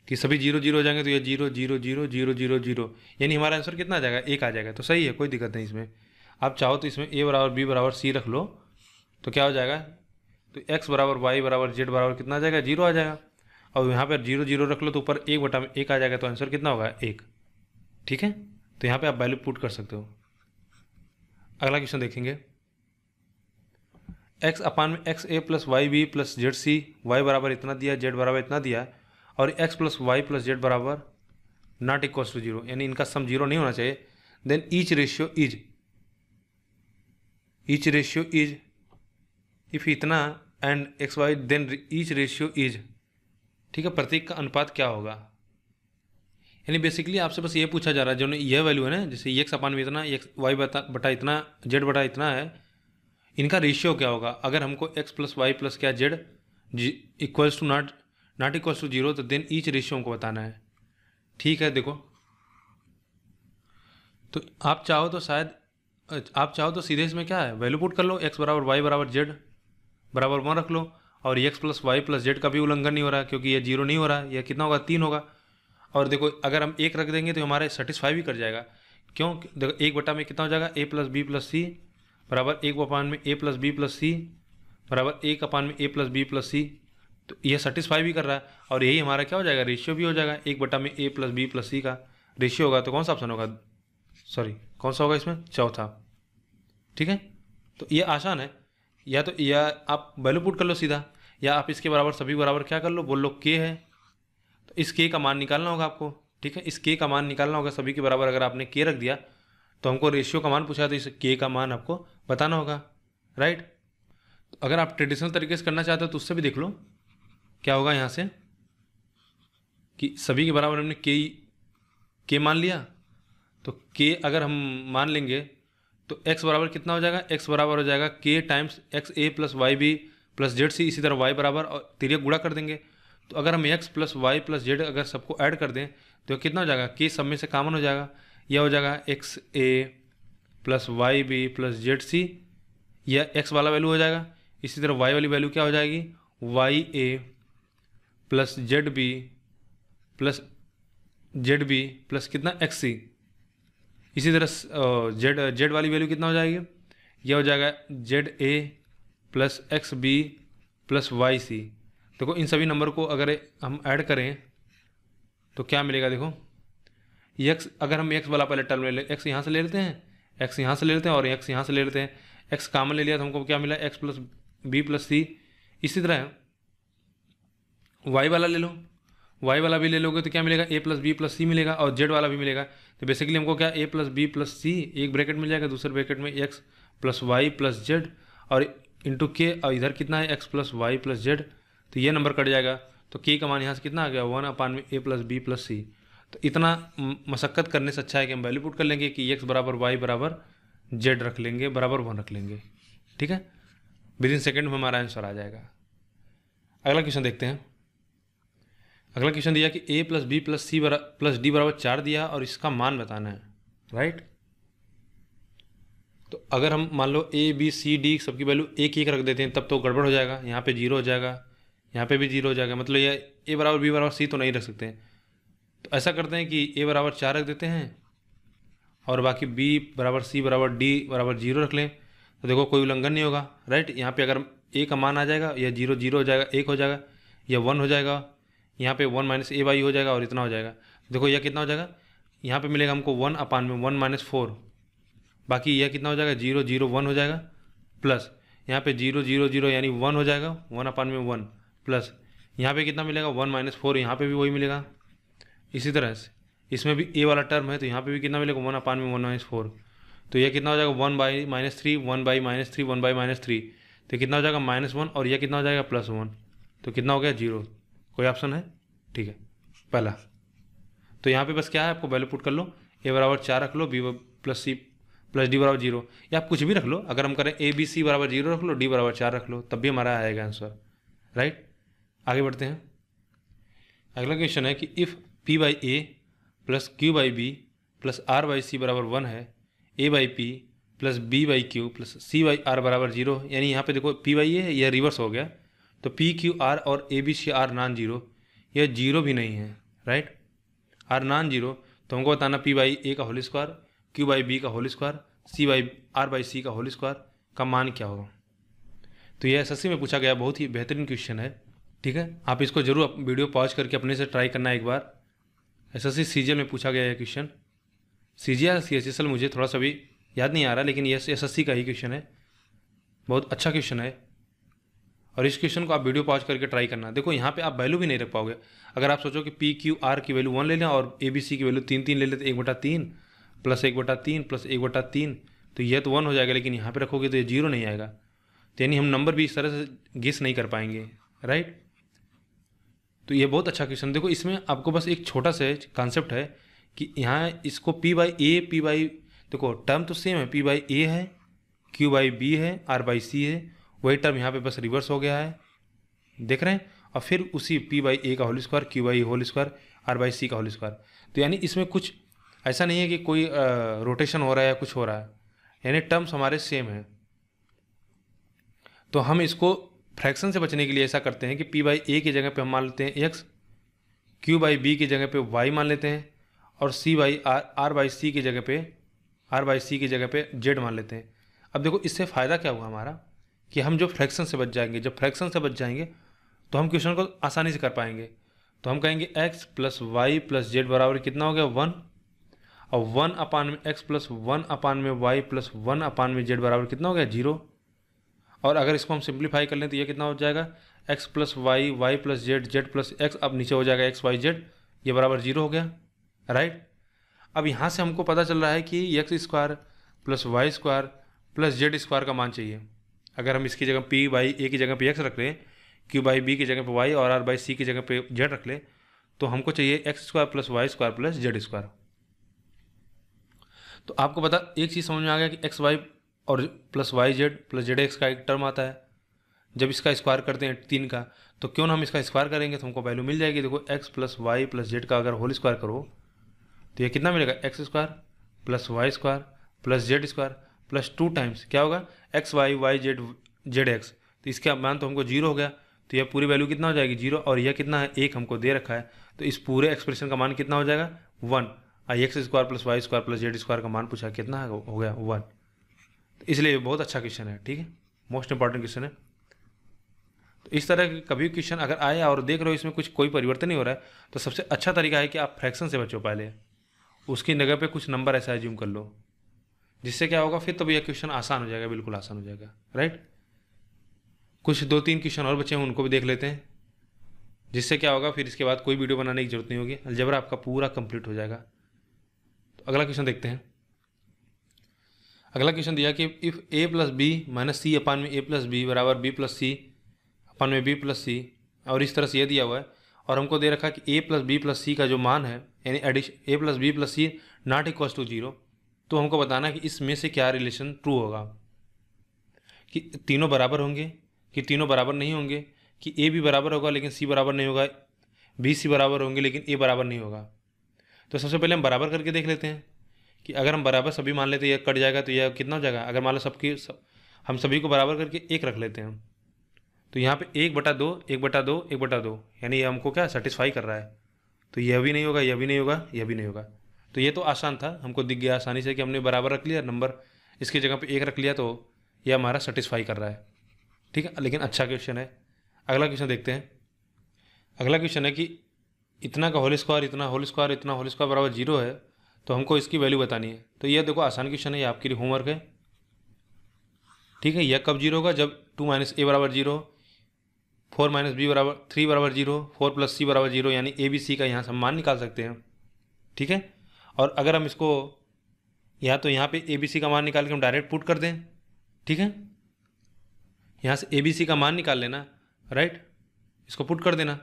कि सभी जीरो जीरो हो जाएंगे तो यह zero zero zero zero zero zero यानी हमारा आंसर कितना आ जाएगा एक आ जाएगा तो सही है कोई दिक्कत नहीं इसमें आप चाहो तो इसमें ए बराबर बी बराबर सी रख लो तो क्या हो जाएगा तो एक्स बराबर वाई बराबर जेड बराबर कितना आ जाएगा जीरो आ जाएगा और यहाँ पर जीरो जीरो रख लो तो ऊपर एक बटा में एक आ जाएगा तो आंसर कितना होगा एक ठीक है तो यहाँ पर आप वैल्यू पुट कर सकते हो अगला क्वेश्चन देखेंगे एक्स अपान में X A plus Y B plus Z C Y बराबर इतना दिया जेड बराबर इतना दिया और X plus Y plus Z बराबर नॉट इक्वल टू जीरो यानी इनका सम जीरो नहीं होना चाहिए then each ratio is each ratio is if इतना and X Y then each ratio is ठीक है प्रत्येक का अनुपात क्या होगा यानी बेसिकली आपसे बस ये पूछा जा रहा है जो यह वैल्यू है ना जैसे एक्स अपान में इतना एक्स वाई बता बटा इतना जेड बटा इतना है इनका रेशियो क्या होगा अगर हमको एक्स प्लस वाई प्लस क्या Z equals to not not equals to zero तो देन ईच रेशियो हमको बताना है ठीक है देखो तो आप चाहो तो शायद आप चाहो तो सीधे इसमें क्या है वैल्यू पुट कर लो एक्स बराबर वाई बराबर जेड बराबर वन रख लो और X plus Y plus Z का भी उल्लंघन नहीं हो रहा है क्योंकि ये जीरो नहीं हो रहा है यह कितना होगा तीन होगा और देखो अगर हम एक रख देंगे तो हमारे सेटिस्फाई भी कर जाएगा क्यों देखो एक बटा में कितना हो जाएगा ए प्लस बी प्लस सी बराबर एक अपान में ए प्लस बी प्लस सी बराबर एक अपान में A plus B plus C तो यह सेटिस्फाई भी कर रहा है और यही हमारा क्या हो जाएगा रेशियो भी हो जाएगा एक बटा में A plus B plus C का रेशियो होगा तो कौन सा ऑप्शन होगा सॉरी कौन सा होगा इसमें चौथा ठीक है तो ये आसान है या तो या आप वैल्यू पुट कर लो सीधा या आप इसके बराबर सभी बराबर क्या कर लो बोल लो के है तो इस के का मान निकालना होगा आपको ठीक है इस के का मान निकालना होगा सभी के बराबर अगर आपने के रख दिया तो हमको रेशियो का मान पूछा तो इस के का मान आपको बताना होगा राइट तो अगर आप ट्रेडिशनल तरीके से करना चाहते हो तो उससे भी देख लो क्या होगा यहाँ से कि सभी के बराबर हमने के के मान लिया तो के अगर हम मान लेंगे तो x बराबर कितना हो जाएगा x बराबर हो जाएगा k times X A plus Y B plus Z C इसी तरह y बराबर और तिरिय गुड़ा कर देंगे तो अगर हम x plus Y plus Z अगर सबको ऐड कर दें तो कितना हो जाएगा k सब में से कामन हो जाएगा यह हो जाएगा X A plus Y B plus Z C यह एक्स वाला वैल्यू हो जाएगा इसी तरह वाई वाली वैल्यू क्या हो जाएगी Y A plus Z B plus Z B plus कितना एक्स सी इसी तरह जेड जेड वाली वैल्यू कितना हो जाएगी यह हो जाएगा Z A plus X B plus Y C देखो इन सभी नंबर को अगर हम ऐड करें तो क्या मिलेगा देखो यक्स अगर हम एक्स वाला पहले टर्म ले लें एक्स यहाँ से ले लेते हैं एक्स यहाँ से ले लेते हैं और एक्स यहाँ से ले लेते हैं एक्स कामन ले लिया तो हमको क्या मिला X plus B plus C इसी तरह वाई वाला ले लो वाई वाला भी ले लोगे तो क्या मिलेगा A plus B plus C मिलेगा और जेड वाला भी मिलेगा तो बेसिकली हमको क्या A plus B plus C एक ब्रैकेट मिल जाएगा दूसरे ब्रैकेट में X plus Y plus Z और इंटू के और इधर कितना है X plus Y plus Z तो ये नंबर कट जाएगा तो के का मान यहाँ से कितना आ गया वन अपान में A plus B plus C तो इतना मशक्क़त करने से अच्छा है कि हम वैल्यू पुट कर लेंगे कि एक्स बराबर वाई बराबर जेड रख लेंगे बराबर वन रख लेंगे ठीक है विद इन सेकेंड में हमारा आंसर आ जाएगा अगला क्वेश्चन देखते हैं अगला क्वेश्चन दिया कि ए प्लस बी प्लस सी बरा प्लस डी बराबर चार दिया और इसका मान बताना है राइट तो अगर हम मान लो ए बी सी डी सबकी वैल्यू एक एक रख देते हैं तब तो गड़बड़ हो जाएगा यहाँ पे जीरो हो जाएगा यहाँ पे भी जीरो हो जाएगा मतलब यह ए बराबर बी बराबर सी तो नहीं रख सकते हैं तो ऐसा करते हैं कि ए बराबर चार रख देते हैं और बाकी बी बराबर सी बराबर डी बराबर जीरो रख लें तो देखो कोई उल्लंघन नहीं होगा राइट यहाँ पे अगर ए का मान आ जाएगा या जीरो जीरो हो जाएगा एक हो जाएगा या वन हो जाएगा यहाँ पे वन माइनस ए बाई हो जाएगा और इतना हो जाएगा देखो यह कितना हो जाएगा यहाँ पे मिलेगा हमको वन अपान में वन माइनस फोर बाकी यह कितना हो जाएगा जीरो जीरो वन हो जाएगा प्लस यहाँ पे जीरो जीरो जीरो यानी वन हो जाएगा वन अपान में वन प्लस यहाँ पे कितना मिलेगा वन माइनस फोर यहाँ पे भी वही मिलेगा इसी तरह से इसमें भी ए वाला टर्म है तो यहाँ पे भी कितना मिलेगा वन अपान में वन माइनस फोर तो यह कितना हो जाएगा one by minus three one by minus three one by minus three तो कितना हो जाएगा माइनस वन और यह कितना हो जाएगा प्लस वन तो कितना हो गया जीरो कोई ऑप्शन है ठीक है पहला तो यहाँ पे बस क्या है आपको वैल्यू पुट कर लो ए बराबर चार रख लो B plus C plus D बराबर जीरो या आप कुछ भी रख लो अगर हम करें ए बी सी बराबर जीरो रख लो डी बराबर चार रख लो तब भी हमारा आएगा आंसर राइट आगे बढ़ते हैं अगला क्वेश्चन है कि if P by A plus Q by B plus R by C बराबर वन है A by P plus B by Q plus C by R बराबर जीरो यानी यहाँ पे देखो पी बाई ए यह रिवर्स हो गया तो पी क्यू आर और A B C are non zero यह जीरो भी नहीं है राइट आर नॉन जीरो तो हमको बताना पी बाई ए का whole square Q by B का whole square C by R by C का होल स्क्वायर का मान क्या होगा तो यह एस में पूछा गया बहुत ही बेहतरीन क्वेश्चन है ठीक है आप इसको जरूर वीडियो पॉज करके अपने से ट्राई करना एक बार एस एस सीजीएल में पूछा गया है क्वेश्चन सीजीएल सी एस मुझे थोड़ा सा भी याद नहीं आ रहा लेकिन यस एस का ही क्वेश्चन है बहुत अच्छा क्वेश्चन है और इस क्वेश्चन को आप वीडियो पॉज करके ट्राई करना देखो यहाँ पे आप वैल्यू भी नहीं रख पाओगे अगर आप सोचो कि पी क्यू आर की वैल्यू वन ले लें और ए बी सी की वैल्यू तीन तीन ले लें तो एक बटा तीन प्लस एक बटा तीन प्लस एक बटा तीन तो यह तो वन हो जाएगा लेकिन यहाँ पे रखोगे तो ये जीरो नहीं आएगा तो यानी हम नंबर भी इस तरह से गिस नहीं कर पाएंगे राइट तो ये बहुत अच्छा क्वेश्चन देखो इसमें आपको बस एक छोटा सा कॉन्सेप्ट है कि यहाँ इसको P by A P by देखो टर्म तो सेम है पी बाई ए है क्यू बाई बी है आर बाई सी है वही टर्म यहाँ पे बस रिवर्स हो गया है देख रहे हैं और फिर उसी पी बाई ए का whole square Q by whole square R by C का होल स्क्वायर तो यानी इसमें कुछ ऐसा नहीं है कि कोई रोटेशन हो रहा है या कुछ हो रहा है यानी टर्म्स हमारे सेम हैं तो हम इसको फ्रैक्शन से बचने के लिए ऐसा करते हैं कि पी बाई ए की जगह पे हम मान लेते हैं एक्स क्यू बाई बी की जगह पे वाई मान लेते हैं और C by R R by C की जगह पे आर बाई सी की जगह पे जेड मान लेते हैं अब देखो इससे फ़ायदा क्या हुआ हमारा कि हम जो फ्रैक्शन से बच जाएंगे जब फ्रैक्शन से बच जाएंगे तो हम क्वेश्चन को आसानी से कर पाएंगे तो हम कहेंगे X plus Y plus Z बराबर कितना हो गया वन और वन अपान में एक्स प्लस वन अपान में वाई प्लस वन अपान में जेड बराबर कितना हो गया जीरो और अगर इसको हम सिंप्लीफाई कर लें तो ये कितना हो जाएगा x plus Y Y plus Z Z plus X अब नीचे हो जाएगा एक्स वाई जेड ये बराबर जीरो हो गया राइट अब यहाँ से हमको पता चल रहा है कि x square plus Y square plus Z square का मान चाहिए अगर हम इसकी जगह पी बाई ए की जगह पे एक्स रख लें क्यू बाई बी की जगह पे वाई और आर बाई सी की जगह पे जेड रख लें तो हमको चाहिए X square plus Y square plus Z square तो आपको पता एक चीज़ समझ में आ गया कि एक्स वाई और plus Y Z plus Z X का एक टर्म आता है जब इसका स्क्वायर करते हैं तीन का तो क्यों ना हम इसका स्क्वायर करेंगे तो हमको वैल्यू मिल जाएगी देखो X plus Y plus Z का अगर होल स्क्वायर करो तो ये कितना मिलेगा X square plus Y square plus Z square plus two times क्या होगा X Y Y Z Z X तो इसका मान तो हमको जीरो हो गया तो यह पूरी वैल्यू कितना हो जाएगी जीरो और यह कितना है एक हमको दे रखा है तो इस पूरे एक्सप्रेशन का मान कितना हो जाएगा one I X square plus Y square plus Z square का मान पूछा कितना हो गया वन इसलिए बहुत अच्छा क्वेश्चन है ठीक है मोस्ट इंपॉर्टेंट क्वेश्चन है तो इस तरह के कभी क्वेश्चन अगर आए और देख रहे हो इसमें कुछ कोई परिवर्तन नहीं हो रहा है तो सबसे अच्छा तरीका है कि आप फ्रैक्शन से बचो पहले उसकी जगह पे कुछ नंबर ऐसा एज्यूम कर लो जिससे क्या होगा फिर तो यह क्वेश्चन आसान हो जाएगा बिल्कुल आसान हो जाएगा राइट कुछ दो तीन क्वेश्चन और बचे हैं उनको भी देख लेते हैं जिससे क्या होगा फिर इसके बाद कोई वीडियो बनाने की जरूरत नहीं होगी अलजबरा आपका पूरा कंप्लीट हो जाएगा तो अगला क्वेश्चन देखते हैं अगला क्वेश्चन दिया कि if A plus B minus C upon में ए प्लस बी बराबर बी प्लस सी अपान में बी प्लस सी और इस तरह से यह दिया हुआ है और हमको दे रखा कि ए प्लस बी प्लस सी का जो मान है यानी एडिश A plus B plus C not equal to zero तो हमको बताना है कि इसमें से क्या रिलेशन ट्रू होगा कि तीनों बराबर होंगे कि तीनों बराबर नहीं होंगे कि ए भी बराबर होगा लेकिन सी बराबर नहीं होगा बी सी बराबर होंगे लेकिन ए बराबर नहीं होगा तो सबसे पहले हम बराबर करके देख लेते हैं कि अगर हम बराबर सभी मान लेते यह कट जाएगा तो यह कितना हो जाएगा अगर मान लो सबकी सब, हम सभी को बराबर करके एक रख लेते हैं तो यहाँ पे एक बटा दो एक बटा दो एक बटा दो यानी ये हमको क्या सेटिस्फाई कर रहा है तो यह भी नहीं होगा यह भी नहीं होगा यह भी नहीं होगा तो ये तो आसान था हमको दिख गया आसानी से कि हमने बराबर रख लिया नंबर इसकी जगह पर एक रख लिया तो यह हमारा सेटिस्फाई कर रहा है ठीक है लेकिन अच्छा क्वेश्चन है अगला क्वेश्चन देखते हैं अगला क्वेश्चन है कि इतना का होल स्क्वायर इतना होल स्क्वायर इतना होल स्क्वायर बराबर जीरो है तो हमको इसकी वैल्यू बतानी है तो यह देखो आसान क्वेश्चन है ये आपके लिए होमवर्क है ठीक है यह कब जीरो होगा जब टू माइनस ए बराबर जीरो फोर माइनस बी बराबर थ्री बराबर जीरो फोर प्लस सी बराबर जीरो यानी ए बी सी का यहाँ से मान निकाल सकते हैं ठीक है और अगर हम इसको या तो यहाँ पे ए बी सी का मान निकाल के हम डायरेक्ट पुट कर दें ठीक है यहाँ से ए बी सी का मान निकाल लेना राइट इसको पुट कर देना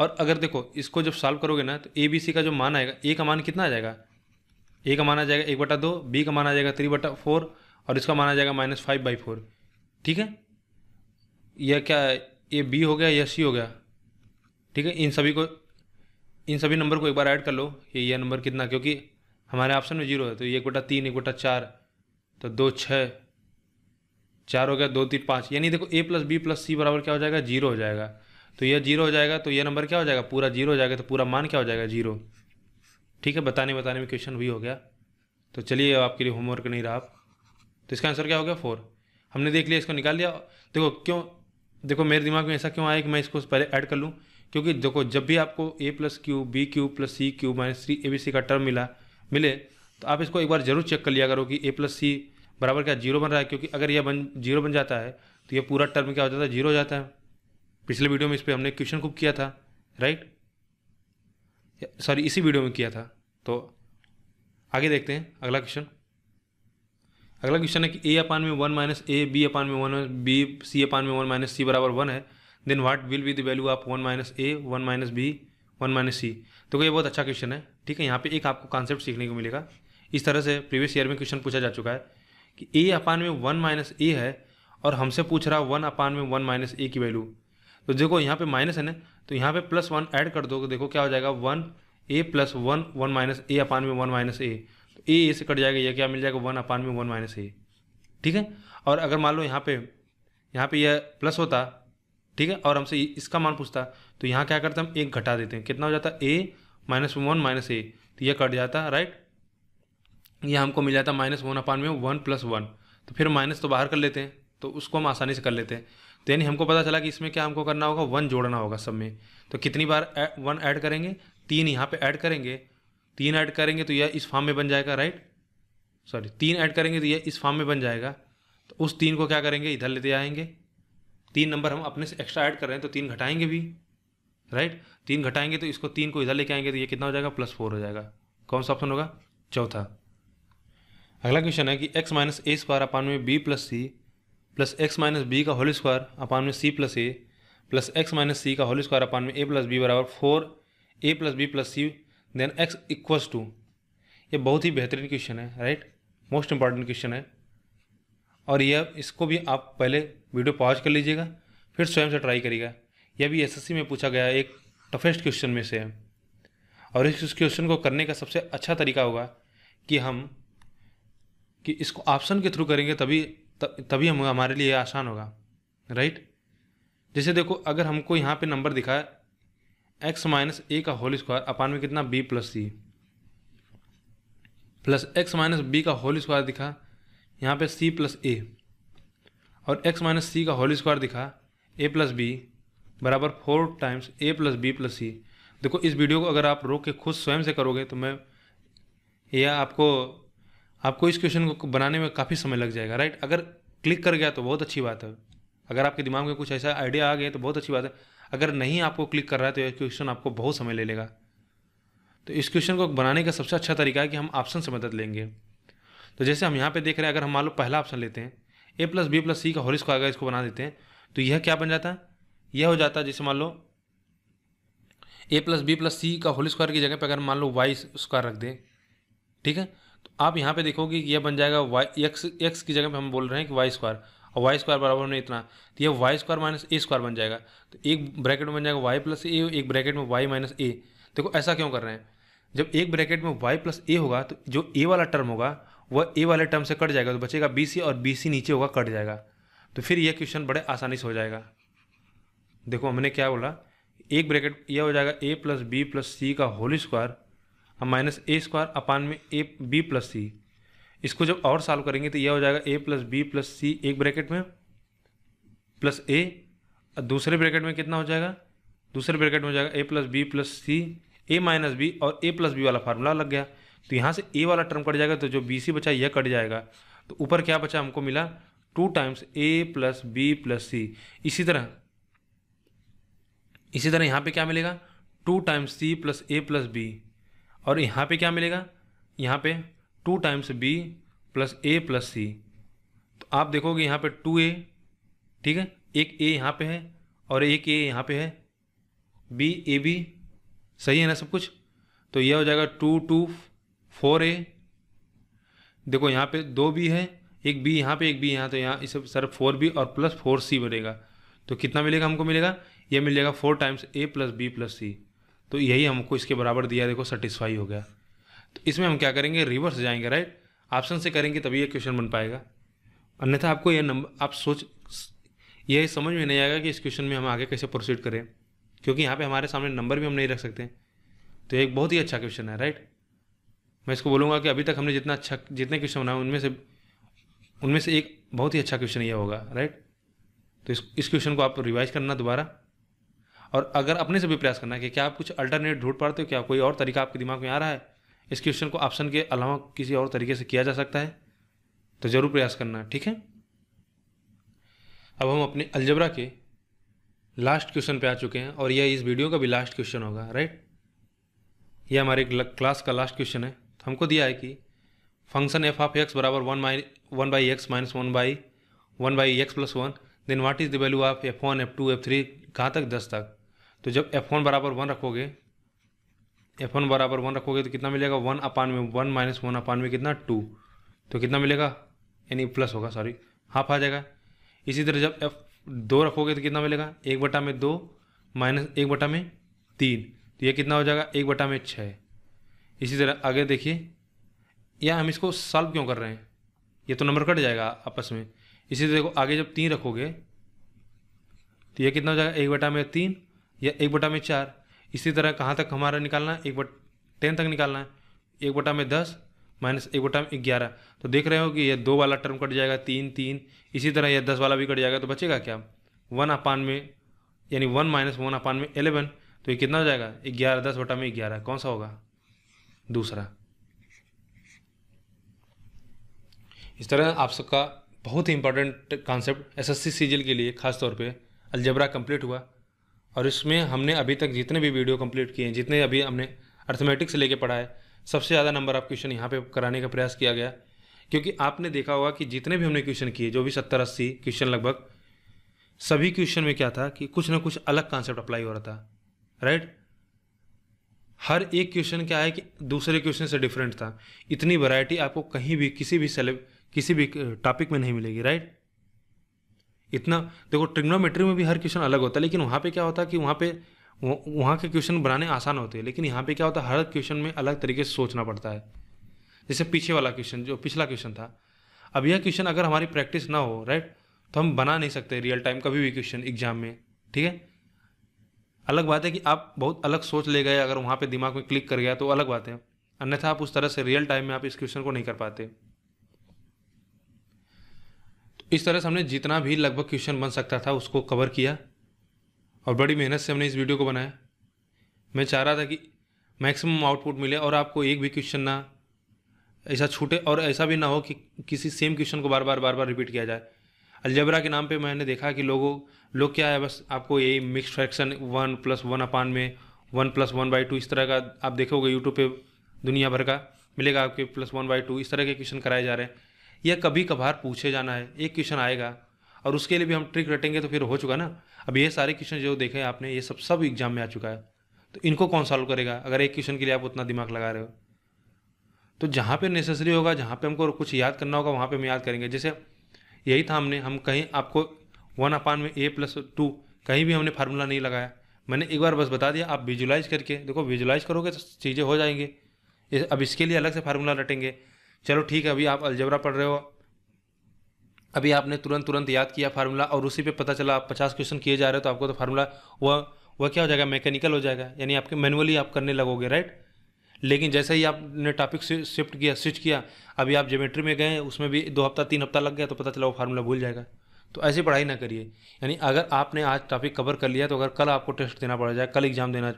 और अगर देखो इसको जब सॉल्व करोगे ना तो ए बी सी का जो मान आएगा ए का मान कितना आ जाएगा ए का माना जाएगा एक बटा दो बी का माना जाएगा थ्री बटा फोर और इसका माना जाएगा माइनस फाइव बाई फोर ठीक है यह क्या ये बी हो गया यह सी हो गया ठीक है इन सभी को इन सभी नंबर को एक बार ऐड कर लो कि यह नंबर कितना क्योंकि हमारे ऑप्शन में जीरो है तो एक बटा तीन एक बटा चार तो दो छः चार हो गया दो तीन पाँच यानी देखो ए प्लस बी प्लस सी बराबर क्या हो जाएगा जीरो हो जाएगा तो यह जीरो हो जाएगा तो यह नंबर क्या हो जाएगा पूरा जीरो हो जाएगा तो पूरा मान क्या हो जाएगा जीरो ठीक है बताने बताने में क्वेश्चन भी हो गया तो चलिए अब आपके लिए होमवर्क नहीं रहा आप तो इसका आंसर क्या हो गया फोर हमने देख लिया इसको निकाल लिया देखो क्यों देखो मेरे दिमाग में ऐसा क्यों आया कि मैं इसको पहले ऐड कर लूँ क्योंकि देखो जब भी आपको A plus cube B cube plus C cube minus three A B C का टर्म मिला मिले तो आप इसको एक बार जरूर चेक कर लिया करो कि ए प्लस सी बराबर क्या जीरो बन रहा है क्योंकि अगर यह बन जीरो बन जाता है तो यह पूरा टर्म क्या हो जाता है जीरो हो जाता है पिछले वीडियो में इस पर हमने क्वेश्चन खूब किया था राइट सॉरी इसी वीडियो में किया था तो आगे देखते हैं अगला क्वेश्चन अगला क्वेश्चन है कि ए अपान में वन माइनस ए बी अपान में वन बी सी अपान में वन माइनस सी बराबर वन है then what will be the value of one minus A one minus B one minus C तो ये बहुत अच्छा क्वेश्चन है ठीक है यहाँ पे एक आपको कॉन्सेप्ट सीखने को मिलेगा इस तरह से प्रीवियस ईयर में क्वेश्चन पूछा जा चुका है कि ए अपान में वन माइनस ए है और हमसे पूछ रहा वन अपान में वन माइनस ए की वैल्यू तो देखो यहाँ पे माइनस है ना तो यहाँ पे प्लस वन ऐड कर दो देखो क्या हो जाएगा one A plus one one minus A upon में वन माइनस ए तो ए ए से कट जाएगा यह क्या मिल जाएगा वन अपान में वन माइनस ए ठीक है और अगर मान लो यहाँ पे यहाँ पे यह प्लस होता ठीक है और हमसे इसका मान पूछता तो यहाँ क्या करते हम एक घटा देते हैं कितना हो जाता ए माइनस वन माइनस ए तो यह कट जाता राइट यह हमको मिल जाता माइनस वन अपान में वन प्लस वन तो फिर माइनस तो बाहर कर लेते हैं तो उसको हम आसानी से कर लेते हैं तो यानी हमको पता चला कि इसमें क्या हमको करना होगा वन जोड़ना होगा सब में तो कितनी बार वन ऐड करेंगे तीन यहाँ पे ऐड करेंगे तीन ऐड करेंगे तो यह इस फॉर्म में बन जाएगा राइट सॉरी तीन ऐड करेंगे तो यह इस फॉर्म में बन जाएगा तो उस तीन को क्या करेंगे इधर लेते आएंगे तीन नंबर हम अपने से एक्स्ट्रा ऐड कर रहे हैं तो तीन घटाएंगे भी राइट तीन घटाएंगे तो इसको तीन को इधर लेके आएंगे तो ये कितना हो जाएगा प्लस फोर हो जाएगा कौन सा ऑप्शन होगा चौथा अगला क्वेश्चन है कि X minus A square upon में B plus C plus X minus B का होल स्क्वायर अपान में सी प्लस ए प्लस एक्स माइनस सी का होल स्क्वायर अपान में ए प्लस बी बराबर four A plus B plus C then X equals to ये बहुत ही बेहतरीन question है right most important question है और यह इसको भी आप पहले वीडियो पॉज कर लीजिएगा फिर स्वयं से ट्राई करिएगा यह भी एसएससी में पूछा गया एक टफेस्ट क्वेश्चन में से है और इस क्वेश्चन को करने का सबसे अच्छा तरीका होगा कि हम कि इसको ऑप्शन के थ्रू करेंगे तभी तभी हम हमारे लिए आसान होगा राइट जैसे देखो अगर हमको यहाँ पे नंबर दिखाया एक्स माइनस ए का होल स्क्वायर अपान में कितना B plus C plus X minus B का होल स्क्वायर दिखा यहाँ पे सी प्लस ए और एक्स माइनस सी का होल स्क्वायर दिखा ए प्लस बी बराबर four times A plus B plus C देखो इस वीडियो को अगर आप रोक के खुद स्वयं से करोगे तो मैं यह आपको आपको इस क्वेश्चन को बनाने में काफ़ी समय लग जाएगा राइट अगर क्लिक कर गया तो बहुत अच्छी बात है अगर आपके दिमाग में कुछ ऐसा आइडिया आ गया तो बहुत अच्छी बात है अगर नहीं आपको क्लिक कर रहा है तो यह क्वेश्चन आपको बहुत समय ले लेगा तो इस क्वेश्चन को बनाने का सबसे अच्छा तरीका है कि हम ऑप्शन से मदद लेंगे तो जैसे हम यहाँ पे देख रहे हैं अगर हम मान लो पहला ऑप्शन लेते हैं A plus B plus C का होरिस्को अगर इसको बना देते हैं तो यह क्या बन जाता है यह हो जाता है जैसे मान लो A plus B plus C का होल स्क्वायर की जगह पर अगर मान लो वाई स्क्वायर रख दें ठीक है तो आप यहाँ पे देखोगे यह बन जाएगा वाई एक्स एक्स की जगह पे हम बोल रहे हैं कि वाई स्क्वायर और वाई स्क्वायर बराबर में इतना तो ये Y square minus A square बन जाएगा तो एक ब्रैकेट में बन जाएगा वाई प्लस ए एक ब्रैकेट में वाई माइनस ए देखो ऐसा क्यों कर रहे हैं जब एक ब्रैकेट में वाई प्लस ए होगा तो जो ए वाला टर्म होगा वह ए वाले टर्म से कट जाएगा तो बचेगा बी सी और बी सी नीचे होगा कट जाएगा तो फिर यह क्वेश्चन बड़े आसानी से हो जाएगा देखो हमने क्या बोला एक ब्रैकेट यह हो जाएगा A plus B plus C का होल स्क्वायर और माइनस ए स्क्वायर अपान में ए बी प्लस सी इसको जब और सॉल्व करेंगे तो यह हो जाएगा A plus B plus C एक ब्रैकेट में प्लस ए और दूसरे ब्रैकेट में कितना हो जाएगा दूसरे ब्रैकेट में हो जाएगा A plus B plus C A minus B और ए प्लस बी वाला फार्मूला लग गया तो यहाँ से ए वाला टर्म कट जाएगा तो जो बी सी बचा यह कट जाएगा तो ऊपर क्या बचा हमको मिला two times A plus B plus C इसी तरह इसी तरह यहाँ पे क्या मिलेगा टू टाइम्स सी प्लस ए प्लस बी और यहाँ पे क्या मिलेगा यहाँ पे टू टाइम्स बी प्लस ए प्लस सी तो आप देखोगे यहाँ पे टू ए ठीक है एक ए यहाँ पे है और एक ए यहाँ पे है बी ए बी सही है ना सब कुछ तो यह हो जाएगा टू टू फोर ए देखो यहाँ पे दो बी है एक बी यहाँ पे एक बी यहाँ तो यहाँ इस सर फोर बी और प्लस फोर सी बनेगा तो कितना मिलेगा हमको मिलेगा यह मिलेगा four times A plus B plus C तो यही हमको इसके बराबर दिया देखो सेटिस्फाई हो गया तो इसमें हम क्या करेंगे रिवर्स जाएंगे राइट ऑप्शन से करेंगे तभी ये क्वेश्चन बन पाएगा अन्यथा आपको यह नंबर आप सोच यह समझ में नहीं आएगा कि इस क्वेश्चन में हम आगे कैसे प्रोसीड करें क्योंकि यहाँ पे हमारे सामने नंबर भी हम नहीं रख सकते तो एक बहुत ही अच्छा क्वेश्चन है राइट मैं इसको बोलूँगा कि अभी तक हमने जितना अच्छा जितने क्वेश्चन बनाए उनमें से उनमें से एक बहुत ही अच्छा क्वेश्चन यह होगा राइट तो इस इस क्वेश्चन को आप रिवाइज करना दोबारा और अगर अपने से भी प्रयास करना है कि क्या आप कुछ अल्टरनेट ढूंढ पाते हो क्या कोई और तरीका आपके दिमाग में आ रहा है इस क्वेश्चन को ऑप्शन के अलावा किसी और तरीके से किया जा सकता है तो ज़रूर प्रयास करना ठीक है अब हम अपने अलजबरा के लास्ट क्वेश्चन पे आ चुके हैं और यह इस वीडियो का भी लास्ट क्वेश्चन होगा राइट यह हमारे क्लास का लास्ट क्वेश्चन है तो हमको दिया है कि फंक्शन एफ ऑफ एक्स बराबर one my one by x minus one by one by X plus one then what is the value of F one F two F three कहाँ तक दस तक तो जब एफ वन बराबर one रखोगे F one बराबर वन रखोगे तो कितना मिलेगा वन अपान में वन माइनस वन अपान में कितना टू तो कितना मिलेगा यानी प्लस होगा सॉरी हाफ आ जाएगा इसी तरह जब एफ दो रखोगे तो कितना मिलेगा एक बटा में दो माइनस एक बटा में तीन तो ये कितना हो जाएगा एक बटा में छः इसी तरह आगे देखिए या हम इसको सॉल्व क्यों कर रहे हैं ये तो नंबर कट जाएगा आपस में इसी तरह देखो आगे जब तीन रखोगे तो ये कितना हो जाएगा एक बटा में तीन या एक बटा में चार इसी तरह कहाँ तक हमारा निकालना है एक बट टेन तक निकालना है एक बटा में दस माइनस एक बटा में ग्यारह तो देख रहे हो कि यह दो वाला टर्म कट जाएगा तीन तीन इसी तरह यह दस वाला भी कट जाएगा तो बचेगा क्या वन अपान में यानी वन माइनस वन अपान में एलेवन तो ये कितना हो जाएगा ग्यारह दस बटा में ग्यारह कौन सा होगा दूसरा इस तरह आप सबका बहुत ही इंपॉर्टेंट कॉन्सेप्ट एसएससी सीजल के लिए खास तौर पे अलजबरा कंप्लीट हुआ और इसमें हमने अभी तक जितने भी वीडियो कंप्लीट किए हैं जितने अभी हमने अर्थमेटिक्स से लेके पढ़ा है सबसे ज़्यादा नंबर ऑफ क्वेश्चन यहाँ पे कराने का प्रयास किया गया क्योंकि आपने देखा होगा कि जितने भी हमने क्वेश्चन किए जो भी सत्तर अस्सी क्वेश्चन लगभग सभी क्वेश्चन में क्या था कि कुछ ना कुछ अलग कॉन्सेप्ट अप्लाई हो रहा था राइट हर एक क्वेश्चन क्या है कि दूसरे क्वेश्चन से डिफरेंट था इतनी वैरायटी आपको कहीं भी किसी भी सेलेब किसी भी टॉपिक में नहीं मिलेगी राइट इतना देखो ट्रिग्नोमेट्री में भी हर क्वेश्चन अलग होता है लेकिन वहाँ पे क्या होता है कि वहाँ पे वहाँ के क्वेश्चन बनाने आसान होते हैं लेकिन यहाँ पे क्या होता है हर क्वेश्चन में अलग तरीके से सोचना पड़ता है जैसे पीछे वाला क्वेश्चन जो पिछला क्वेश्चन था अब यह क्वेश्चन अगर हमारी प्रैक्टिस ना हो राइट तो हम बना नहीं सकते रियल टाइम कभी भी क्वेश्चन एग्जाम में ठीक है अलग बात है कि आप बहुत अलग सोच ले गए अगर वहाँ पे दिमाग में क्लिक कर गया तो अलग बात है अन्यथा आप उस तरह से रियल टाइम में आप इस क्वेश्चन को नहीं कर पाते इस तरह से हमने जितना भी लगभग क्वेश्चन बन सकता था उसको कवर किया और बड़ी मेहनत से हमने इस वीडियो को बनाया मैं चाह रहा था कि मैक्सिमम आउटपुट मिले और आपको एक भी क्वेश्चन ना ऐसा छूटे और ऐसा भी ना हो कि किसी सेम क्वेश्चन को बार बार बार बार रिपीट किया जाए अलजबरा के नाम पे मैंने देखा कि लोगों लोग क्या है बस आपको यही mix fraction one plus one upon में one plus one by two इस तरह का आप देखोगे यूट्यूब पे दुनिया भर का मिलेगा आपके प्लस वन बाई टू इस तरह के क्वेश्चन कराए जा रहे हैं या कभी कभार पूछे जाना है एक क्वेश्चन आएगा और उसके लिए भी हम ट्रिक रटेंगे तो फिर हो चुका ना अब ये सारे क्वेश्चन जो देखे आपने ये सब सब एग्जाम में आ चुका है तो इनको कौन सॉल्व करेगा अगर एक क्वेश्चन के लिए आप उतना दिमाग लगा रहे हो तो जहाँ पे नेसेसरी होगा जहाँ पे हमको कुछ याद करना होगा वहाँ पे हम याद करेंगे जैसे यही था हमने हम कहीं आपको वन अपान में ए प्लस टू कहीं भी हमने फार्मूला नहीं लगाया मैंने एक बार बस बता दिया आप विजुलाइज करके देखो विजुलाइज करोगे तो चीज़ें हो जाएंगी अब इसके लिए अलग से फार्मूला रटेंगे चलो ठीक है अभी आप अलजबरा पढ़ रहे हो अभी आपने तुरंत तुरंत याद किया फार्मूला और उसी पे पता चला आप पचास क्वेश्चन किए जा रहे हो तो आपको तो फार्मूला वह वह क्या हो जाएगा मैकेनिकल हो जाएगा यानी आपके मैनुअली आप करने लगोगे राइट लेकिन जैसे ही आपने टॉपिक शिफ्ट किया स्विच किया अभी आप जोमेट्री में गए उसमें भी दो हफ्ता तीन हफ्ता लग गया तो पता चला वो फार्मूला भूल जाएगा तो ऐसी पढ़ाई ना करिए यानी अगर आपने आज टॉपिक कवर कर लिया तो अगर कल आपको टेस्ट देना पड़ जाए कल एग्ज़ाम देना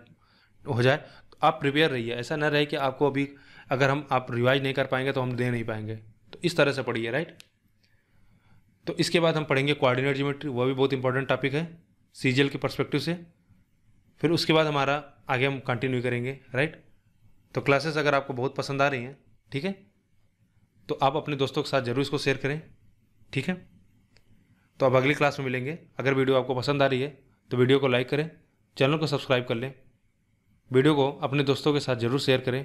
हो जाए तो आप प्रिपेयर रहिए ऐसा ना रहे कि आपको अभी अगर हम आप रिवाइज नहीं कर पाएंगे तो हम दे नहीं पाएंगे तो इस तरह से पढ़िए राइट तो इसके बाद हम पढ़ेंगे कोऑर्डिनेट ज्योमेट्री वह भी बहुत इंपॉर्टेंट टॉपिक है सी के परस्पेक्टिव से फिर उसके बाद हमारा आगे हम कंटिन्यू करेंगे राइट तो क्लासेस अगर आपको बहुत पसंद आ रही हैं ठीक है तो आप अपने दोस्तों के साथ ज़रूर इसको शेयर करें ठीक है तो अब अगली क्लास में मिलेंगे अगर वीडियो आपको पसंद आ रही है तो वीडियो को लाइक करें चैनल को सब्सक्राइब कर लें वीडियो को अपने दोस्तों के साथ ज़रूर शेयर करें